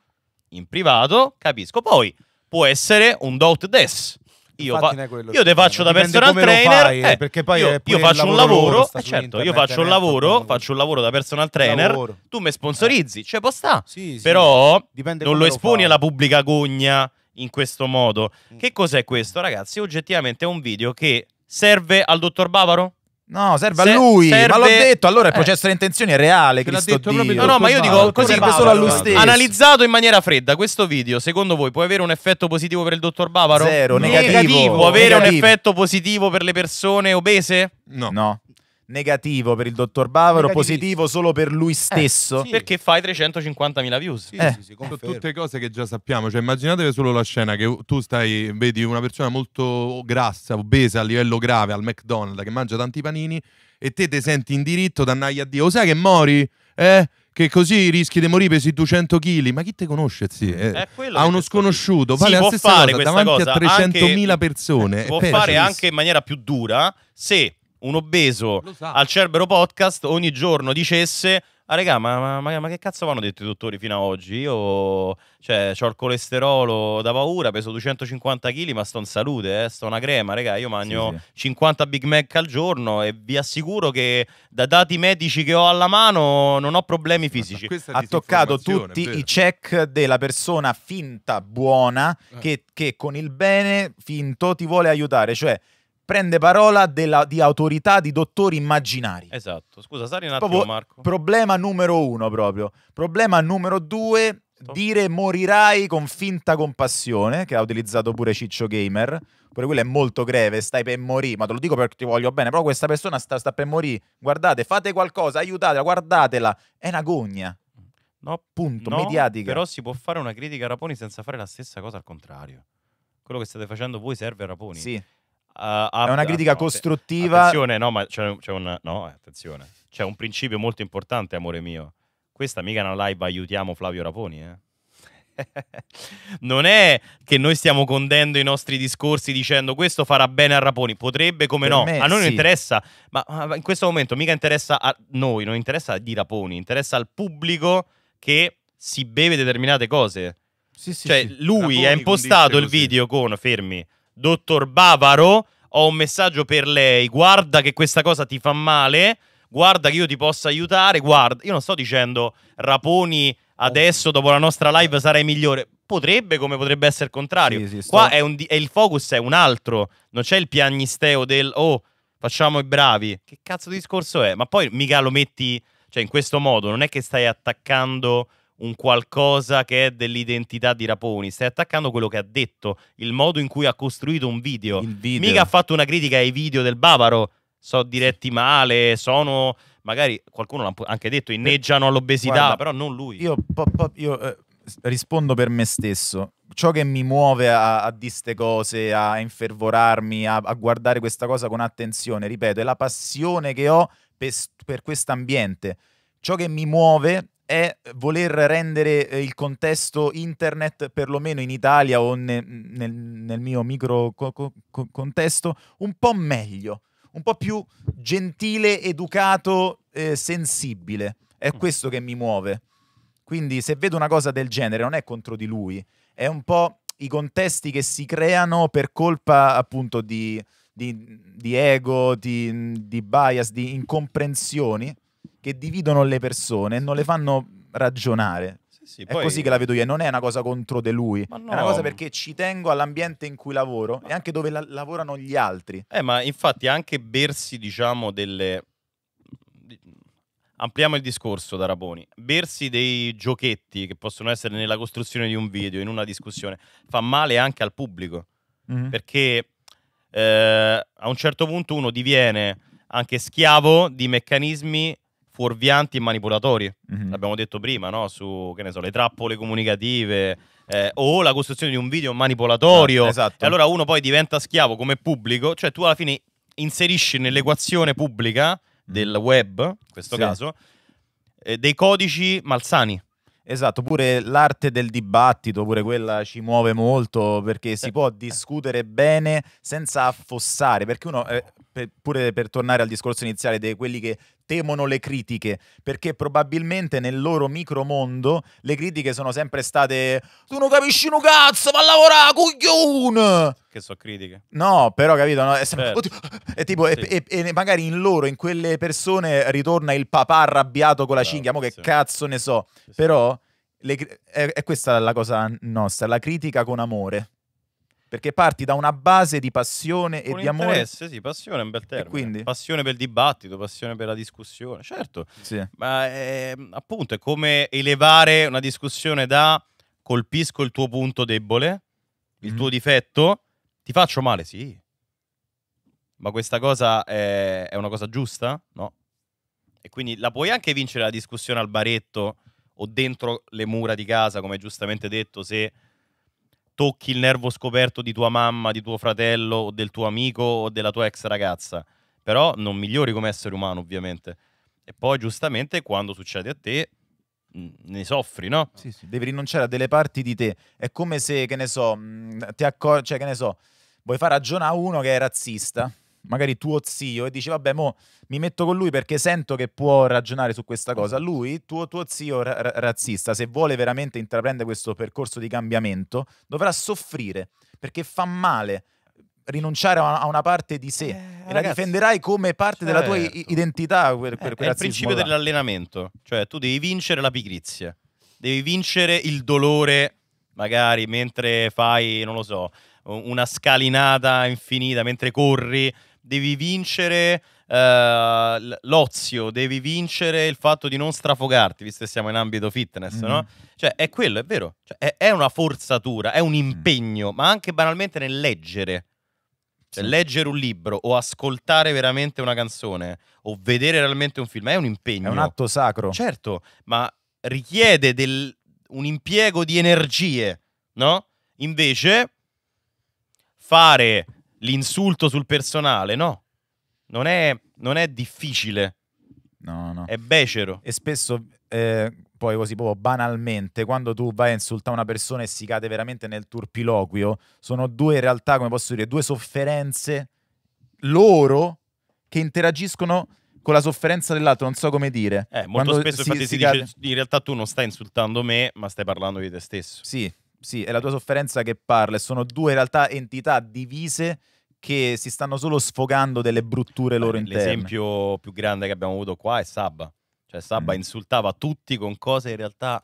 [SPEAKER 1] in privato, capisco. Poi può essere un doubt des. Io, fa- io te faccio da personal trainer fai, eh, eh, perché poi io, io faccio lavoro un lavoro eh, certo io faccio un lavoro certo, faccio un lavoro da personal trainer tu mi sponsorizzi eh. cioè può sta sì, sì, però non lo esponi lo alla pubblica gogna in questo modo mm. che cos'è questo ragazzi oggettivamente è un video che serve al dottor Bavaro
[SPEAKER 7] No, serve Se, a lui, serve... ma l'ho detto, allora il eh. processo
[SPEAKER 1] eh. intenzioni è reale, Cristo detto Dio. Proprio... No, no, ma io dico così, Bava, solo a lui stesso. analizzato in maniera fredda, questo video, secondo voi può avere un effetto positivo per il dottor Bavaro? Zero, negativo. negativo. Può avere negativo. un effetto positivo per le persone
[SPEAKER 7] obese? No. No negativo per il dottor Bavaro, positivo solo per lui eh, stesso. Eh, sì.
[SPEAKER 1] Perché fai 350.000 views. Sì, eh. sì, sì
[SPEAKER 2] Sono tutte cose che già sappiamo. Cioè, immaginatevi solo la scena che tu stai, vedi una persona molto grassa, obesa a livello grave al McDonald's che mangia tanti panini e te ti senti in diritto dannai a Dio. Oh, sai che mori? Eh? che così rischi di morire pesi 200 kg. Ma chi te conosce? Sì, eh, eh a uno sconosciuto. Vale la stessa cosa davanti a 300.000 persone. Si può eh, fare anche
[SPEAKER 1] in maniera più dura se un obeso al Cerbero Podcast ogni giorno dicesse ah regà, ma, ma, ma, che cazzo vanno detto i dottori fino ad oggi? Io cioè, ho il colesterolo da paura, peso 250 kg, ma sto in salute, eh, sto una crema, regà, io mangio sì, sì. 50 Big Mac al giorno e vi assicuro che da dati medici che ho alla mano non ho problemi fisici. Ha toccato tutti
[SPEAKER 7] i check della persona finta buona eh. che, che con il bene finto ti vuole aiutare, cioè prende parola della, di autorità di dottori immaginari.
[SPEAKER 1] Esatto. Scusa, sali un attimo, proprio Marco.
[SPEAKER 7] Problema numero uno proprio. Problema numero due, Stop. dire morirai con finta compassione, che ha utilizzato pure Ciccio Gamer. Pure quello è molto greve, stai per morire, ma te lo dico perché ti voglio bene, però questa persona sta, sta per morire. Guardate, fate qualcosa, aiutatela, guardatela. È una gogna.
[SPEAKER 1] No, punto, no, mediatica. Però si può fare una critica a Raponi senza fare la stessa cosa al contrario. Quello che state facendo voi serve a Raponi. Sì a, eh, a, è una critica no, costruttiva. Attenzione, no, ma c'è, c'è un, no, attenzione. C'è un principio molto importante, amore mio. Questa mica è una live aiutiamo Flavio Raponi, eh non è che noi stiamo condendo i nostri discorsi dicendo questo farà bene a Raponi, potrebbe come per no, me, a noi sì. non interessa, ma in questo momento mica interessa a noi, non interessa di Raponi, interessa al pubblico che si beve determinate cose. Sì, sì, cioè lui ha impostato il video con fermi dottor Bavaro, ho un messaggio per lei, guarda che questa cosa ti fa male, guarda che io ti posso aiutare, guarda, io non sto dicendo Raponi adesso dopo la nostra live sarai migliore. Potrebbe come potrebbe essere il contrario. Sì, sì, Qua è un di- è il focus è un altro, non c'è il piagnisteo del oh, facciamo i bravi. Che cazzo di discorso è? Ma poi mica lo metti, cioè in questo modo non è che stai attaccando un qualcosa che è dell'identità di Raponi, stai attaccando quello che ha detto, il modo in cui ha costruito un video. video. Mica ha fatto una critica ai video del Bavaro, so diretti male, sono magari qualcuno l'ha anche detto inneggiano all'obesità, Guarda, però
[SPEAKER 7] non lui. Io, po, po, io eh, rispondo per me stesso. Ciò che mi muove a, a diste cose, a infervorarmi, a, a guardare questa cosa con attenzione, ripeto, è la passione che ho per, per questo ambiente. Ciò che mi muove è voler rendere eh, il contesto internet, perlomeno in Italia o ne, nel, nel, mio micro co- co- contesto, un po' meglio, un po' più gentile, educato, eh, sensibile. È mm. questo che mi muove. Quindi se vedo una cosa del genere non è contro di lui, è un po' i contesti che si creano per colpa appunto di, di, di ego, di, di bias, di incomprensioni che dividono le persone e non le fanno ragionare. Sì, è poi... così che la vedo io, non è una cosa contro di lui, no. è una cosa perché ci tengo all'ambiente in cui lavoro ma... e anche dove la- lavorano gli altri.
[SPEAKER 1] Eh, ma infatti anche bersi, diciamo, delle... Ampliamo il discorso da Raponi. Bersi dei giochetti che possono essere nella costruzione di un video, in una discussione, fa male anche al pubblico. Mm-hmm. Perché eh, a un certo punto uno diviene anche schiavo di meccanismi fuorvianti e manipolatori. Mm-hmm. L'abbiamo detto prima, no? Su, che ne so, le trappole comunicative eh, o la costruzione di un video manipolatorio. Ah, esatto. E allora uno poi diventa schiavo come pubblico, cioè tu alla fine inserisci nell'equazione pubblica mm. del web, in questo sì. caso, eh, dei codici malsani. Esatto, pure l'arte del dibattito, pure quella ci muove
[SPEAKER 7] molto perché si può discutere bene senza affossare, perché uno eh, per, pure per tornare al discorso iniziale di quelli che temono le critiche, perché probabilmente nel loro micromondo le critiche sono sempre state tu non capisci un cazzo, va a lavorare, coglione! Che so critiche. No, però capito, no? È sempre, certo. è tipo, sì. e, e, e, magari in loro, in quelle persone, ritorna il papà arrabbiato con la Bravo, cinghia, mo che sì. cazzo ne so, sì, però... Le, è, è, questa la cosa nostra, la critica con amore perché parti da una base di passione e un di amore.
[SPEAKER 1] Sì, passione è un bel termine. Passione per il dibattito, passione per la discussione, certo. Sì. Ma è, ehm, appunto è come elevare una discussione da colpisco il tuo punto debole, il mm. tuo difetto, ti faccio male, sì. Ma questa cosa è, è una cosa giusta? No. E quindi la puoi anche vincere la discussione al baretto o dentro le mura di casa, come giustamente detto, se tocchi il nervo scoperto di tua mamma, di tuo fratello o del tuo amico o della tua ex ragazza, però non migliori come essere umano ovviamente. E poi giustamente quando succede a te mm, ne soffri, no? Sì, sì,
[SPEAKER 7] devi rinunciare a delle parti di te. È come se, che ne so, mm, ti accorgi, cioè che ne so, vuoi far ragionare uno che è razzista magari tuo zio e dici vabbè mo mi metto con lui perché sento che può ragionare su questa cosa. Esatto. Lui, tuo, tuo zio ra- razzista, se vuole veramente intraprendere questo percorso di cambiamento, dovrà soffrire perché fa male rinunciare a una parte di sé eh, e ragazzi, la difenderai come parte certo. della tua certo. identità. Per, per eh, è il principio là.
[SPEAKER 1] dell'allenamento, cioè tu devi vincere la pigrizia, devi vincere il dolore magari mentre fai, non lo so, una scalinata infinita, mentre corri devi vincere uh, l'ozio, devi vincere il fatto di non strafogarti, visto che siamo in ambito fitness, mm-hmm. no? Cioè, è quello, è vero. Cioè, è, è, una forzatura, è un mm. impegno, mm. ma anche banalmente nel leggere. Cioè, sì. leggere un libro o ascoltare veramente una canzone o vedere realmente un film è un impegno. È un atto sacro. Certo, ma richiede del, un impiego di energie, no? Invece, fare l'insulto sul personale, no. Non è, non è difficile. No, no. È becero. E spesso, eh,
[SPEAKER 7] poi così proprio banalmente, quando tu vai a insultare una persona e si cade veramente nel turpiloquio, sono due in realtà, come posso dire, due sofferenze loro che interagiscono con la sofferenza dell'altro, non so come dire. Eh, molto quando spesso si, infatti si, si dice, cade...
[SPEAKER 1] in realtà tu non stai insultando me, ma stai parlando di te stesso. Sì, sì, è la tua sofferenza che
[SPEAKER 7] parla e sono due in realtà entità divise che si stanno solo sfogando delle brutture
[SPEAKER 1] loro Beh, interne. L'esempio più grande che abbiamo avuto qua è Sabba. Cioè Sabba mm. insultava tutti con cose in realtà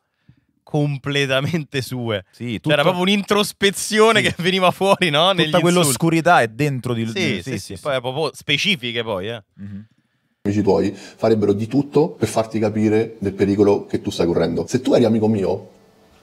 [SPEAKER 1] completamente sue. Sì, cioè, tutto... C'era proprio un'introspezione sì. che veniva fuori, no? Tutta Negli quell'oscurità è dentro di lui. Sì, sì, sì, sì Poi è proprio specifiche poi, eh. Mm-hmm
[SPEAKER 3] amici tuoi farebbero di tutto per farti capire del pericolo che tu stai correndo. Se tu eri amico mio,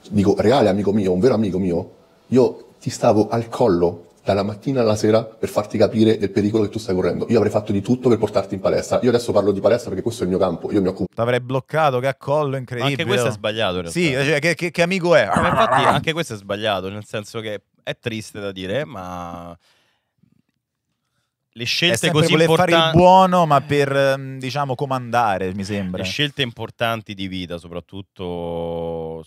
[SPEAKER 3] dico reale amico mio, un vero amico mio, io ti stavo al collo dalla mattina alla sera per farti capire del pericolo che tu stai correndo. Io avrei fatto di tutto per portarti in palestra. Io adesso parlo di palestra perché questo è il mio campo, io mi occupo. T'avrei bloccato, che accollo incredibile. Anche questo è sbagliato in Sì, cioè, che, che, che amico è? Ma infatti
[SPEAKER 1] anche questo è sbagliato, nel senso che è triste da dire, ma le scelte così importanti fare il
[SPEAKER 7] buono, ma per mm, diciamo comandare, mi sembra. Le
[SPEAKER 1] scelte importanti di vita, soprattutto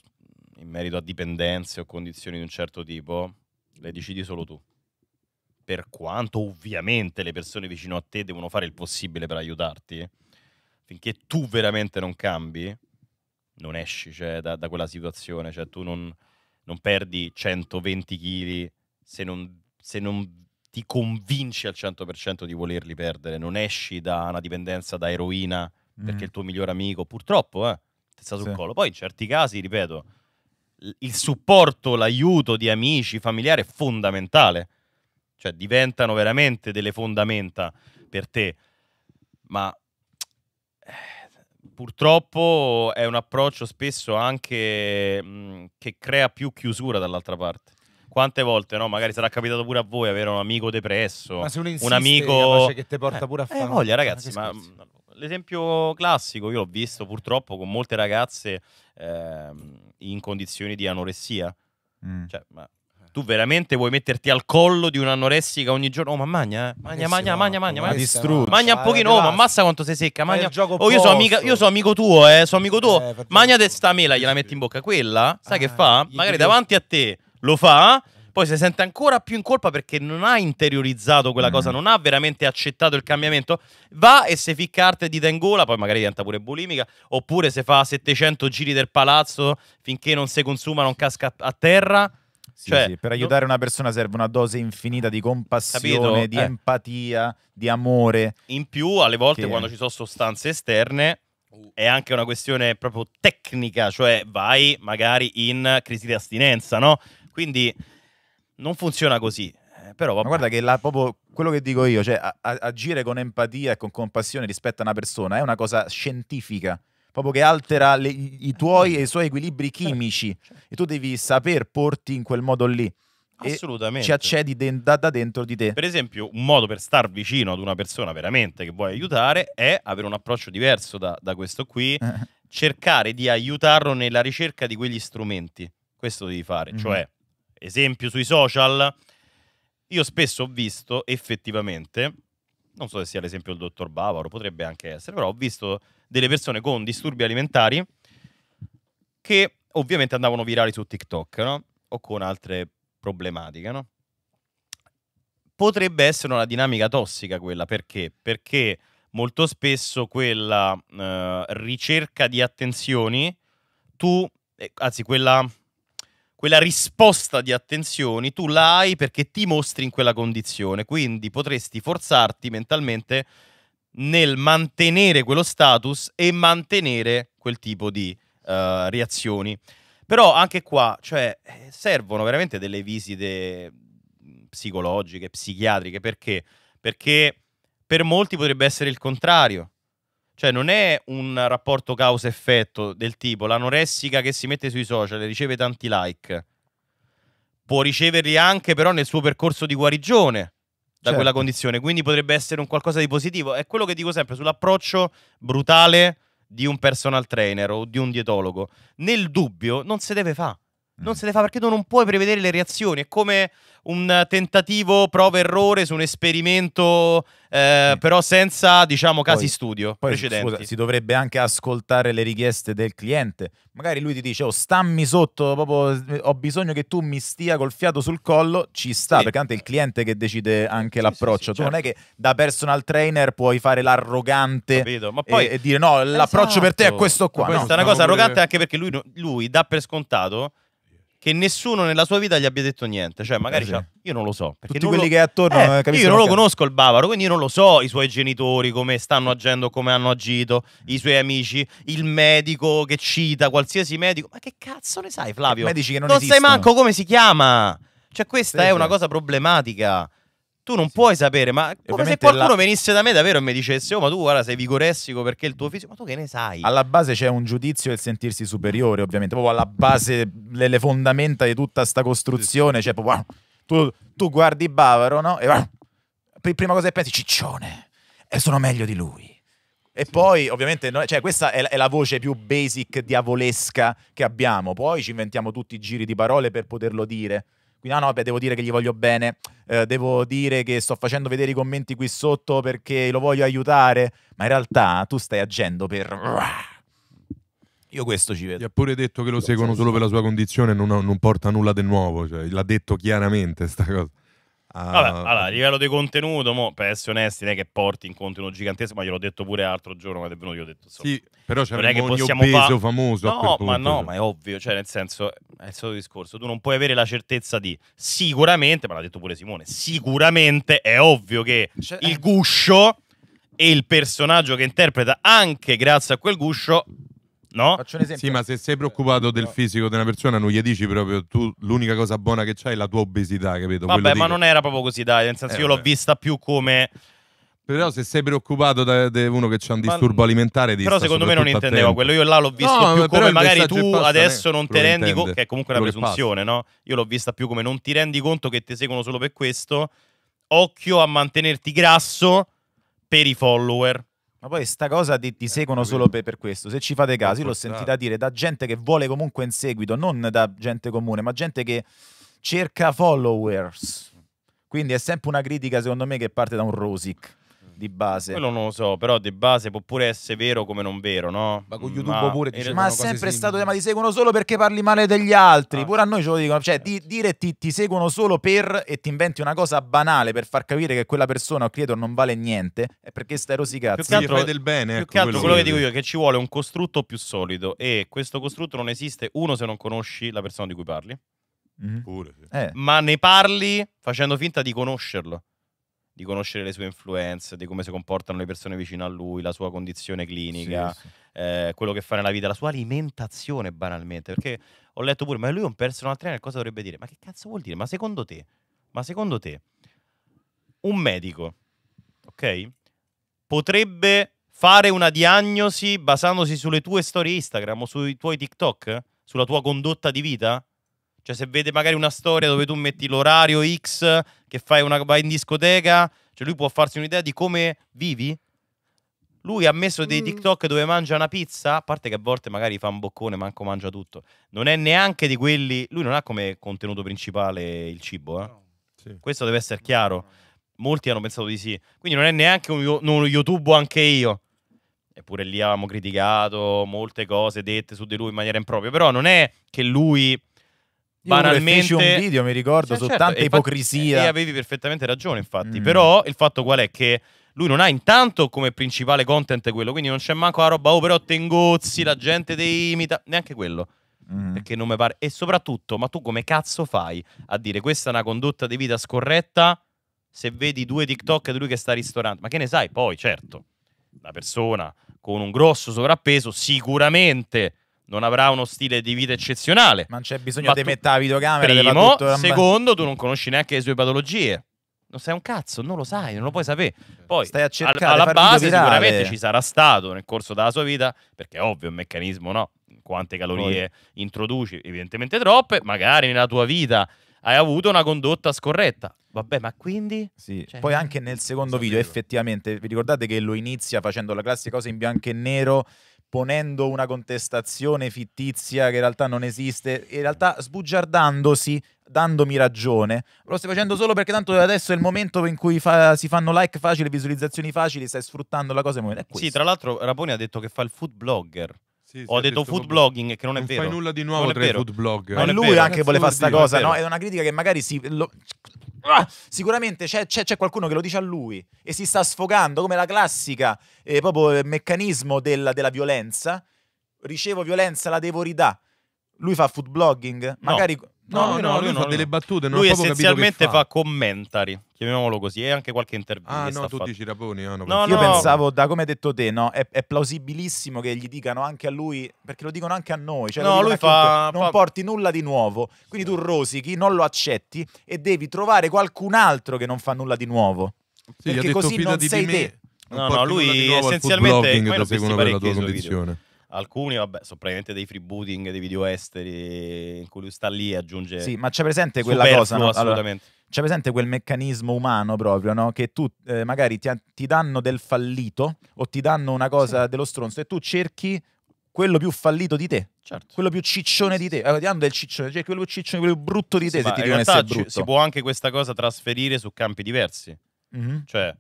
[SPEAKER 1] in merito a dipendenze o condizioni di un certo tipo, le decidi solo tu. Per quanto ovviamente le persone vicino a te devono fare il possibile per aiutarti, finché tu veramente non cambi, non esci cioè, da, da, quella situazione, cioè, tu non, non, perdi 120 kg se non, se non ti convinci al 100% di volerli perdere, non esci da una dipendenza da eroina mm. perché il tuo migliore amico, purtroppo, eh, ti sta sul sì. collo. Poi in certi casi, ripeto, il supporto, l'aiuto di amici, familiari è fondamentale. Cioè, diventano veramente delle fondamenta per te. Ma eh, purtroppo è un approccio spesso anche mh, mm, che crea più chiusura dall'altra parte. Quante volte, no? Magari sarà capitato pure a voi avere un amico depresso, un amico che ti porta eh, pure a eh, fare. Eh, voglia, ragazzi, ma, ma l'esempio classico, io l'ho visto purtroppo con molte ragazze eh, in condizioni di anoressia. Mm. Cioè, ma tu veramente vuoi metterti al collo di un'anoressica ogni giorno? Oh, ma magna, eh. magna, magna, magna, magna, magna, distrugge. Magna un pochino, oh, ma ammazza quanto sei secca. Magna. Oh, io sono, amica, io sono amico tuo, eh, sono amico tuo. Eh, magna te mela, gliela metti in bocca. Quella, sai ah, che fa? Magari davanti a te lo fa poi si sente ancora più in colpa perché non ha interiorizzato quella mm. cosa, non ha veramente accettato il cambiamento, va e se ficca ficcarte dita in gola, poi magari diventa pure bulimica, oppure se fa 700 giri del palazzo finché non si consuma, non casca a terra. Sì, cioè, sì. per aiutare
[SPEAKER 7] una persona serve una dose infinita di compassione, capito? di eh. empatia, di amore.
[SPEAKER 1] In più, alle volte che... quando ci sono sostanze esterne, è anche una questione proprio tecnica, cioè vai magari in crisi di astinenza, no? Quindi non funziona così. Eh, però Ma guarda che la, proprio quello che dico io, cioè a, a, agire con
[SPEAKER 7] empatia e con compassione rispetto a una persona è una cosa scientifica, proprio che altera le, i, tuoi e i suoi equilibri certo, chimici certo. e tu devi saper porti in quel modo lì.
[SPEAKER 1] Assolutamente. ci
[SPEAKER 7] accedi de- da-, da dentro di te. Per
[SPEAKER 1] esempio, un modo per star vicino ad una persona veramente che vuoi aiutare è avere un approccio diverso da, da questo qui, cercare di aiutarlo nella ricerca di quegli strumenti. Questo devi fare, mm-hmm. cioè esempio sui social, io spesso ho visto effettivamente, non so se sia l'esempio del dottor Bavaro, potrebbe anche essere, però ho visto delle persone con disturbi alimentari che ovviamente andavano virali su TikTok, no? O con altre problematiche, no? Potrebbe essere una dinamica tossica quella, perché? Perché molto spesso quella eh, ricerca di attenzioni, tu, eh, anzi quella quella risposta di attenzioni tu la hai perché ti mostri in quella condizione, quindi potresti forzarti mentalmente nel mantenere quello status e mantenere quel tipo di uh, reazioni. Però anche qua, cioè, servono veramente delle visite psicologiche, psichiatriche, perché? Perché per molti potrebbe essere il contrario. Cioè non è un rapporto causa-effetto del tipo l'anoressica che si mette sui social e riceve tanti like. Può riceverli anche però nel suo percorso di guarigione da certo. quella condizione, quindi potrebbe essere un qualcosa di positivo. È quello che dico sempre sull'approccio brutale di un personal trainer o di un dietologo. Nel dubbio non si deve fare. Non mm. se le fa perché tu non puoi prevedere le reazioni. È come un tentativo prova-errore su un esperimento, eh, sì. però senza, diciamo, casi poi, studio poi, precedenti. Scusa, si dovrebbe anche ascoltare le richieste del cliente.
[SPEAKER 7] Magari lui ti dice, oh, stammi sotto, proprio, ho bisogno che tu mi stia col fiato sul collo. Ci sta, sì. perché anche il cliente che decide anche sì, l'approccio. tu certo. non è certo. che da personal trainer puoi
[SPEAKER 1] fare l'arrogante poi, e, e, dire, no, l'approccio esatto. per te è esatto. questo qua. No, questa no, è una cosa arrogante pure... anche perché lui, lui dà per scontato che nessuno nella sua vita gli abbia detto niente. Cioè, magari eh sì. io non lo so. Perché Tutti quelli lo... che è
[SPEAKER 7] attorno. Eh, eh, io non lo conosco
[SPEAKER 1] il Bavaro, quindi io non lo so i suoi genitori, come stanno agendo, come hanno agito, i suoi amici, il medico che cita, qualsiasi medico. Ma che cazzo ne sai, Flavio? Medici che non, non sai manco come si chiama. Cioè, questa sì, è una cosa problematica tu non sì. puoi sapere, ma come se qualcuno la... venisse da me davvero e mi dicesse, oh ma tu guarda sei vigoressico perché il tuo fisico, ma tu che ne sai? Alla
[SPEAKER 7] base c'è un giudizio del sentirsi superiore ovviamente, proprio alla base, delle fondamenta di tutta questa costruzione, cioè proprio, tu, tu, guardi Bavaro, no? E prima cosa che pensi, ciccione, e sono meglio di lui. E sì. poi, ovviamente, no, cioè, questa è la, è la, voce più basic diavolesca che abbiamo. Poi ci inventiamo tutti i giri di parole per poterlo dire. Quindi, ah no, beh, devo dire che gli voglio bene, eh, devo dire che sto facendo vedere i commenti qui sotto perché lo voglio aiutare, ma in realtà tu stai agendo per... Io questo ci
[SPEAKER 1] vedo. Gli ha pure detto
[SPEAKER 2] che lo seguono solo per la sua condizione non, non porta nulla di nuovo, cioè, l'ha detto chiaramente sta cosa. Vabbè, ah, allora, a
[SPEAKER 1] livello di contenuto, mo, per essere onesti, non è che porti in contenuto gigantesco, ma gliel'ho detto pure l'altro giorno quando è venuto, io ho detto insomma, Sì, però c'è un possiamo peso fa... famoso No, punto, ma no, cioè. ma è ovvio, cioè nel senso, è il solito discorso, tu non puoi avere la certezza di sicuramente, ma l'ha detto pure Simone, sicuramente è ovvio che cioè, il eh. guscio e il personaggio che interpreta anche grazie a quel guscio No? Faccio un esempio. Sì, ma
[SPEAKER 2] se sei preoccupato del fisico di una persona, non gli dici proprio tu l'unica cosa buona che c'hai è la tua obesità, capito? Vabbè, Quello ma dico.
[SPEAKER 1] non era proprio così, dai. Nel senso, Eh, io l'ho
[SPEAKER 2] vista più come. Però se sei preoccupato da di uno che c'ha un Ma- disturbo alimentare, ti Però secondo me non soprattutto intendevo attento. quello. Io là l'ho visto No, più come magari tu adesso eh, non te rendi conto, che è comunque una presunzione,
[SPEAKER 1] no? Io l'ho vista più come non ti rendi conto che ti seguono solo per questo. Occhio a mantenerti grasso per i follower. Ma poi sta cosa ti, ti eh, seguono solo per, per, questo. Se ci fate caso, io l'ho sentita dire da
[SPEAKER 7] gente che vuole comunque in seguito, non da gente comune, ma gente che cerca followers. Quindi è sempre una critica, secondo me, che parte da un Rosic di base. Quello
[SPEAKER 1] non lo so, però di base può pure essere vero come non vero, no? Ma con mm, YouTube ma, pure Ma è sempre stato
[SPEAKER 7] tema, ti seguono solo perché parli male degli altri, ah, pure a noi ce lo dicono, cioè di, eh. dire ti, ti, seguono solo per e ti inventi una cosa banale per far capire che quella persona o creator non vale niente, è perché stai rosicazzi. Più che altro, del bene, più ecco, che altro quello, quello che dico io
[SPEAKER 1] è che ci vuole un costrutto più solido e questo costrutto non esiste uno se non conosci la persona di cui parli. Mm -hmm. Pure, sì. eh. Ma ne parli facendo finta di conoscerlo di conoscere le sue influenze, di come si comportano le persone vicino a lui, la sua condizione clinica, sì, sì. Eh, quello che fa nella vita, la sua alimentazione banalmente, perché ho letto pure, ma lui è un personal trainer, cosa dovrebbe dire? Ma che cazzo vuol dire? Ma secondo te, ma secondo te, un medico, ok, potrebbe fare una diagnosi basandosi sulle tue storie Instagram o sui tuoi TikTok, sulla tua condotta di vita? Cioè, se vede magari una storia dove tu metti l'orario X, che fai una, vai in discoteca, cioè lui può farsi un'idea di come vivi. Lui ha messo dei mm. TikTok dove mangia una pizza, a parte che a volte magari fa un boccone, manco mangia tutto. Non è neanche di quelli... Lui non ha come contenuto principale il cibo, eh? sì. Questo deve essere chiaro. Molti hanno pensato di sì. Quindi non è neanche uno un YouTube anche io. Eppure lì avevamo criticato molte cose dette su di lui in maniera impropria. Però non è che lui
[SPEAKER 7] banalmente feci un video, mi ricordo, cioè, soltanto certo, ipocrisia. E
[SPEAKER 1] avevi perfettamente ragione, infatti. Mm. Però il fatto qual è che lui non ha intanto come principale content quello, quindi non c'è manco la roba, oh però te ingozzi, la gente ti imita, neanche quello. Mm. Perché non mi pare. E soprattutto, ma tu come cazzo fai a dire questa è una condotta di vita scorretta se vedi due TikTok di lui che sta al ristorante? Ma che ne sai poi, certo, una persona con un grosso sovrappeso sicuramente non avrà uno stile di vita eccezionale. Ma non c'è bisogno di mettere la videocamera. Primo, tutto... secondo, tu non conosci neanche le sue patologie. Non sai un cazzo, non lo sai, non lo puoi sapere. Poi Stai a cercare, al, alla base sicuramente ci sarà stato nel corso della sua vita, perché è ovvio il meccanismo, no? Quante calorie Poi. introduci, evidentemente troppe, magari nella tua vita hai avuto una condotta scorretta. Vabbè, ma quindi.
[SPEAKER 7] Sì. Cioè, Poi anche nel secondo video, effettivamente, vi ricordate che lo inizia facendo la classica cosa in bianco e nero ponendo una contestazione fittizia che in realtà non esiste, in realtà sbugiardandosi, dandomi ragione. Lo stai facendo solo perché tanto adesso è il momento in cui fa, si fanno like facili, visualizzazioni facili, stai sfruttando la cosa. È sì,
[SPEAKER 1] tra l'altro Raponi ha detto che fa il food blogger. Sì, ho detto, detto food blogging che non è vero. Non fai nulla di nuovo non
[SPEAKER 7] tra i food blogger. Ma lui anche voleva sta cosa, no? È una critica che magari si, lo, ah, sicuramente c'è, c'è, c'è, qualcuno che lo dice a lui e si sta sfogando come la classica eh, proprio eh, meccanismo della, della, violenza. Ricevo violenza, la devo ridà. Lui fa food blogging, magari... No No, no, no, lui, lui fa no,
[SPEAKER 2] delle battute. Non lui essenzialmente fa. fa.
[SPEAKER 1] commentari, chiamiamolo così, e anche qualche intervista. Ah, no, tu fatto. dici Raponi. Ah, no, no, io pensavo,
[SPEAKER 7] da come hai detto te, no, è, è, plausibilissimo che gli dicano anche a lui, perché lo dicono anche a noi. Cioè no, lui fa, fa, Non porti nulla di nuovo. Quindi tu rosichi, non lo accetti e devi trovare qualcun altro che non fa nulla di nuovo. Sì, perché così non sei te. No, no,
[SPEAKER 1] lui essenzialmente quello che si parecchio i suoi video. Alcuni, vabbè, sono praticamente dei freebooting dei video esteri in cui lui sta lì e aggiunge. Sì, ma c'è presente quella cosa? No? Assolutamente.
[SPEAKER 7] Allora, c'è presente quel meccanismo umano proprio, no? Che tu eh, magari ti, ti, danno del fallito o ti danno una cosa sì. dello stronzo e tu cerchi quello più fallito di te. Certo. Quello più ciccione di te. Allora, ti danno del ciccione, cioè quello più ciccione, quello più brutto di te sì, se ti dicono essere brutto. Si può
[SPEAKER 1] anche questa cosa trasferire su campi diversi. Mm-hmm. Cioè,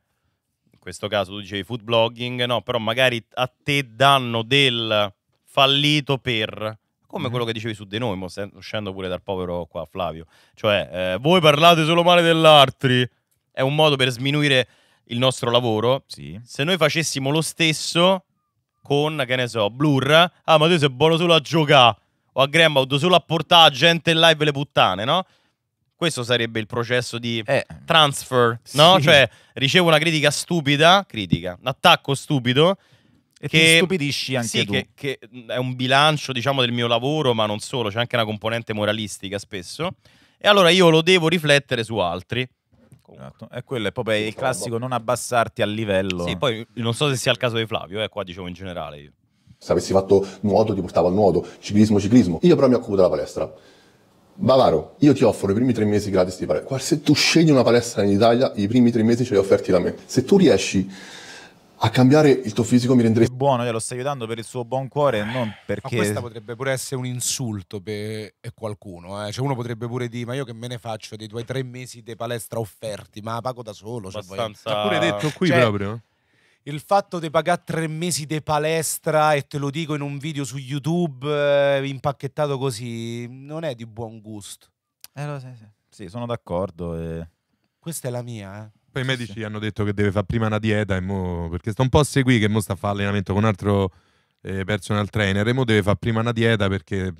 [SPEAKER 1] questo caso tu dicevi food blogging, no, però magari a te danno del fallito per come mm-hmm. quello che dicevi su De noi, uscendo pure dal povero qua Flavio. Cioè, eh, voi parlate solo male dell'altri. È un modo per sminuire il nostro lavoro. Sì. Se noi facessimo lo stesso con, che ne so, Blur, ah ma tu sei buono solo a giocare, o a Graham, solo a portare gente in live le puttane, no? Questo sarebbe il processo di eh, transfer, no? Cioè, ricevo una critica stupida, critica, un attacco stupido. E che, ti stupidisci anche sì, tu. Che, che è un bilancio, diciamo, del mio lavoro, ma non solo, c'è anche una componente moralistica spesso. E allora io lo devo riflettere su altri. Esatto. E quello è proprio il classico non abbassarti al livello. Sì, poi non so se sia il caso di Flavio, eh, qua dicevo in generale io.
[SPEAKER 3] Se avessi fatto nuoto ti portavo al nuoto, ciclismo, ciclismo. Io però mi occupo della palestra. Bavaro, io ti offro i primi tre mesi gratis di palestra. Se tu scegli una palestra in Italia, i primi tre mesi ce li hai offerti da me. Se tu riesci a cambiare il tuo fisico mi renderesti...
[SPEAKER 6] Buono, glielo stai aiutando per il suo buon cuore, non perché... Ma questa potrebbe pure essere un insulto per qualcuno. Eh? Cioè uno potrebbe pure dire, ma io che me ne faccio dei tuoi tre mesi di palestra offerti, ma pago da solo. Cioè, Abbastanza... Cioè, Abbastanza... pure detto qui cioè... proprio il fatto di pagare tre mesi di palestra e te lo dico in un video su YouTube eh, impacchettato così non è di buon gusto. Eh, lo sai, sì. sì, sono
[SPEAKER 7] d'accordo.
[SPEAKER 6] E... Questa è la mia. Eh.
[SPEAKER 2] Poi i medici hanno detto che deve fare prima una dieta mo... perché sta un po' a seguire che mo sta a fare allenamento con un altro eh, personal trainer e mo deve fare prima una dieta perché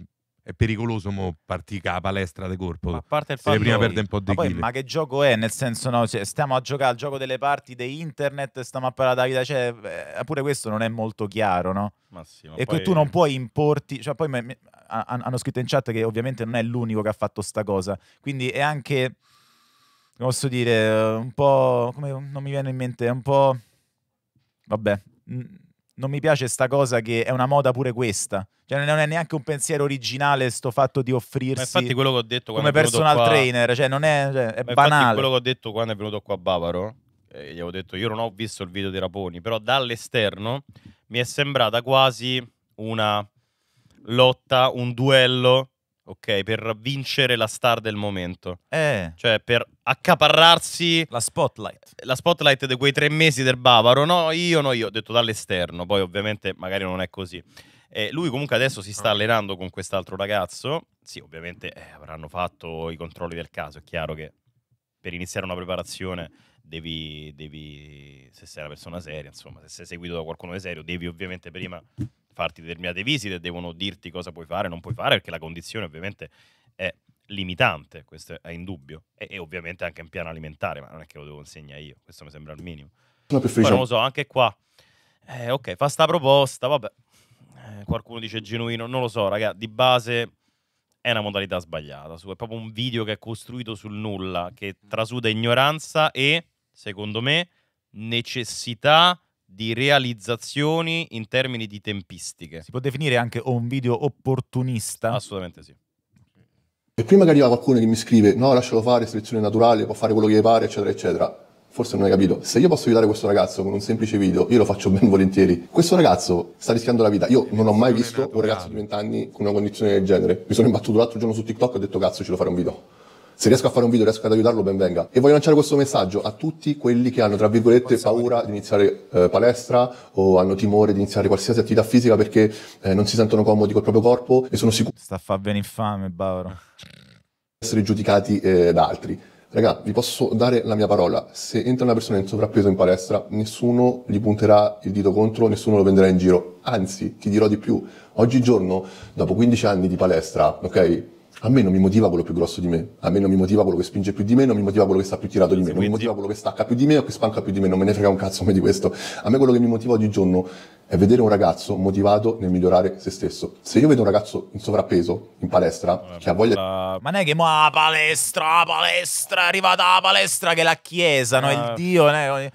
[SPEAKER 2] è pericoloso mo partica la palestra di corpo. Ma a parte il fatto prima perde un po' di ma, poi, ma
[SPEAKER 7] che gioco è? Nel senso, no, cioè, stiamo a giocare al gioco delle parti di internet, stiamo a parlare della vita, cioè, eh, pure questo non è molto chiaro, no?
[SPEAKER 1] Ma sì, ma e poi... tu non
[SPEAKER 7] puoi importi, cioè, poi me, me, hanno scritto in chat che ovviamente non è l'unico che ha fatto sta cosa, quindi è anche posso dire un po' come non mi viene in mente, un po' vabbè, non mi piace sta cosa che è una moda pure questa. Cioè non è neanche un pensiero originale sto fatto di offrirsi Ma infatti quello che ho detto come personal qua... trainer, cioè non è, cioè, è banale. quello che ho
[SPEAKER 1] detto quando è venuto qua a Bavaro, eh, gli avevo detto io non ho visto il video di Raponi, però dall'esterno mi è sembrata quasi una lotta, un duello, ok, per vincere la star del momento. Eh. Cioè per accaparrarsi la spotlight. La spotlight di quei tre mesi del Bavaro, no? Io, no, io, ho detto dall'esterno, poi ovviamente magari non è così. Eh, lui comunque adesso si sta ah. allenando con quest'altro ragazzo. Sì, ovviamente eh, avranno fatto i controlli del caso, è chiaro che per iniziare una preparazione devi, devi se sei una persona seria, insomma, se sei seguito da qualcuno di serio, devi ovviamente prima farti determinate visite, devono dirti cosa puoi fare, non puoi fare, perché la condizione ovviamente limitante, questo è indubbio, e, e ovviamente anche in piano alimentare, ma non è che lo devo insegnare io, questo mi sembra il minimo.
[SPEAKER 3] No, Poi non lo so,
[SPEAKER 1] anche qua, eh, ok, fa sta proposta, vabbè, eh, qualcuno dice genuino, non lo so, raga, di base è una modalità sbagliata, su, è proprio un video che è costruito sul nulla, che trasuda ignoranza e, secondo me, necessità di realizzazioni in termini di tempistiche. Si può definire anche un video
[SPEAKER 7] opportunista?
[SPEAKER 1] Assolutamente sì.
[SPEAKER 3] E prima che arriva qualcuno che mi scrive, no, lascialo fare, selezione naturale, può fare quello che gli pare, eccetera, eccetera, forse non hai capito, se io posso aiutare questo ragazzo con un semplice video, io lo faccio ben volentieri. Questo ragazzo sta rischiando la vita. Io non ho mai visto un ragazzo di 20 anni con una condizione del genere. Mi sono imbattuto l'altro giorno su TikTok e ho detto cazzo, ce lo farò un video. Se riesco a fare un video, riesco ad aiutarlo, ben venga. E voglio lanciare questo messaggio a tutti quelli che hanno, tra virgolette, paura di iniziare eh, palestra o hanno timore di iniziare qualsiasi attività fisica perché eh, non si sentono comodi col proprio corpo e sono sicuri.
[SPEAKER 7] Sta a fa bene infame, Bauro.
[SPEAKER 3] Essere giudicati eh, da altri. Raga, vi posso dare la mia parola. Se entra una persona in sovrappeso in palestra, nessuno gli punterà il dito contro, nessuno lo prenderà in giro. Anzi, ti dirò di più. Oggigiorno, dopo 15 anni di palestra, ok? a me non mi motiva quello più grosso di me, a me non mi motiva quello che spinge più di me, non mi motiva quello che sta più tirato di me, non mi motiva quello che stacca più di me o che spanca più di me, non me ne frega un cazzo me di questo. A me quello che mi motiva ogni giorno è vedere un ragazzo motivato nel migliorare se stesso. Se io vedo un ragazzo in sovrappeso in palestra Guarda, che ha voglia la... Ma non è che ma
[SPEAKER 7] palestra, la palestra, è arrivata la palestra che la chiesa, no, il eh. Dio, no?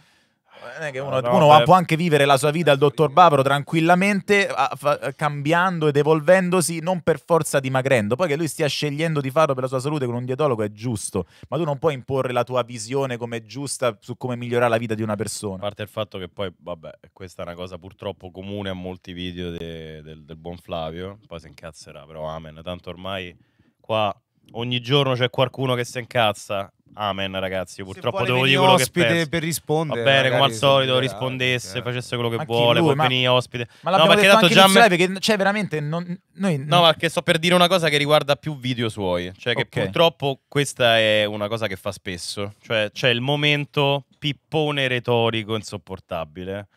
[SPEAKER 7] uno, no, uno beh, può anche vivere la sua vita al dottor Bavaro tranquillamente, a, a, cambiando ed evolvendosi, non per forza dimagrendo. Poi che lui stia scegliendo di farlo per la sua salute con un dietologo è giusto, ma tu non puoi imporre la tua visione come giusta su come migliorare la vita di una persona. A
[SPEAKER 1] parte il fatto che poi, vabbè, questa è una cosa purtroppo comune a molti video de, del, del buon Flavio, poi si incazzerà, però amen, tanto ormai qua ogni giorno c'è qualcuno che si incazza Amen, ragazzi. Io purtroppo devo dire quello che penso. per rispondere. Va bene, come al solito, rispondesse, eh. facesse quello che anche vuole, lui, può venire ospite. Ma no, perché tanto già me...
[SPEAKER 7] perché cioè veramente non... Noi... No,
[SPEAKER 1] perché sto per dire una cosa che riguarda più video suoi, cioè che okay. purtroppo questa è una cosa che fa spesso, cioè c'è il momento pippone retorico insopportabile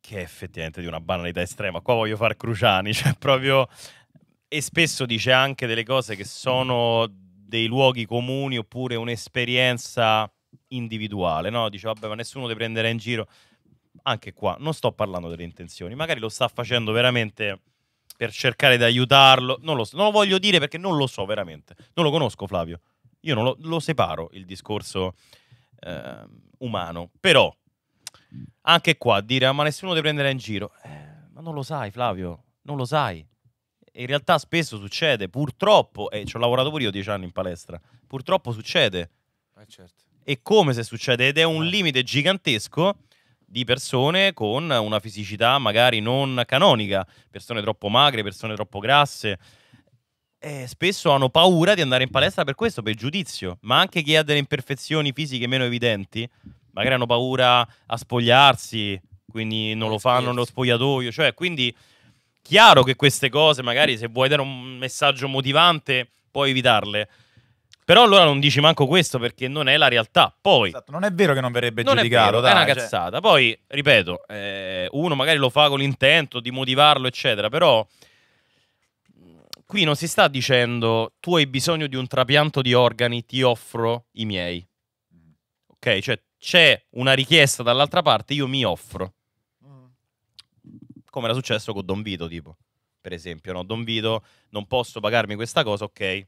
[SPEAKER 1] che è effettivamente di una banalità estrema. Qua voglio far Cruciani, cioè proprio e spesso dice anche delle cose che sono dei luoghi comuni oppure un'esperienza individuale, no? Dice, vabbè, ma nessuno ti prenderà in giro. Anche qua, non sto parlando delle intenzioni, magari lo sta facendo veramente per cercare di aiutarlo, non lo, so, non lo voglio dire perché non lo so veramente, non lo conosco Flavio, io non lo, lo separo il discorso eh, umano, però anche qua dire, ah, ma nessuno ti prenderà in giro, eh, ma non lo sai Flavio, non lo sai, in realtà spesso succede, purtroppo, e ci ho lavorato pure io dieci anni in palestra, purtroppo succede. Eh certo. E come se succede, ed è un eh. limite gigantesco di persone con una fisicità magari non canonica, persone troppo magre, persone troppo grasse. Eh, spesso hanno paura di andare in palestra per questo, per giudizio, ma anche chi ha delle imperfezioni fisiche meno evidenti, magari hanno paura a spogliarsi, quindi non lo fanno nello spogliatoio, cioè quindi Chiaro che queste cose, magari se vuoi dare un messaggio motivante, puoi evitarle. Però allora non dici manco questo perché non è la realtà. Poi esatto, non è vero che non verrebbe non giudicato. È, vero, dai, è una cioè... cazzata. Poi, ripeto, eh, uno magari lo fa con l'intento di motivarlo, eccetera. Però qui non si sta dicendo tu hai bisogno di un trapianto di organi, ti offro i miei. Mm. Ok, cioè c'è una richiesta dall'altra parte, io mi offro come era successo con Don Vito, tipo, per esempio, no? Don Vito, non posso pagarmi questa cosa, ok, ti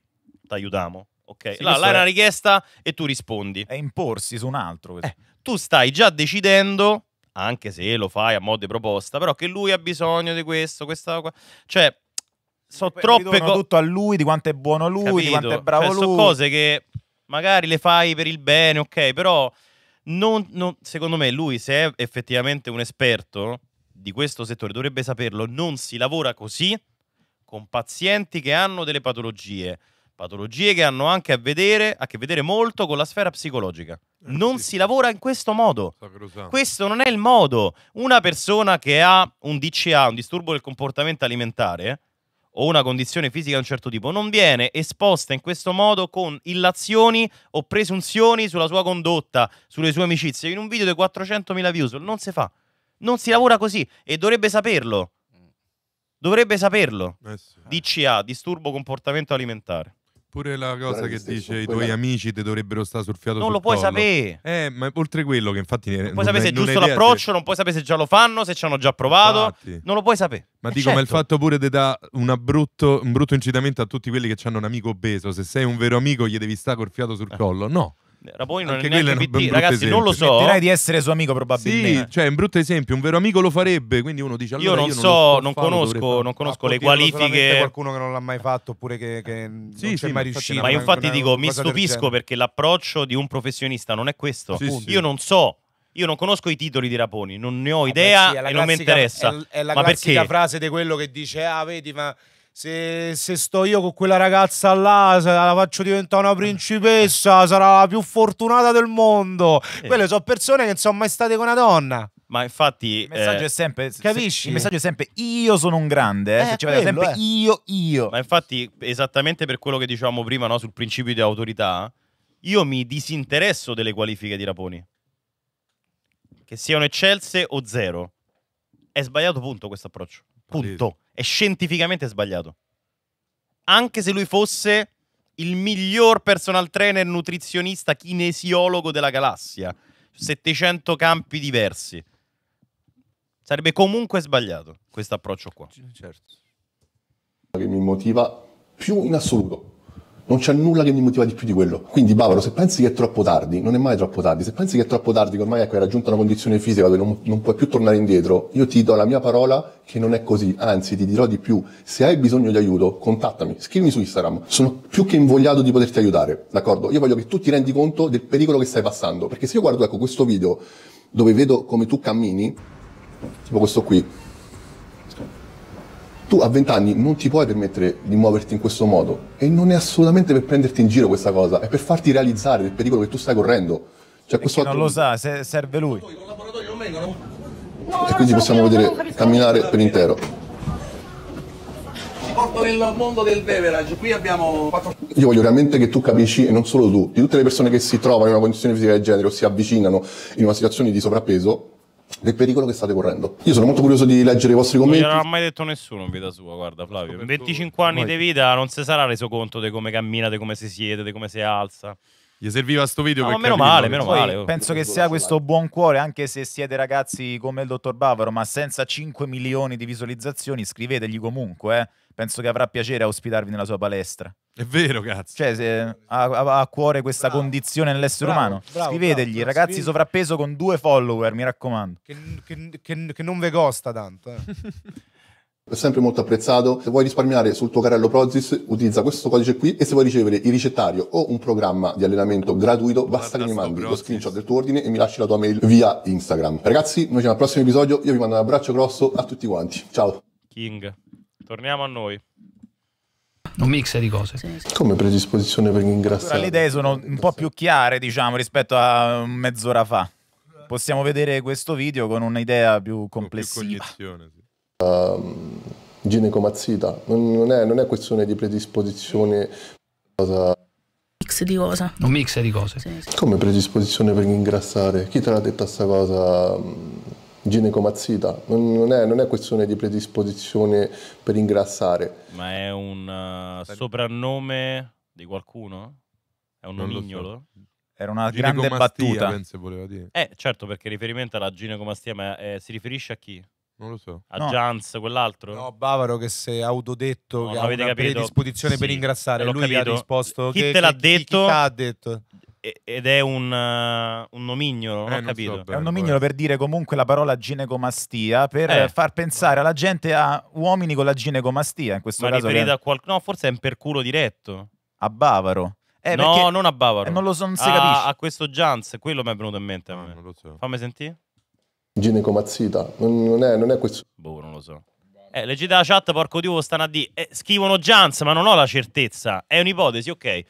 [SPEAKER 1] aiutiamo. Ok, sì, là, là è una richiesta e tu rispondi. È imporsi su un altro. Eh, tu stai già decidendo, anche se lo fai a modo di proposta, però che lui ha bisogno di questo, questa... Cioè, So troppe cose... tutto
[SPEAKER 7] a lui, di quanto è buono lui, Capito? di quanto è cioè, bravo cioè, lui. Sono cose
[SPEAKER 1] che magari le fai per il bene, ok, però non, non, secondo me lui se è effettivamente un esperto di questo settore dovrebbe saperlo, non si lavora così con pazienti che hanno delle patologie, patologie che hanno anche a, vedere, a che vedere molto con la sfera psicologica. Eh, non si lavora in questo modo. Questo non è il modo. Una persona che ha un DCA, un disturbo del comportamento alimentare, o una condizione fisica di un certo tipo, non viene esposta in questo modo con illazioni o presunzioni sulla sua condotta, sulle sue amicizie. In un video di 400.000 views non si fa. Non si lavora così e dovrebbe saperlo. Mm. Dovrebbe saperlo. Eh sì. Eh. DCA, disturbo comportamento alimentare. Pure la cosa che dice i tuoi
[SPEAKER 2] amici ti dovrebbero stare sul fiato Non lo puoi sapere. Eh, ma oltre quello che infatti eh, non, puoi sapere se è giusto l'approccio,
[SPEAKER 1] se... non puoi sapere se già lo fanno, se ci hanno già provato, infatti. non lo puoi sapere. Ma eh dico, certo. ma il certo.
[SPEAKER 2] fatto pure ti dà un brutto incitamento a tutti quelli che hanno un amico obeso, se sei un vero amico gli devi stare col fiato sul eh. collo. No.
[SPEAKER 1] Raponi non Anche
[SPEAKER 7] è neanche PT, ragazzi, esempio. non lo so. Direi di essere suo amico probabilmente. Sì,
[SPEAKER 2] cioè è un brutto esempio, un vero amico lo farebbe, quindi uno dice allora Io non io so, non, farlo, conosco, non conosco ah, le
[SPEAKER 6] qualifiche qualcuno che non l'ha mai fatto oppure che, che sì, non c'è sì, mai riuscito. Ma io infatti una, dico, mi stupisco perché
[SPEAKER 1] l'approccio di un professionista non è questo. Sì, io non so io non conosco i titoli di Raponi, non ne ho idea sì, e non mi interessa. È, l- è la ma classica perché?
[SPEAKER 6] frase di quello che dice: Ah, vedi, ma se, se, sto io con quella ragazza là, se la faccio diventare una principessa, sarà la più fortunata del mondo. Eh. Quelle sono persone che non sono mai state con una donna.
[SPEAKER 1] Ma infatti il messaggio, eh, è, sempre, se, il
[SPEAKER 7] messaggio è sempre io sono un grande, eh, se eh, ci vedo sempre eh.
[SPEAKER 6] io
[SPEAKER 1] io. Ma infatti esattamente per quello che dicevamo prima no, sul principio di autorità, io mi disinteresso delle qualifiche di Raponi. Che siano eccelse o zero. È sbagliato punto questo approccio. Punto è scientificamente sbagliato. Anche se lui fosse il miglior personal trainer, nutrizionista, kinesiologo della galassia, 700 campi diversi. Sarebbe comunque sbagliato questo approccio qua. Certo.
[SPEAKER 3] Che mi motiva più in assoluto non c'è nulla che mi motiva di più di quello. Quindi, Bavaro, se pensi che è troppo tardi, non è mai troppo tardi. Se pensi che è troppo tardi, che ormai ecco, hai raggiunto una condizione fisica dove non, non puoi più tornare indietro, io ti do la mia parola che non è così. Anzi, ti dirò di più. Se hai bisogno di aiuto, contattami, scrivimi su Instagram. Sono più che invogliato di poterti aiutare. D'accordo? Io voglio che tu ti rendi conto del pericolo che stai passando. Perché se io guardo, ecco, questo video dove vedo come tu cammini, tipo questo qui, tu a 20 anni non ti puoi permettere di muoverti in questo modo e non è assolutamente per prenderti in giro questa cosa, è per farti realizzare il pericolo che tu stai correndo. Cioè, altro... non lo sa,
[SPEAKER 7] se serve lui.
[SPEAKER 3] E quindi possiamo vedere camminare per intero. Ti
[SPEAKER 7] porto nel
[SPEAKER 4] mondo del beverage, qui abbiamo
[SPEAKER 3] Io voglio veramente che tu capisci, e non solo tu, di tutte le persone che si trovano in una condizione fisica del genere o si avvicinano in una situazione di sovrappeso, del pericolo che state correndo. Io sono molto curioso di leggere i vostri commenti. Non gliel'ha
[SPEAKER 6] mai
[SPEAKER 1] detto nessuno in vita sua, guarda Flavio. In 25 anni mai. di vita non si sarà reso conto di come cammina, di come si siede, di come si alza. Gli serviva sto video
[SPEAKER 7] no, per meno male, meno male. Oh. Penso che sia questo buon cuore, anche se siete ragazzi come il dottor Bavaro, ma senza 5 milioni di visualizzazioni, scrivetegli comunque. Eh. Penso che avrà piacere a ospitarvi nella sua palestra. È vero, cazzo. Cioè, se ha, ha a cuore questa bravo. condizione nell'essere bravo, umano, bravo, scrivetegli, ragazzi scrive... sovrappeso con due follower, mi raccomando.
[SPEAKER 6] Che, che, che, che non ve costa tanto. Eh.
[SPEAKER 3] è sempre molto apprezzato. Se vuoi risparmiare sul tuo carrello Prozis, utilizza questo codice qui e se vuoi ricevere il ricettario o un programma di allenamento gratuito, basta che mi mandi lo screenshot del tuo ordine e mi lasci la tua mail via Instagram. Ragazzi, noi ci vediamo al prossimo episodio, io vi mando un abbraccio grosso a tutti quanti. Ciao.
[SPEAKER 1] King, torniamo a noi
[SPEAKER 3] un mix di cose. Sì, sì. Come predisposizione per ingrassare? Le idee sono un po' più chiare,
[SPEAKER 7] diciamo, rispetto a mezz'ora fa. Possiamo vedere questo video con un'idea
[SPEAKER 5] più complessiva. Con più
[SPEAKER 3] um, ginecomazzita, non, non, è, non, è, questione di predisposizione. Cosa... Mix di cosa?
[SPEAKER 4] Un mix di cose. Sì,
[SPEAKER 3] sì. Come predisposizione per ingrassare? Chi te l'ha detta questa cosa? Ehm, ginecomazzita, non, non, è, non, è, questione di predisposizione per ingrassare.
[SPEAKER 1] Ma è un uh, soprannome di qualcuno? È un non nomignolo? Era una grande battuta. Penso voleva dire. Eh, certo, perché riferimento alla ginecomastia, ma eh, si riferisce a chi? Non lo so. A no. Jans, quell'altro? No,
[SPEAKER 6] Bavaro che si è autodetto no, che ha una capito. predisposizione sì, per ingrassare. Lui capito. ha risposto chi che, te l'ha detto? Chi, chi ha detto?
[SPEAKER 1] Ed è un, uh, un nomignolo, eh, non ho capito. So bene, è un
[SPEAKER 7] nomignolo per dire comunque la parola ginecomastia, per eh. far pensare alla gente a uomini con la ginecomastia in questo Ma caso. Che... A qual...
[SPEAKER 1] No, forse è un perculo diretto. A Bavaro. Eh, no, non a Bavaro.
[SPEAKER 7] Eh, non lo so, non
[SPEAKER 3] si a, ah, capisce.
[SPEAKER 1] A questo Jans, quello mi è venuto in mente. Ah, Fammi sentire
[SPEAKER 3] ginecomazzita. Non, non, è, non è questo. Boh, non lo so.
[SPEAKER 1] Eh, leggete la chat, porco dio, stanno a dire. Eh, scrivono Jans, ma non ho la certezza. È un'ipotesi, ok.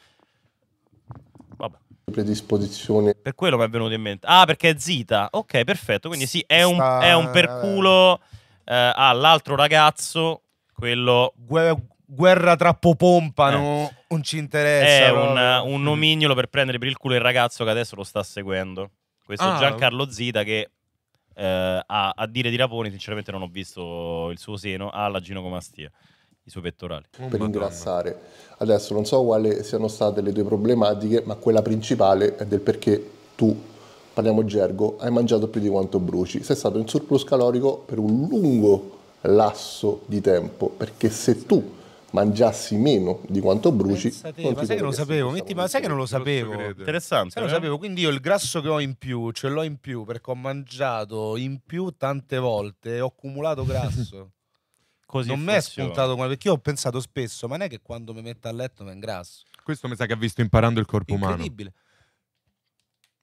[SPEAKER 3] Vabbè. Predisposizione. Per
[SPEAKER 1] quello mi è venuto in mente. Ah, perché è zita. Ok, perfetto. Quindi sì, è un, Sta... è un perculo eh, all'altro ragazzo, quello... Guerra,
[SPEAKER 6] guerra troppo pompa, eh. non ci interessa. È un, un
[SPEAKER 1] nomignolo per prendere per il culo il ragazzo che adesso lo sta seguendo questo ah, Giancarlo Zita che eh, a, a, dire di Raponi, sinceramente non ho visto il suo seno, ha la ginocomastia, i suoi pettorali. Mm, per Madonna. ingrassare.
[SPEAKER 3] Adesso non so quali siano state le tue problematiche, ma quella principale è del perché tu, parliamo gergo, hai mangiato più di quanto bruci. Sei stato in surplus calorico per un lungo lasso di tempo, perché se tu mangiassi meno di quanto bruci. ma sai che non
[SPEAKER 6] lo sapevo, metti, ma sai che non lo sapevo. Interessante. Sai eh? lo sapevo, quindi io il grasso che ho in più, ce l'ho in più perché ho mangiato in più tante volte e ho accumulato grasso.
[SPEAKER 2] Così non mi è spuntato
[SPEAKER 6] come perché io ho pensato spesso, ma non è che quando mi metto a letto mi ingrasso.
[SPEAKER 2] Questo mi sa che ha visto imparando il corpo umano. Incredibile.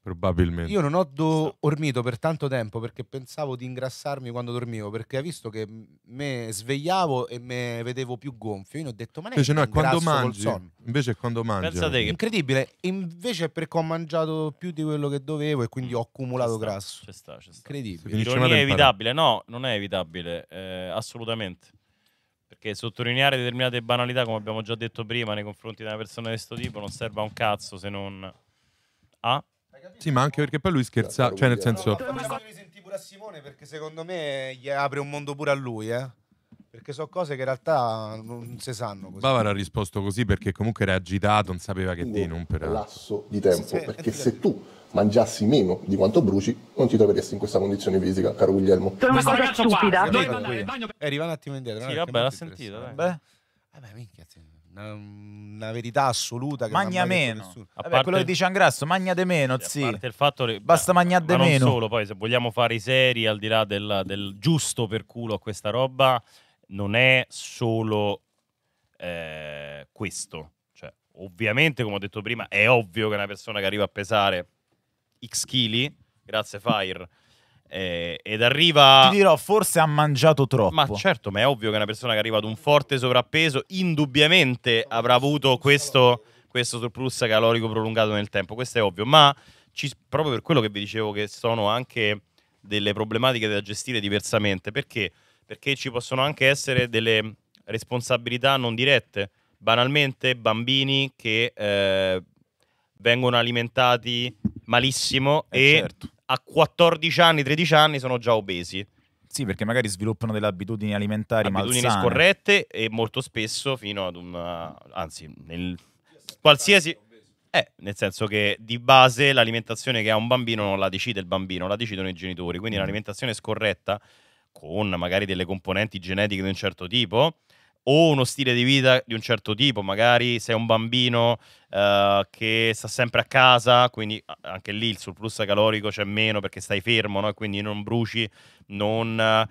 [SPEAKER 2] Probabilmente. Io non
[SPEAKER 6] ho do- dormito per tanto tempo perché pensavo di ingrassarmi quando dormivo, perché hai visto che me svegliavo e me vedevo più gonfio. Io ho detto, ma non invece no, quando mangi,
[SPEAKER 2] invece è quando mangi. Pensate eh. che...
[SPEAKER 6] Incredibile, invece è perché ho mangiato più di quello che dovevo e quindi mm. ho accumulato c'è grasso. C'è sta, c'è sta. Incredibile. Non è evitabile,
[SPEAKER 1] no, non è evitabile, eh, assolutamente. Perché sottolineare determinate banalità, come abbiamo già detto prima, nei confronti di una persona di questo tipo non serve a un cazzo se non... A
[SPEAKER 2] sì, ma anche perché poi lui cioè, scherza, cioè nel senso...
[SPEAKER 6] No, questo devi sentire pure a Simone perché secondo me gli apre un mondo pure a lui, eh. Perché sono cose che in realtà non si sanno. Così. Bavaro
[SPEAKER 2] ha risposto così perché comunque era agitato, non sapeva che dire, non per... lasso
[SPEAKER 6] di tempo, sì, sì, perché
[SPEAKER 3] se tu mangiassi meno di quanto bruci, non ti troveresti in questa condizione fisica, caro Guglielmo. Sono una cosa
[SPEAKER 6] stupida. Eh, arriva un attimo indietro. Sì, vabbè, l'ha sentito. Vabbè, minchia, sì una verità assoluta che magna meno a parte... quello che dice
[SPEAKER 7] Angrasso magna
[SPEAKER 1] di meno sì, a parte il fatto che basta magna di ma meno non solo poi se vogliamo fare i seri al di là del, del giusto per culo a questa roba non è solo eh, questo cioè, ovviamente come ho detto prima è ovvio che una persona che arriva a pesare x kg, grazie Fire eh, ed arriva. Ti
[SPEAKER 7] dirò, forse ha mangiato troppo.
[SPEAKER 1] Ma certo, ma è ovvio che una persona che arriva ad un forte sovrappeso, indubbiamente avrà avuto questo, questo surplus calorico prolungato nel tempo. Questo è ovvio. Ma ci, proprio per quello che vi dicevo, che sono anche delle problematiche da gestire diversamente. Perché? Perché ci possono anche essere delle responsabilità non dirette. Banalmente, bambini che eh, vengono alimentati malissimo eh e certo a 14 anni, 13 anni sono già obesi. Sì, perché magari sviluppano delle abitudini alimentari abitudini malsane. scorrette e molto spesso fino ad un... Eh, anzi, nel qualsiasi... Eh, nel senso che di base l'alimentazione che ha un bambino non la decide il bambino, la decidono i genitori. Quindi mm. un'alimentazione scorretta, con magari delle componenti genetiche di un certo tipo, o uno stile di vita di un certo tipo, magari sei un bambino uh, che sta sempre a casa, quindi anche lì il surplus calorico c'è meno perché stai fermo, no? quindi non bruci, non, uh,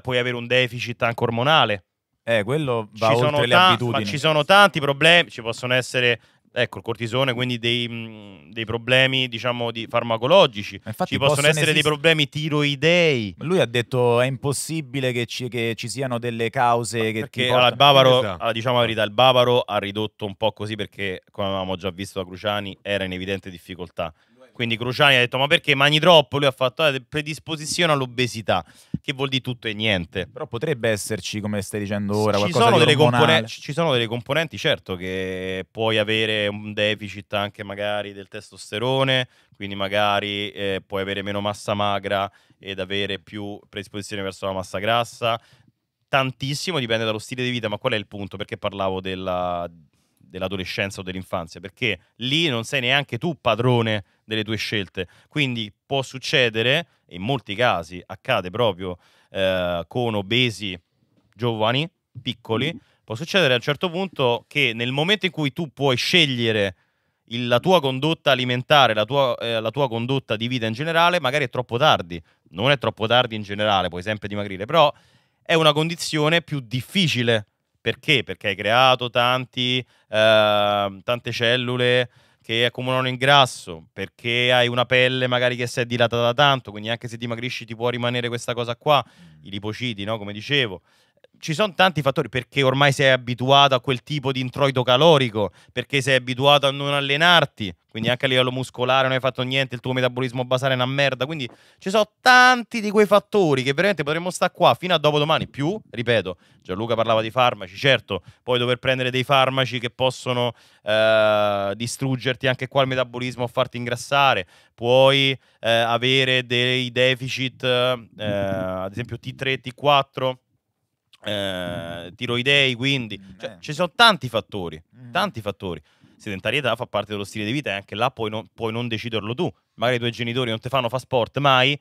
[SPEAKER 1] puoi avere un deficit anche ormonale. Eh, quello va ci oltre sono le ta- abitudini. Ma ci sono tanti problemi, ci possono essere Ecco, il cortisone, quindi dei, dei problemi, diciamo, di farmacologici. Infatti ci possono, essere esist- dei problemi tiroidei.
[SPEAKER 7] Lui ha detto è impossibile che ci, che ci siano delle cause
[SPEAKER 1] Ma che perché ti portano... Bavaro, esatto. diciamo la verità, il Bavaro ha ridotto un po' così perché, come avevamo già visto da Cruciani, era in evidente difficoltà. Quindi Cruciani ha detto: Ma perché mangi troppo? Lui ha fatto eh, predisposizione all'obesità, che vuol dire tutto e niente. Però
[SPEAKER 7] potrebbe esserci, come stai dicendo ora, ci sono, delle compone-
[SPEAKER 1] ci sono delle componenti, certo, che puoi avere un deficit anche magari del testosterone, quindi magari eh, puoi avere meno massa magra ed avere più predisposizione verso la massa grassa. Tantissimo dipende dallo stile di vita, ma qual è il punto? Perché parlavo della dell'adolescenza o dell'infanzia, perché lì non sei neanche tu padrone delle tue scelte. Quindi può succedere, in molti casi accade proprio eh, con obesi giovani, piccoli, mm. può succedere a un certo punto che nel momento in cui tu puoi scegliere il, la tua condotta alimentare, la tua, eh, la tua condotta di vita in generale, magari è troppo tardi. Non è troppo tardi in generale, puoi sempre dimagrire, però è una condizione più difficile perché? Perché hai creato tanti, eh, tante cellule che accumulano in grasso, perché hai una pelle magari che si è dilatata tanto, quindi anche se dimagrisci ti può rimanere questa cosa qua, mm. i lipociti, no? come dicevo ci sono tanti fattori perché ormai sei abituato a quel tipo di introito calorico, perché sei abituato a non allenarti, quindi anche a livello muscolare non hai fatto niente, il tuo metabolismo basale è una merda, quindi ci sono tanti di quei fattori che veramente potremmo stare qua fino a dopodomani, più, ripeto, Gianluca parlava di farmaci, certo, poi dover prendere dei farmaci che possono eh, distruggerti anche qua il metabolismo o farti ingrassare, puoi eh, avere dei deficit, eh, ad esempio T3, T4 eh, tiroidei, quindi mm, cioè, eh. ci sono tanti fattori, mm. tanti fattori. Sedentarietà fa parte dello stile di vita e anche là puoi non, puoi non deciderlo tu. Magari i tuoi genitori non ti fanno fa sport mai,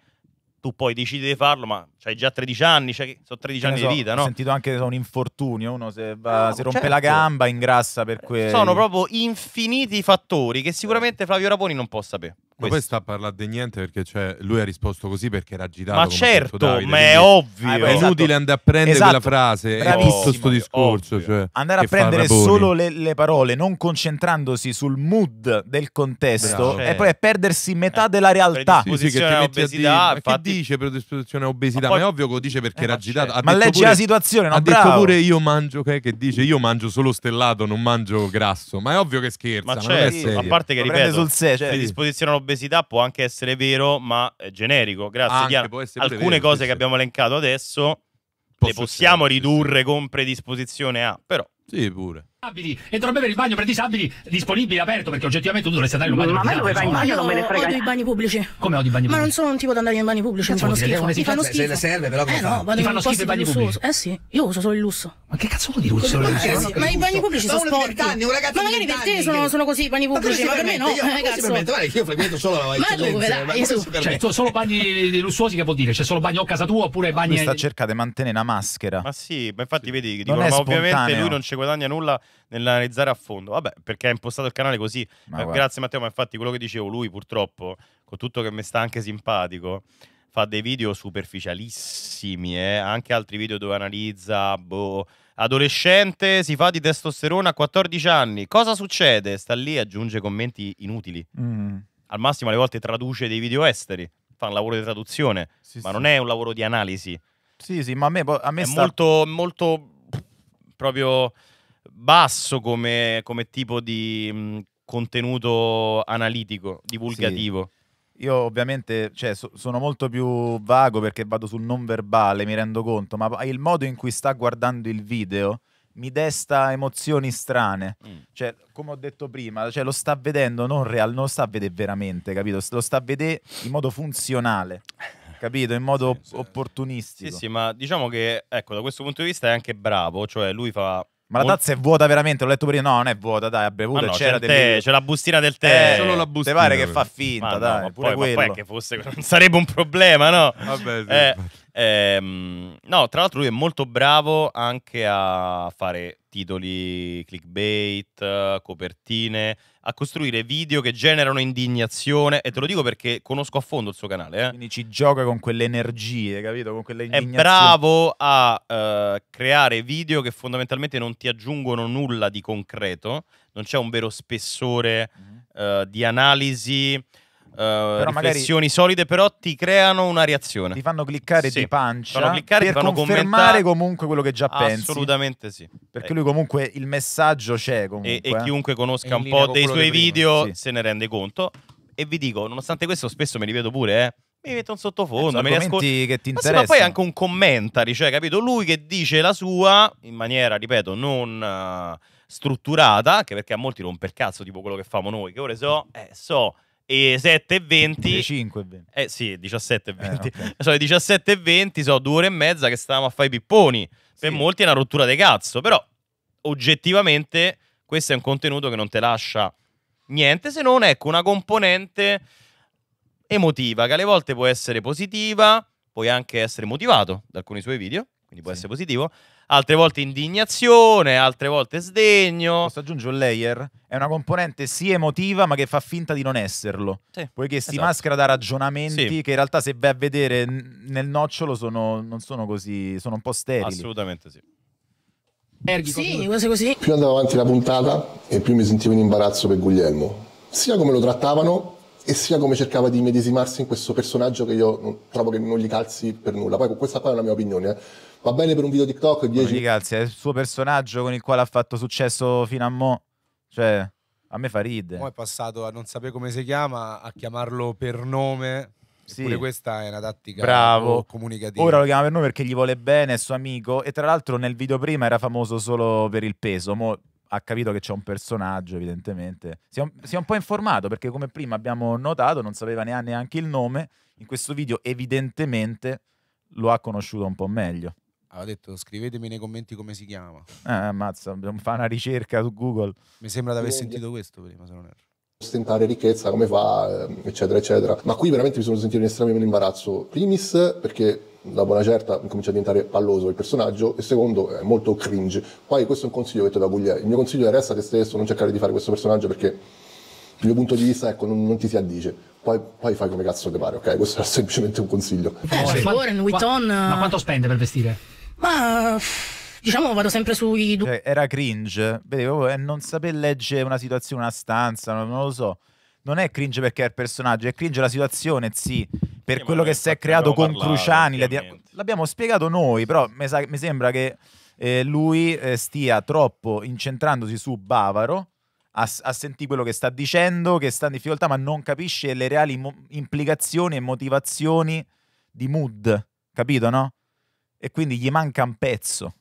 [SPEAKER 1] tu poi decidi di farlo, ma hai già 13 anni, cioè, sono 13 anni so, di vita, no? Ho sentito
[SPEAKER 7] anche so, un infortunio, uno se, va, no, si
[SPEAKER 1] rompe certo. la gamba,
[SPEAKER 7] ingrassa per eh,
[SPEAKER 1] quello. Sono proprio infiniti fattori che sicuramente Flavio Raponi non può sapere.
[SPEAKER 2] Ma poi sta a parlare di niente perché cioè, lui ha risposto così perché era agitato. Ma certo, Davide, ma è ovvio. È esatto. inutile andare a prendere esatto. quella frase e tutto questo discorso. Cioè, andare a prendere solo
[SPEAKER 7] le, le, parole, non concentrandosi sul mood del contesto Bravo. e poi perdersi metà eh, della realtà. Sì, che ti obesità, dire,
[SPEAKER 2] infatti... dice predisposizione a obesità? Ma, poi... ma, è ovvio che dice perché eh, era agitato. Certo. Ha ma legge la situazione, no? Ha Bravo. detto pure io mangio, che, che dice io mangio solo stellato, non mangio grasso. Ma è ovvio che scherza. Ma certo, a parte che ripete sul
[SPEAKER 7] sé, certo.
[SPEAKER 1] predisposizione a obesità l'obesità può anche essere vero, ma è generico. Grazie, anche, Diana. Alcune vero, cose sì. che abbiamo elencato adesso Posso le possiamo essere, ridurre sì. con predisposizione a, però.
[SPEAKER 4] Sì, pure disabili e dovrò bere il bagno per disabili disponibile aperto perché oggettivamente tu dovresti andare in un bagno ma a me dove vai in bagno non me ne frega odio
[SPEAKER 5] i bagni pubblici
[SPEAKER 4] come odio i bagni pubblici ma
[SPEAKER 5] non sono un tipo da andare in bagni pubblici mi eh, fanno schifo mi fanno schifo se ne serve però come eh no, ti fanno schifo i bagni pubblici eh sì io uso solo il lusso ma che cazzo vuol dire uso solo lusso ma i bagni pubblici sono sporchi ma magari per te sono così i bagni pubblici ma per me no
[SPEAKER 4] eh, io frequento solo la ma dove cioè solo bagni lussuosi che vuol dire c'è cioè, solo bagno a casa
[SPEAKER 7] tua oppure bagni sta cercando di mantenere una maschera ma
[SPEAKER 1] sì ma infatti vedi ma ovviamente lui non ci guadagna nulla nell'analizzare a fondo. Vabbè, perché ha impostato il canale così. Ma eh, grazie Matteo, ma infatti quello che dicevo, lui purtroppo, con tutto che mi sta anche simpatico, fa dei video superficialissimi, eh? anche altri video dove analizza, boh, adolescente si fa di testosterona a 14 anni, cosa succede? Sta lì e aggiunge commenti inutili. Mm. Al massimo alle volte traduce dei video esteri, fa un lavoro di traduzione,
[SPEAKER 7] sì, ma sì. non è un
[SPEAKER 1] lavoro di analisi. Sì,
[SPEAKER 7] sì, ma a me, boh, a me è sta...
[SPEAKER 1] molto, molto proprio basso come, come tipo di contenuto analitico, divulgativo.
[SPEAKER 7] Sì. Io ovviamente cioè, so, sono molto più vago perché vado sul non verbale, mi rendo conto, ma il modo in cui sta guardando il video mi desta emozioni strane. Mm. Cioè, come ho detto prima, cioè, lo sta vedendo non real, non lo sta a vedere veramente, capito? Lo sta a vedere in modo funzionale. Capito? In modo sì, sì.
[SPEAKER 1] opportunistico. Sì, sì, ma diciamo che ecco, da questo punto di vista è anche bravo, cioè lui fa ma la
[SPEAKER 7] tazza è vuota veramente? L'ho letto prima. No, non è vuota,
[SPEAKER 1] dai, ha bevuto ah, no, c'era del C'è la bustina del tè. Eh, solo la bustina.
[SPEAKER 7] Te pare che fa finta, ma dai. No, ma poi, ma poi, è che fosse non sarebbe un
[SPEAKER 1] problema, no? Vabbè, sì. eh, Ehm, no, tra l'altro lui è molto bravo anche a fare titoli clickbait, copertine, a costruire video che generano indignazione e te lo dico perché conosco a fondo il suo canale. Eh.
[SPEAKER 7] Quindi ci gioca con quelle energie, capito? Con quelle È bravo
[SPEAKER 1] a eh, creare video che fondamentalmente non ti aggiungono nulla di concreto, non c'è un vero spessore mm -hmm. eh, di analisi Uh, riflessioni solide, però ti creano una reazione. Ti fanno cliccare sì. di pancia fanno cliccare, per fanno confermare
[SPEAKER 7] comunque quello che già Assolutamente pensi. Assolutamente
[SPEAKER 1] sì. Perché eh. lui comunque il
[SPEAKER 7] messaggio c'è comunque. E, e eh. chiunque conosca un po' dei suoi video
[SPEAKER 1] sì. se ne rende conto. E vi dico, nonostante questo spesso me li vedo pure, eh, mi metto un sottofondo, eh, mi li che ti interessa. Ma, sì, ma poi anche un commentary, cioè, capito? Lui che dice la sua in maniera, ripeto, non uh, strutturata, anche perché a molti rompe il cazzo, tipo quello che famo noi, che ora so, eh, so e 7 e 20 5 e 20 eh sì 17 e 20 eh, okay. sono cioè, 17 e 20 sono due ore e mezza che stavamo a fare i pipponi per sì. molti è una rottura di cazzo però oggettivamente questo è un contenuto che non te lascia niente se non ecco una componente emotiva che alle volte può essere positiva puoi anche essere motivato da alcuni suoi video quindi può sì. essere positivo altre volte indignazione, altre volte sdegno. Posso aggiungere un layer? È
[SPEAKER 7] una componente sì emotiva, ma che fa finta di non esserlo. Sì, poiché esatto. si maschera da ragionamenti sì. che in realtà, se vai a vedere nel nocciolo, sono, non sono così, sono un po' sterili. Assolutamente sì.
[SPEAKER 3] Erghi, sì, cose così. Più andava avanti la puntata e più mi sentivo in imbarazzo per Guglielmo, sia come lo trattavano e sia come cercava di medesimarsi in questo personaggio che io trovo che non gli calzi per nulla. Poi questa qua è la mia opinione. Eh va bene per un video TikTok 10 no, ragazzi, è il
[SPEAKER 7] suo personaggio con il quale ha fatto successo fino a mo cioè a
[SPEAKER 6] me fa ridere poi
[SPEAKER 3] è passato a non sapere come si
[SPEAKER 6] chiama a chiamarlo per nome sì. Pure questa è una tattica Bravo. comunicativa. Ora lo
[SPEAKER 7] chiama per nome perché gli vuole bene, è suo amico. E tra l'altro nel video prima era famoso solo per il peso. Mo ha capito che c'è un personaggio, evidentemente. Si è, un, si è un, po' informato perché, come prima abbiamo notato, non sapeva neanche il nome. In questo video, evidentemente, lo ha conosciuto un po' meglio.
[SPEAKER 6] Ha detto scrivetemi nei commenti come si chiama.
[SPEAKER 7] Ah, ammazza, dobbiamo fare
[SPEAKER 3] una
[SPEAKER 6] ricerca su Google. Mi sembra di aver sentito questo prima, se non
[SPEAKER 3] erro ostentare ricchezza, come fa, eh, eccetera, eccetera. Ma qui veramente mi sono sentito in estremo imbarazzo. Primis, perché dopo buona certa comincia a diventare palloso il personaggio, e secondo, è molto cringe. Poi questo è un consiglio che ti do, Guglielmo. Il mio consiglio è resta te stesso, non cercare di fare questo personaggio perché dal mio punto di vista ecco, non, non ti si addice. Poi, poi, fai come cazzo ti pare, ok? Questo era semplicemente un consiglio. Eh, per
[SPEAKER 5] eh, favore, Louis Vuitton...
[SPEAKER 4] Ma quanto spende per vestire?
[SPEAKER 5] Ma diciamo vado sempre sui... Cioè, era
[SPEAKER 7] cringe, vedevo, eh, non saper leggere una situazione, una stanza, non, lo so. Non è cringe perché è il personaggio, è cringe la situazione, sì. Per sì, quello che si è creato con parlare, Cruciani, l'abbiamo spiegato noi, però mi, sa, mi sembra che eh, lui eh, stia troppo incentrandosi su Bavaro a, a sentire quello che sta dicendo, che sta in difficoltà, ma non capisce le reali implicazioni e motivazioni di Mood, capito, no? e quindi gli manca un pezzo.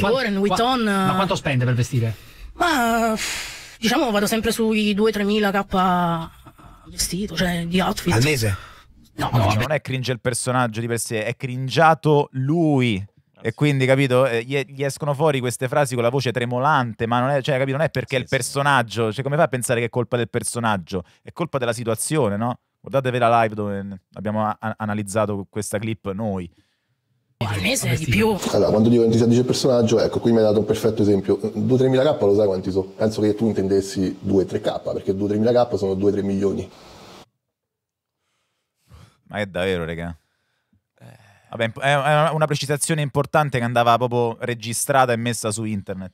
[SPEAKER 4] Warren Witton. Ma eh. quanto spende per vestire? Ma
[SPEAKER 5] diciamo vado sempre sui 2-3 mila K vestito, cioè di outfit. Al mese?
[SPEAKER 7] No, no, no cioè. non è cringe il personaggio di per sé, è cringiato lui. E quindi, capito, eh, gli, escono fuori queste frasi con la voce tremolante, ma non è, cioè, capito, non è perché sì, è il personaggio, cioè come fa a pensare che è colpa del personaggio? È colpa della situazione, no? Guardatevi la live dove abbiamo a- analizzato questa clip noi.
[SPEAKER 5] Al mese di più.
[SPEAKER 3] Allora, quando dico 26 personaggio, ecco, qui mi hai dato un perfetto esempio. 2 3000 K lo sai quanti sono? Penso che tu intendessi 2-3 K, perché 2 3000 K sono 2-3 milioni.
[SPEAKER 7] Ma è davvero, raga. Vabbè, è una precisazione importante che andava proprio registrata e messa su internet.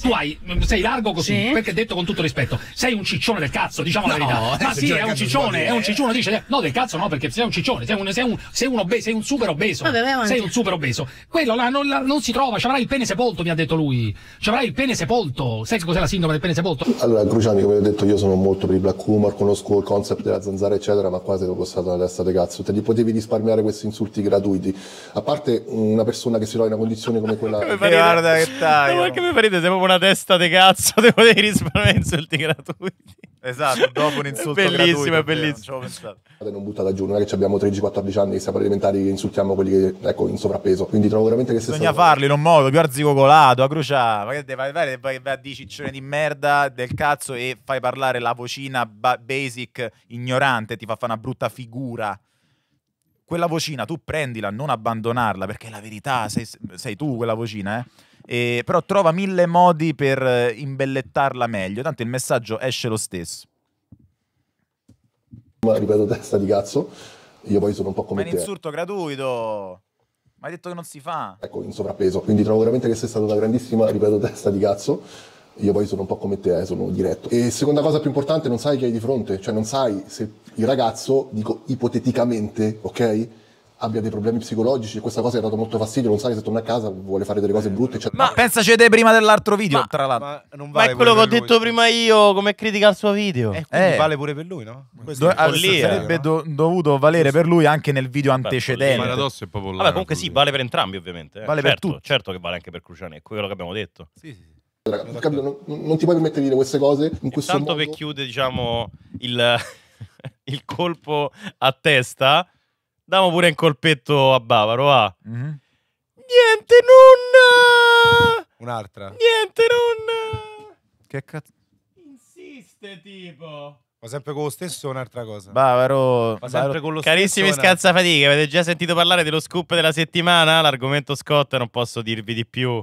[SPEAKER 4] Tu hai, mm, sei largo così, Sì. perché detto con tutto rispetto, sei un ciccione del cazzo, diciamo la verità. Eh, ma sì, è un ciccione, è un ciccione, dice, no del cazzo no, perché sei un ciccione, sei un, sei un, sei un obe- sei un super obeso. Vabbè, vai sei un super obeso. Quello là non, non si trova, ci avrà il pene sepolto, mi ha detto lui. Ci avrà il pene sepolto. Sai cos'è la sindrome del
[SPEAKER 3] pene sepolto? Allora, Cruciani, come ho detto, io sono molto per il black humor, conosco il concept della zanzara, eccetera, ma quasi ti ho costato la testa di cazzo. Te li potevi risparmiare questi insulti gratuiti. A parte una persona che si trova in una condizione come quella. guarda che taglio. Ma
[SPEAKER 1] che mi fa ridere, proprio una testa di cazzo, devo dei
[SPEAKER 3] risparmiare insulti
[SPEAKER 1] gratuiti. Esatto, dopo un insulto bellissimo,
[SPEAKER 3] gratuito. Bellissimo, è bellissimo. Non buttata giù, non è che abbiamo 13-14 anni che siamo elementari che insultiamo quelli che, ecco, in sovrappeso. Quindi trovo veramente che se Bisogna stato... farli
[SPEAKER 7] in un modo più arzigogolato, a crucià. Ma che devi fare? Vai a di ciccione di merda del cazzo e fai parlare la vocina basic ignorante, ti fa fare una brutta figura quella vocina tu prendila, non abbandonarla, perché la verità sei, sei tu quella vocina, eh? eh, però trova mille modi per eh, imbellettarla meglio, tanto il messaggio esce lo stesso.
[SPEAKER 3] Ma ripeto, testa di cazzo, io poi sono un po' come Ma è un insulto
[SPEAKER 7] gratuito! Ma hai detto che non si fa!
[SPEAKER 3] Ecco, in sovrappeso, quindi trovo veramente che sei stata una grandissima, ripeto, testa di cazzo. Io poi sono un po' come te, eh, sono diretto. E seconda cosa più importante, non sai chi hai di fronte, cioè non sai se il ragazzo, dico ipoteticamente, ok? abbia dei problemi psicologici e questa cosa gli ha dato molto fastidio, non sai se torna a casa vuole fare delle cose eh, brutte. Eccetera.
[SPEAKER 1] Ma pensaci te prima dell'altro video, ma, tra l'altro. Ma, non vale ma è quello che ho detto lui. prima io, come critica al suo video. Eh, eh. vale pure per lui, no? Do- lì, sarebbe no? do-
[SPEAKER 7] dovuto valere per lui anche nel video antecedente. Il paradosso è proprio là.
[SPEAKER 2] comunque
[SPEAKER 1] sì, vale per entrambi ovviamente. Eh. Vale certo, per tutti. Certo che vale anche per Cruciani, è quello che abbiamo detto. Sì, sì.
[SPEAKER 3] Raga, non, non, ti puoi permettere di dire queste cose in e modo. Tanto per
[SPEAKER 1] chiude, diciamo, il, il colpo a testa Diamo pure un colpetto a Bavaro, va. Mm-hmm. Niente, nonna! Eh. Un'altra. Niente, nonna! Che cazzo... Insiste, tipo...
[SPEAKER 6] Ma sempre con lo stesso o un'altra cosa? Bavaro, Ma sempre con lo carissimi stesso,
[SPEAKER 1] scalzafatiche, avete già sentito parlare dello scoop della settimana? L'argomento Scott non posso dirvi di più.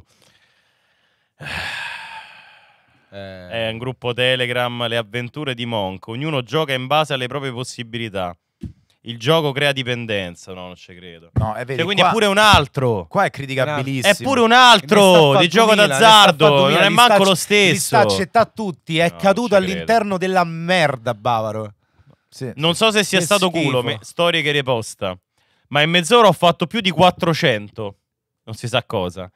[SPEAKER 1] Eh. È un gruppo Telegram, le avventure di Monk. Ognuno gioca in base alle proprie possibilità. Il gioco crea dipendenza, no, non ci credo. No, è vero. Cioè, quindi qua, è pure un altro. Qua è criticabilissimo. È pure un altro di gioco d'azzardo, non è manco lo stesso. Li sta accettando
[SPEAKER 6] tutti, è no, caduto all'interno della merda, Bavaro. Sì, non so se sia stato schifo. culo, me,
[SPEAKER 1] storie che riposta. Ma in mezz'ora ho fatto più di 400. Non si sa cosa.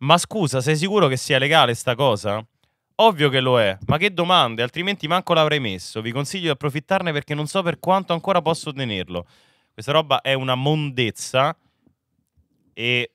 [SPEAKER 1] Ma scusa, sei sicuro che sia legale sta cosa? Ovvio che lo è, ma che domande, altrimenti manco l'avrei messo. Vi consiglio di approfittarne perché non so per quanto ancora posso tenerlo. Questa roba è una mondezza e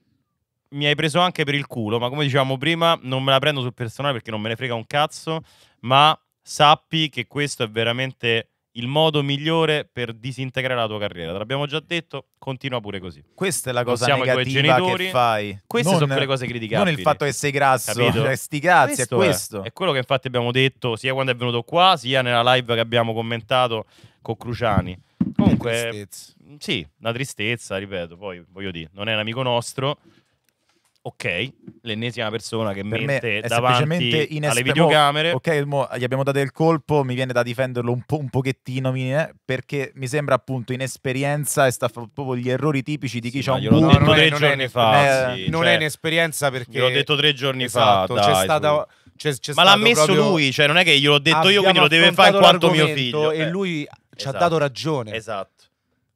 [SPEAKER 1] mi hai preso anche per il culo, ma come dicevamo prima, non me la prendo sul personale perché non me ne frega un cazzo, ma sappi che questo è veramente il modo migliore per disintegrare la tua carriera. Te l'abbiamo già detto, continua pure così. Questa è la cosa non siamo negativa che fai. Queste non, sono quelle cose criticabili. Non il fatto che sei grasso, cioè, sti cazzi, questo è questo. È. è quello che infatti abbiamo detto sia quando è venuto qua, sia nella live che abbiamo commentato con Cruciani. Comunque, una sì, una tristezza, ripeto, poi voglio dire, non è un amico nostro, ok, l'ennesima persona che per mette me davanti alle videocamere. Ok,
[SPEAKER 7] mo, gli abbiamo dato il colpo, mi viene da difenderlo un, po', un pochettino, perché mi sembra appunto inesperienza e sta proprio gli errori tipici di chi sì, ha un buco. L'ho tre giorni fa. non è
[SPEAKER 6] inesperienza eh, cioè, perché... L'ho detto tre giorni fa, esatto, c'è stata... C'è, c'è ma l'ha messo proprio... lui, cioè non è che gliel'ho detto io, quindi lo deve fare in quanto mio figlio. E eh. lui ci ha dato esatto. ragione. Esatto.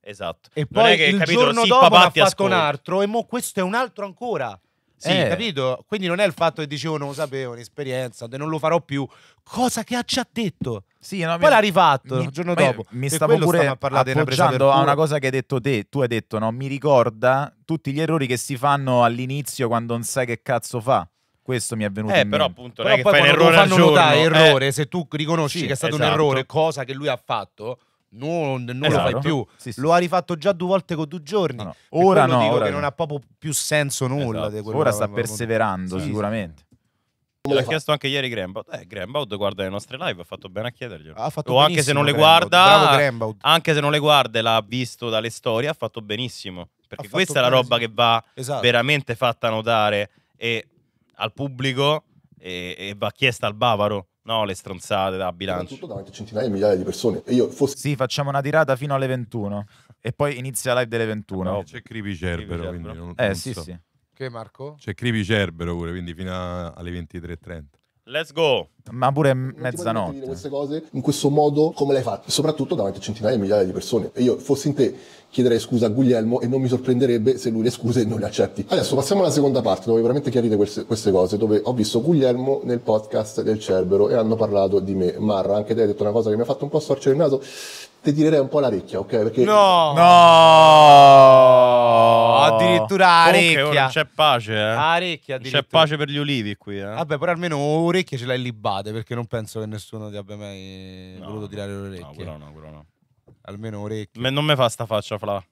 [SPEAKER 1] Esatto. E non poi che, il capito, giorno sì, dopo ha fatto ascolti. un
[SPEAKER 6] altro e mo questo è un altro ancora. Sì, eh. capito? Quindi non è il fatto che dicevo oh, non lo sapevo, un'esperienza, non lo farò più. Cosa che ci ha detto? Sì, no, Poi mi... l'ha rifatto il giorno dopo. Mi stavo pure a parlare
[SPEAKER 7] appoggiando a una cosa che hai detto te. Tu hai detto, no? Mi ricorda tutti gli errori che si fanno all'inizio quando non sai che cazzo fa. Questo mi è venuto eh, in però, Appunto, però non è che fai un errore fanno notare errore, eh. se tu riconosci sì, che è stato esatto. un errore,
[SPEAKER 6] cosa che lui ha fatto non, non esatto. lo fai più. Sì, sì. Lo ha rifatto già due volte con due giorni. No, no. Ora no, ora non ha proprio più senso esatto. nulla. Esatto. Ora sta perseverando, sì, sicuramente.
[SPEAKER 1] Me l'ha chiesto anche ieri Grambaud. Eh, Grambaud guarda le nostre live, ha fatto bene a chiederglielo.
[SPEAKER 6] o anche se non le guarda,
[SPEAKER 1] anche se non le guarda, e l'ha visto dalle storie, ha fatto benissimo. Perché fatto questa è la roba che va esatto. veramente fatta notare e al pubblico e, e va chiesta al bavaro No, le stronzate da bilancio. Soprattutto
[SPEAKER 7] davanti a centinaia e migliaia di persone. E io fossi... Sì, facciamo una tirata fino alle 21. e poi inizia la live delle 21. No, c'è Creepy Cerbero, Crivi Cerbero. Non, eh, non sì, so. sì. Che
[SPEAKER 2] Marco? C'è Creepy Cerbero pure, quindi fino alle 23.30.
[SPEAKER 3] Let's go! Ma pure mezzanotte. Dire queste cose in questo modo come l'hai fatto? Soprattutto davanti a centinaia e migliaia di persone. E io fossi in te chiederei scusa a Guglielmo e non mi sorprenderebbe se lui le scuse non le accetti. Adesso passiamo alla seconda parte dove veramente chiarite queste, queste cose, dove ho visto Guglielmo nel podcast del Cerbero e hanno parlato di me. Marra, anche te hai detto una cosa che mi ha fatto un po' storcere il naso. Ti tirerei un po' la ricchia, ok? Perché... No! No! addirittura Arecchia.
[SPEAKER 6] c'è pace, eh. Arecchia C'è pace per gli ulivi qui, eh. Vabbè, però almeno orecchie ce l'hai libate, perché non penso che nessuno ti abbia mai no, voluto tirare le orecchie. No, quello no, quello no. Almeno orecchie. Me, non mi fa sta faccia, Fla.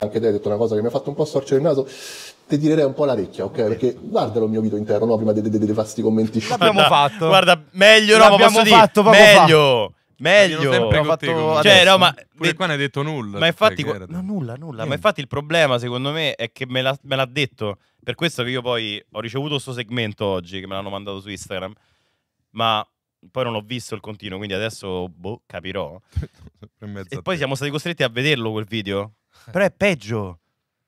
[SPEAKER 3] Anche te hai detto una cosa che mi ha fatto un po' storcere il naso ti tirerei un po' l'orecchia, ok? Perché guarda il mio video intero, no? Prima di fare questi commenti. L'abbiamo fatto. Guarda,
[SPEAKER 1] meglio no, L'abbiamo fatto, dire,
[SPEAKER 3] meglio. Fa. Meglio,
[SPEAKER 2] fatto... Te, cioè, no, ma pure de... qua ne hai detto nulla. Ma infatti, cioè, qua... no,
[SPEAKER 1] nulla, nulla. Sì. Ma infatti, il problema secondo me è che me, l'ha, me l'ha detto. Per questo che io poi ho ricevuto questo segmento oggi che me l'hanno mandato su Instagram. Ma poi non ho visto il continuo, quindi adesso boh, capirò. e poi siamo stati costretti a vederlo quel video. Eh. Però è peggio.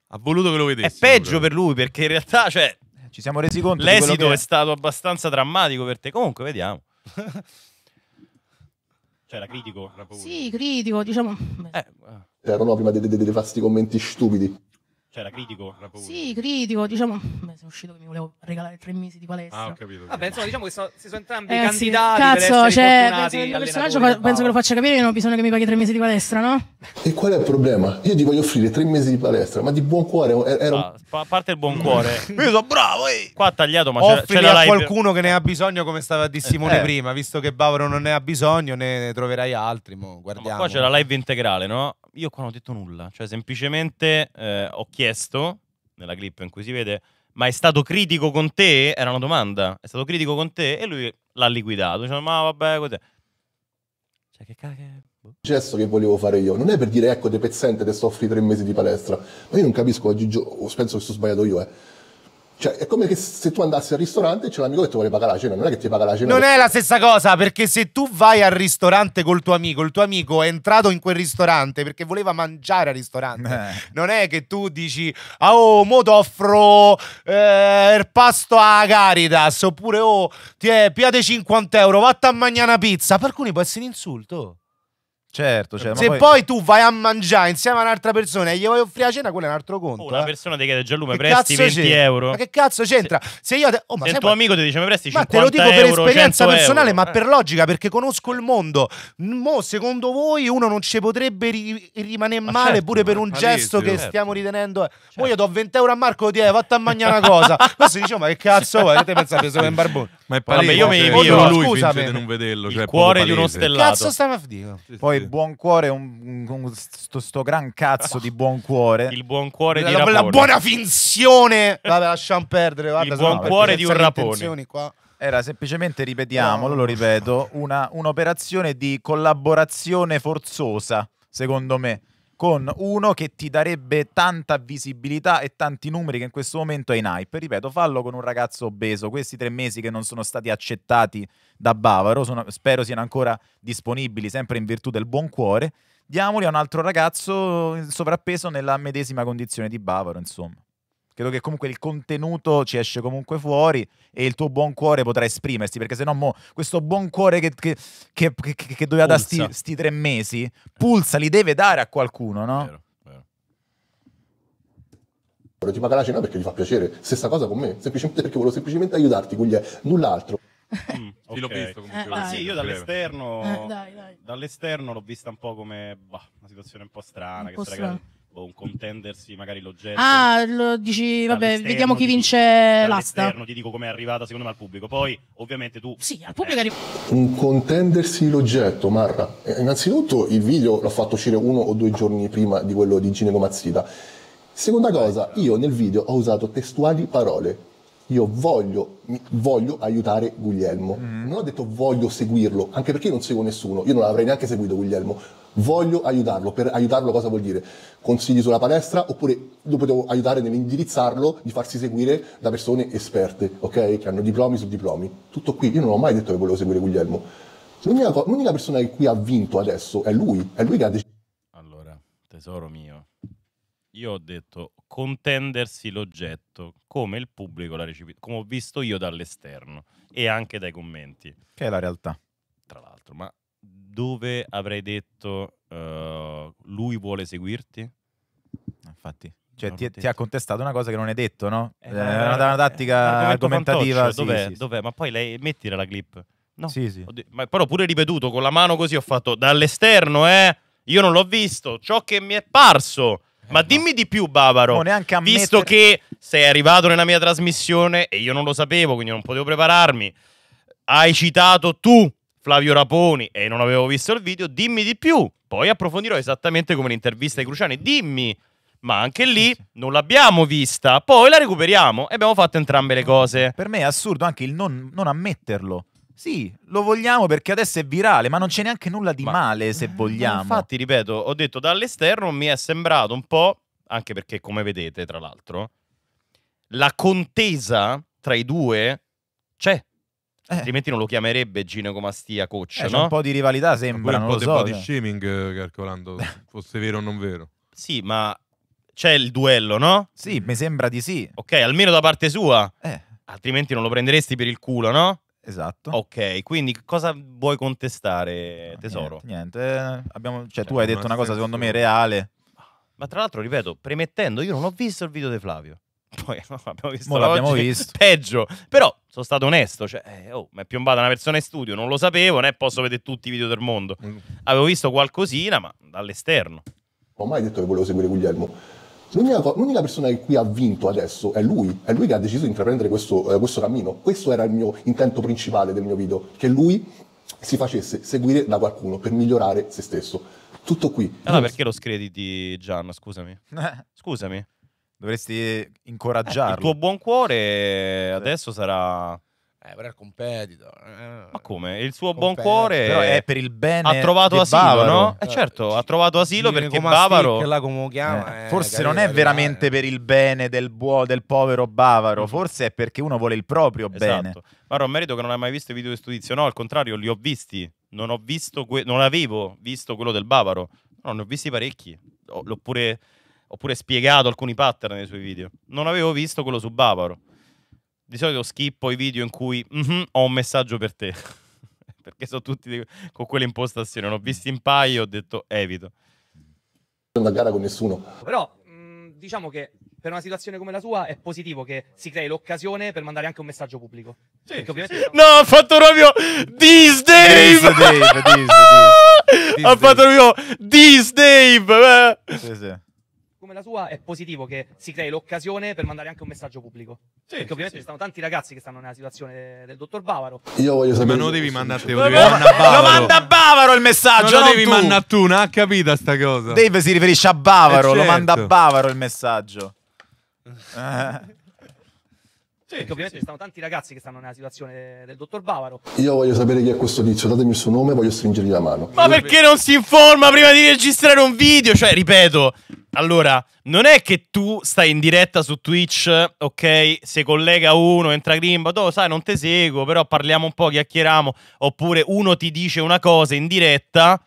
[SPEAKER 1] Ha voluto che lo vedessi. È peggio però. per lui perché in realtà, cioè, ci siamo resi conto. L'esito che... è stato abbastanza drammatico per te. Comunque, vediamo. Cioè era critico? Era sì, critico, diciamo.
[SPEAKER 5] Eh,
[SPEAKER 3] erano prima dei, dei, dei, dei vasti commenti stupidi.
[SPEAKER 1] Cioè, era critico? Era
[SPEAKER 5] sì, critico, diciamo. Beh, sono uscito che mi volevo regalare tre mesi di palestra. Ah, ho capito. Vabbè, insomma, diciamo che sono, si sono entrambi eh, candidati. Cazzo, cioè, penso personaggio fa, penso che lo faccia capire che non ho bisogno che mi paghi tre mesi di palestra, no?
[SPEAKER 3] E qual è il problema? Io ti voglio offrire tre mesi di palestra, ma di buon cuore. Eh, era...
[SPEAKER 1] Ah, a parte il buon cuore,
[SPEAKER 6] io sono bravo. Eh.
[SPEAKER 3] Qua ha tagliato, ma Offrili c'è la qualcuno
[SPEAKER 6] che ne ha bisogno, come stava di Simone eh. prima, visto che Bavaro non ne ha bisogno, ne troverai altri. Mo, guardiamo. ma qua c'è
[SPEAKER 1] la live integrale, no? Io qua non ho detto nulla, cioè semplicemente eh, ho chiesto chiesto, nella clip in cui si vede, ma è stato critico con te? Era una domanda. È stato critico con te? E lui l'ha liquidato. Dicendo, ma vabbè, cos'è?
[SPEAKER 3] Cioè, che cacchio... Boh. Il gesto che volevo fare io non è per dire ecco te pezzente te soffri tre mesi di palestra ma io non capisco oggi oh, penso che sto sbagliato io eh. Cioè, è come se tu andassi al ristorante e c'è un amico che ti vuole pagare la cena, non è che ti paga la cena. Non è
[SPEAKER 6] la stessa cosa, perché se tu vai al ristorante col tuo amico, il tuo amico è entrato in quel ristorante perché voleva mangiare al ristorante. Eh. Non è che tu dici, ah, oh, mo t'offro eh, il pasto a Caritas, oppure oh, ti è, piate 50 euro, vatta a mangiare una pizza. Per alcuni può essere un insulto.
[SPEAKER 1] Certo, certo.
[SPEAKER 7] Se poi... poi...
[SPEAKER 6] tu vai a mangiare insieme a un'altra persona e gli vuoi offrire la cena, quello è un altro conto. Oh,
[SPEAKER 1] una eh. persona ti chiede già lui, mi presti 20 euro. Ma che
[SPEAKER 6] cazzo c'entra? Se, se io te... oh, ma se il
[SPEAKER 1] tuo ma... amico ti dice mi presti 50 euro. Ma te lo dico per esperienza personale, euro. ma per
[SPEAKER 6] logica, perché conosco il mondo. Mo, secondo voi uno non ci potrebbe ri- rimanere ma male certo, pure per un gesto che certo. stiamo ritenendo. Certo. Mo io do 20 euro a Marco, ti hai eh, fatto a mangiare una cosa. Questo dice, oh, ma che cazzo vuoi? Che te pensate, sono in barbone? Ma è palese. io mi cioè, io lui scusami. finge non
[SPEAKER 2] vederlo. Cioè, il cuore di uno stellato. Cazzo stava a dire?
[SPEAKER 7] Poi sì. buon cuore, un, un sto, sto, gran cazzo di buon cuore. Il buon cuore la, di rapone. La buona
[SPEAKER 6] finzione. Vabbè, lasciamo perdere. Guarda, il buon no, cuore di un rapone. Qua.
[SPEAKER 7] Era semplicemente, ripetiamolo, lo ripeto, una, un'operazione di collaborazione forzosa, secondo me con uno che ti darebbe tanta visibilità e tanti numeri che in questo momento è in hype. Ripeto, fallo con un ragazzo obeso. Questi tre mesi che non sono stati accettati da Bavaro, sono, spero siano ancora disponibili, sempre in virtù del buon cuore. Diamoli a un altro ragazzo eh, sovrappeso nella medesima condizione di Bavaro, insomma credo che comunque il contenuto ci esce comunque fuori e il tuo buon cuore potrà esprimersi, perché se no questo buon cuore che, che, che, che doveva dare sti, tre mesi, pulsa, li deve dare a qualcuno, no? Vero.
[SPEAKER 3] Ti paga la cena perché gli fa piacere, stessa cosa con me, semplicemente perché volevo semplicemente aiutarti, Guglia, null'altro.
[SPEAKER 1] Mm, okay. l'ho visto Eh, ah, ma sì, io dall'esterno, eh, dall'esterno l'ho vista un po' come bah, una situazione un po' strana. Un che po strana o un contendersi magari
[SPEAKER 5] l'oggetto. Ah, lo dici, vabbè, vediamo chi vince l'asta.
[SPEAKER 1] Ti dico come è arrivata secondo me al pubblico. Poi, ovviamente tu Sì, al pubblico eh. arriva
[SPEAKER 3] un contendersi l'oggetto, Marra. Eh, innanzitutto il video l'ho fatto uscire uno o due giorni prima di quello di Ginego Mazzita. Seconda cosa, io nel video ho usato testuali parole io voglio, voglio aiutare Guglielmo. Mm. Non ho detto voglio seguirlo, anche perché io non seguo nessuno, io non avrei neanche seguito Guglielmo. Voglio aiutarlo, per aiutarlo cosa vuol dire? Consigli sulla palestra oppure lo potevo aiutare nell'indirizzarlo di farsi seguire da persone esperte, ok? Che hanno diplomi su diplomi. Tutto qui, io non ho mai detto che volevo seguire Guglielmo. L'unica, l'unica persona che qui ha vinto adesso è lui, è lui che ha deciso.
[SPEAKER 1] Allora, tesoro mio, io ho detto contendersi l'oggetto come il pubblico l'ha recepito, come ho visto io dall'esterno e anche dai commenti. Che è la realtà. Tra l'altro, ma dove avrei detto uh, lui vuole seguirti? Eh, infatti. Cioè, ti, ti, ha
[SPEAKER 7] contestato una cosa che non hai detto, no? Eh, è eh, una, una tattica eh, argomentativa. Sì, dov'è, sì,
[SPEAKER 1] dov'è? Ma poi lei mettila la clip. No. Sì, sì. Oddio, ma però pure ripetuto con la mano così ho fatto dall'esterno, eh? Io non l'ho visto. Ciò che mi è parso ma eh, dimmi di più, Bavaro. No, neanche a visto che sei arrivato nella mia trasmissione e io non lo sapevo, quindi non potevo prepararmi. Hai citato tu Flavio Raponi e non avevo visto il video, dimmi di più. Poi approfondirò esattamente come l'intervista ai Cruciani. Dimmi, ma anche lì non l'abbiamo vista. Poi la recuperiamo e abbiamo fatto entrambe le cose.
[SPEAKER 7] Per me è assurdo anche il non, non ammetterlo. Sì, lo vogliamo perché adesso è virale, ma non c'è neanche nulla di ma, male
[SPEAKER 1] se vogliamo. Infatti, ripeto, ho detto dall'esterno mi è sembrato un po', anche perché come vedete, tra l'altro, la contesa tra i due c'è. Eh. Altrimenti non lo chiamerebbe ginecomastia coach, eh, no? un po' di rivalità sembra, un po', so, po di cioè. shaming eh, calcolando fosse vero o non vero. Sì, ma c'è il duello, no? Sì, mi sembra di sì. Ok, almeno da parte sua. Eh. Altrimenti non lo prenderesti per il culo, no? Esatto. Ok, quindi cosa vuoi contestare, no, tesoro? Niente, niente. Abbiamo, cioè, cioè tu hai detto una cosa secondo me reale. Ma tra l'altro, ripeto, premettendo, io non ho visto il video di Flavio. Poi no, abbiamo visto, l'abbiamo visto. peggio. Però sono stato onesto, cioè, eh, oh, mi è piombata una persona in studio, non lo sapevo, né posso vedere tutti i video del mondo. Mm. Avevo visto qualcosina, ma dall'esterno.
[SPEAKER 3] Non ho mai detto che volevo seguire Guglielmo L'unica, l'unica persona che qui ha vinto adesso è lui, è lui che ha deciso di intraprendere questo, eh, questo cammino. Questo era il mio intento principale del mio video, che lui si facesse seguire da qualcuno per migliorare se stesso. Tutto qui.
[SPEAKER 1] Allora eh, perché lo screditi Gian, scusami? scusami. Dovresti incoraggiarlo. Eh, il tuo buon cuore adesso sarà
[SPEAKER 6] eh, però è competitor.
[SPEAKER 1] Eh. Ma come? Il suo buon cuore però è per il bene ha trovato asilo,
[SPEAKER 6] Bavaro. no? Eh, eh certo, ha trovato asilo perché Bavaro là, chiama, eh, eh forse carina, non è veramente
[SPEAKER 7] per il bene del, buo, del povero Bavaro, mm-hmm. forse è perché uno vuole il proprio esatto. bene.
[SPEAKER 1] Baro, merito che non hai mai visto i video di questo no, al contrario, li ho visti. Non ho visto que- non avevo visto quello del Bavaro. No, ne ho visti parecchi. L'ho pure, ho pure spiegato alcuni pattern nei suoi video. Non avevo visto quello su Bavaro di solito schippo i video in cui mm-hmm, ho un messaggio per te. Perché sono tutti con quelle impostazioni. L'ho visto in paio e ho detto evito.
[SPEAKER 4] Non da gara con nessuno. Però mh, diciamo che per una situazione come la sua è positivo che si crei l'occasione per mandare anche un messaggio pubblico. Sì, sì, sì. No, ha fatto proprio This Dave! This Dave, this,
[SPEAKER 1] this, this, Ha fatto proprio This Dave!
[SPEAKER 7] Eh. Sì, sì come la
[SPEAKER 4] sua è positivo che si crei l'occasione per mandare anche un messaggio pubblico. Sì, Perché ovviamente sì. ci stanno tanti ragazzi che stanno nella situazione del dottor Bavaro.
[SPEAKER 2] Io voglio sapere. Ma non devi mandare lo devi mandare a Bavaro. Lo manda a
[SPEAKER 7] Bavaro il messaggio. lo devi mandare
[SPEAKER 2] tu, non ha capito sta cosa. Dave si riferisce a Bavaro, eh certo. lo manda a certo. Bavaro
[SPEAKER 7] il messaggio.
[SPEAKER 4] Eh. Sì, perché ovviamente ci stanno tanti ragazzi che stanno nella situazione del dottor
[SPEAKER 3] Bavaro. Io voglio sapere chi è questo tizio, datemi il suo nome, voglio stringergli la mano. Ma perché non si
[SPEAKER 1] informa prima di registrare un video? Cioè, ripeto, allora, non è che tu stai in diretta su Twitch, ok? Se collega uno, entra Grimba, oh, sai, non te seguo, però parliamo un po', chiacchieriamo. Oppure uno ti dice una cosa in diretta.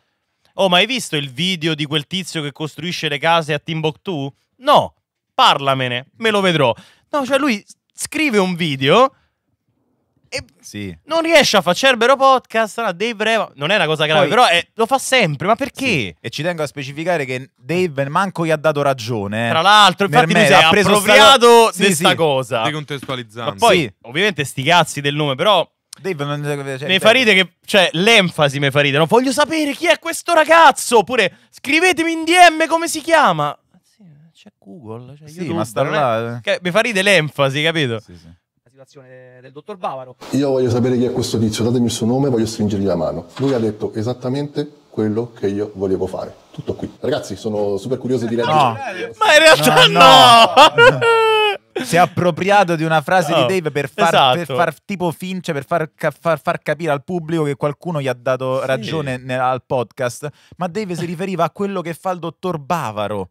[SPEAKER 1] Oh, ma hai visto il video di quel tizio che costruisce le case a Timbuktu? No, parlamene, me lo vedrò. No, cioè lui scrive un video e sì. non riesce a fare Cerbero Podcast, sarà Dave Reva, non è una cosa grave, Poi, però è, eh, lo fa sempre,
[SPEAKER 7] ma perché? Sì. E ci tengo a specificare che Dave manco gli ha dato ragione. Eh. Tra l'altro, infatti lui si è appropriato di sta sì,
[SPEAKER 1] cosa. Decontestualizzando. Poi, ovviamente, sti cazzi del nome, però... Dave non... Cioè, ne farite che... Cioè, l'enfasi me farite, no? Voglio sapere chi è questo ragazzo, oppure scrivetemi in DM come si chiama c'è Google, c'è
[SPEAKER 4] sì, YouTube, ma sta là.
[SPEAKER 1] È... Eh. mi fa ridere l'enfasi, capito? Sì, sì. La situazione
[SPEAKER 3] del dottor Bavaro. Io voglio sapere chi è questo tizio, datemi il suo nome, voglio stringergli la mano. Lui ha detto esattamente quello che io volevo fare. Tutto qui. Ragazzi, sono super curioso di leggere. No, ma in realtà no.
[SPEAKER 7] no. si è appropriato di una frase oh, di Dave per far, esatto. per far tipo fince, per far, far, far, capire al pubblico che qualcuno gli ha dato sì. ragione nel, al podcast. Ma Dave si riferiva a quello che fa il dottor Bavaro.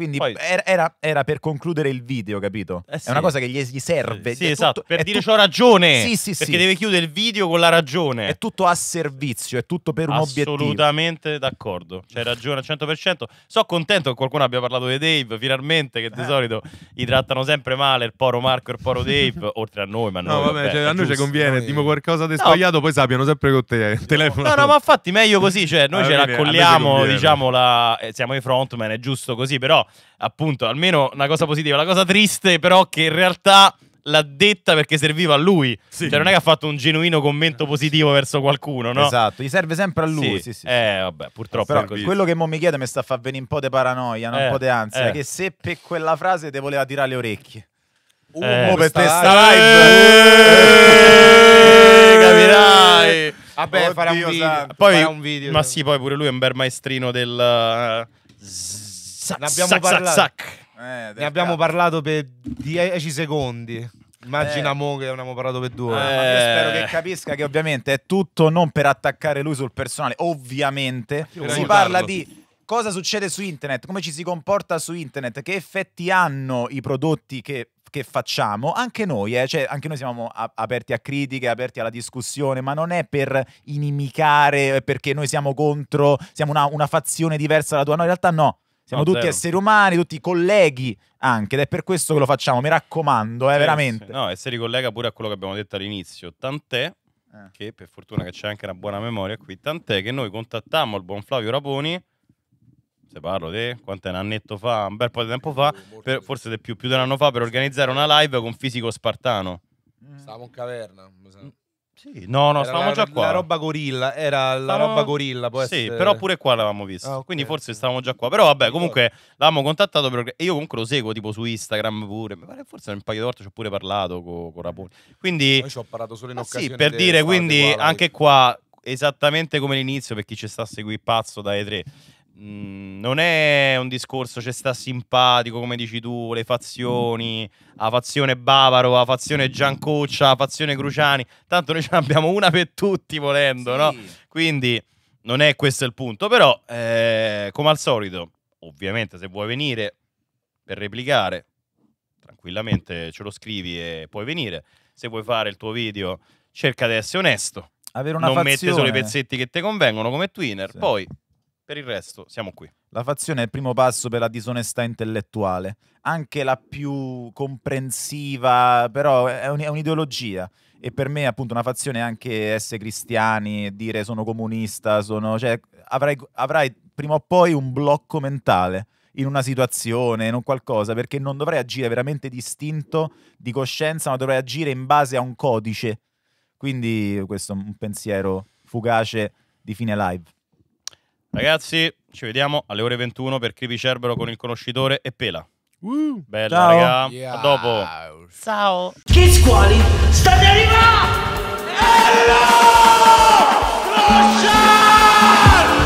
[SPEAKER 7] Quindi Poi, era,
[SPEAKER 1] era, per concludere il video, capito? Eh sì. È una cosa che gli, gli serve. Sì, esatto. Tutto, per dire tutto... ho ragione. Sì, sì, perché sì. deve chiudere il video con la ragione. È tutto a servizio, è tutto per un obiettivo. Assolutamente d'accordo. C'hai ragione al 100%. Sono contento che qualcuno abbia parlato di Dave, finalmente, che di eh. solito gli trattano sempre male il poro Marco e il poro Dave, oltre a noi. Ma no, noi, vabbè, cioè, a noi ci conviene.
[SPEAKER 2] Noi... Dimo qualcosa di no. sbagliato, poi sappiano sempre con te il eh, telefono. No, no,
[SPEAKER 1] ma infatti meglio così. Cioè, noi ah, ce la accolliamo, diciamo, la... Eh, siamo i frontman, è giusto così, però appunto, almeno una cosa positiva. La cosa triste, però, che in realtà l'ha detta perché serviva a lui. Sì. Cioè, non è che ha fatto un genuino commento positivo sì. verso qualcuno, no? Esatto, gli serve sempre a lui. Sì. Eh, vabbè, purtroppo. Però quello
[SPEAKER 7] che mo mi chiede mi sta a far venire un po' di paranoia, eh, un po' di ansia. Eh. Che se per quella frase te voleva tirare le orecchie. Uh, eh, per testa live. Eh, eh, capirai. Vabbè, farà un, video, poi, farà un
[SPEAKER 1] video. Ma sì, poi pure
[SPEAKER 6] lui è un bel maestrino del. Uh, sac, ne abbiamo sac, parlato. Sac, eh, ne abbiamo parlato per 10 secondi. Immagina eh. mo che abbiamo parlato per due. Eh, eh. spero che
[SPEAKER 7] capisca che ovviamente è tutto non per attaccare lui sul personale, ovviamente. Si aiutarlo. parla di cosa succede su internet, come ci si comporta su internet, che effetti hanno i prodotti che che facciamo, anche noi, eh, cioè anche noi siamo a aperti a critiche, aperti alla discussione, ma non è per inimicare, eh, perché noi siamo contro, siamo una, una fazione diversa dalla tua, no, in realtà no siamo tutti zero. esseri umani, tutti colleghi anche, ed è per questo che lo facciamo, mi raccomando, eh, eh veramente.
[SPEAKER 1] Sì. No, e si ricollega pure a quello che abbiamo detto all'inizio, tant'è eh. che per fortuna che c'è anche una buona memoria qui, tant'è che noi contattammo il buon Flavio Raponi, se parlo di quanto è un annetto fa, un bel po' di tempo fa, oh, per, forse di più, più di un anno fa, per organizzare una live con Fisico Spartano.
[SPEAKER 6] Mm. Stavamo in caverna. Mi sì, no, no, era stavamo la, già qua. La
[SPEAKER 1] roba gorilla, era la stavamo... roba gorilla. Può sì, essere... però pure qua l'avevamo vista. Ah, okay. Quindi forse stavamo già qua. Però vabbè, comunque l'avevamo contattato. Per... E io comunque lo seguo tipo su Instagram pure. Forse un paio di volte ci ho pure parlato con, con Rapone. Quindi. Io ci ho parlato
[SPEAKER 6] solo in ah, occasione. Sì, per dire, quindi qua,
[SPEAKER 1] anche qua esattamente come l'inizio per chi ci sta a seguire pazzo dalle tre. Mm, non è un discorso c'è sta simpatico come dici tu, le fazioni, la fazione Bavaro, la fazione Giancoccia, la fazione Cruciani, tanto noi ce n'abbiamo una per tutti volendo, sì. no? Quindi non è questo il punto, però eh, come al solito, ovviamente se vuoi venire per replicare, tranquillamente ce lo scrivi e puoi venire, se vuoi fare il tuo video cerca di essere onesto. Avere una non fazione... mette solo i pezzetti che ti convengono come twinner, sì. poi per il resto, siamo qui.
[SPEAKER 7] La fazione è il primo passo per la disonestà intellettuale, anche la più comprensiva, però è, un, è un'ideologia. E per me, appunto, una fazione è anche essere cristiani, dire sono comunista, sono, cioè, avrai, avrai prima o poi un blocco mentale in una situazione, in un qualcosa, perché non dovrai agire veramente distinto di coscienza, ma dovrai agire in base a un codice. Quindi questo è un pensiero fugace di fine live.
[SPEAKER 1] Ragazzi, ci vediamo alle ore 21 per Crivi Cerbero con il conoscitore e Pela. Uh, Bella, Ciao. raga. Yeah. A dopo.
[SPEAKER 5] Ciao. Che scuoli state arrivando? Ello! Crociar!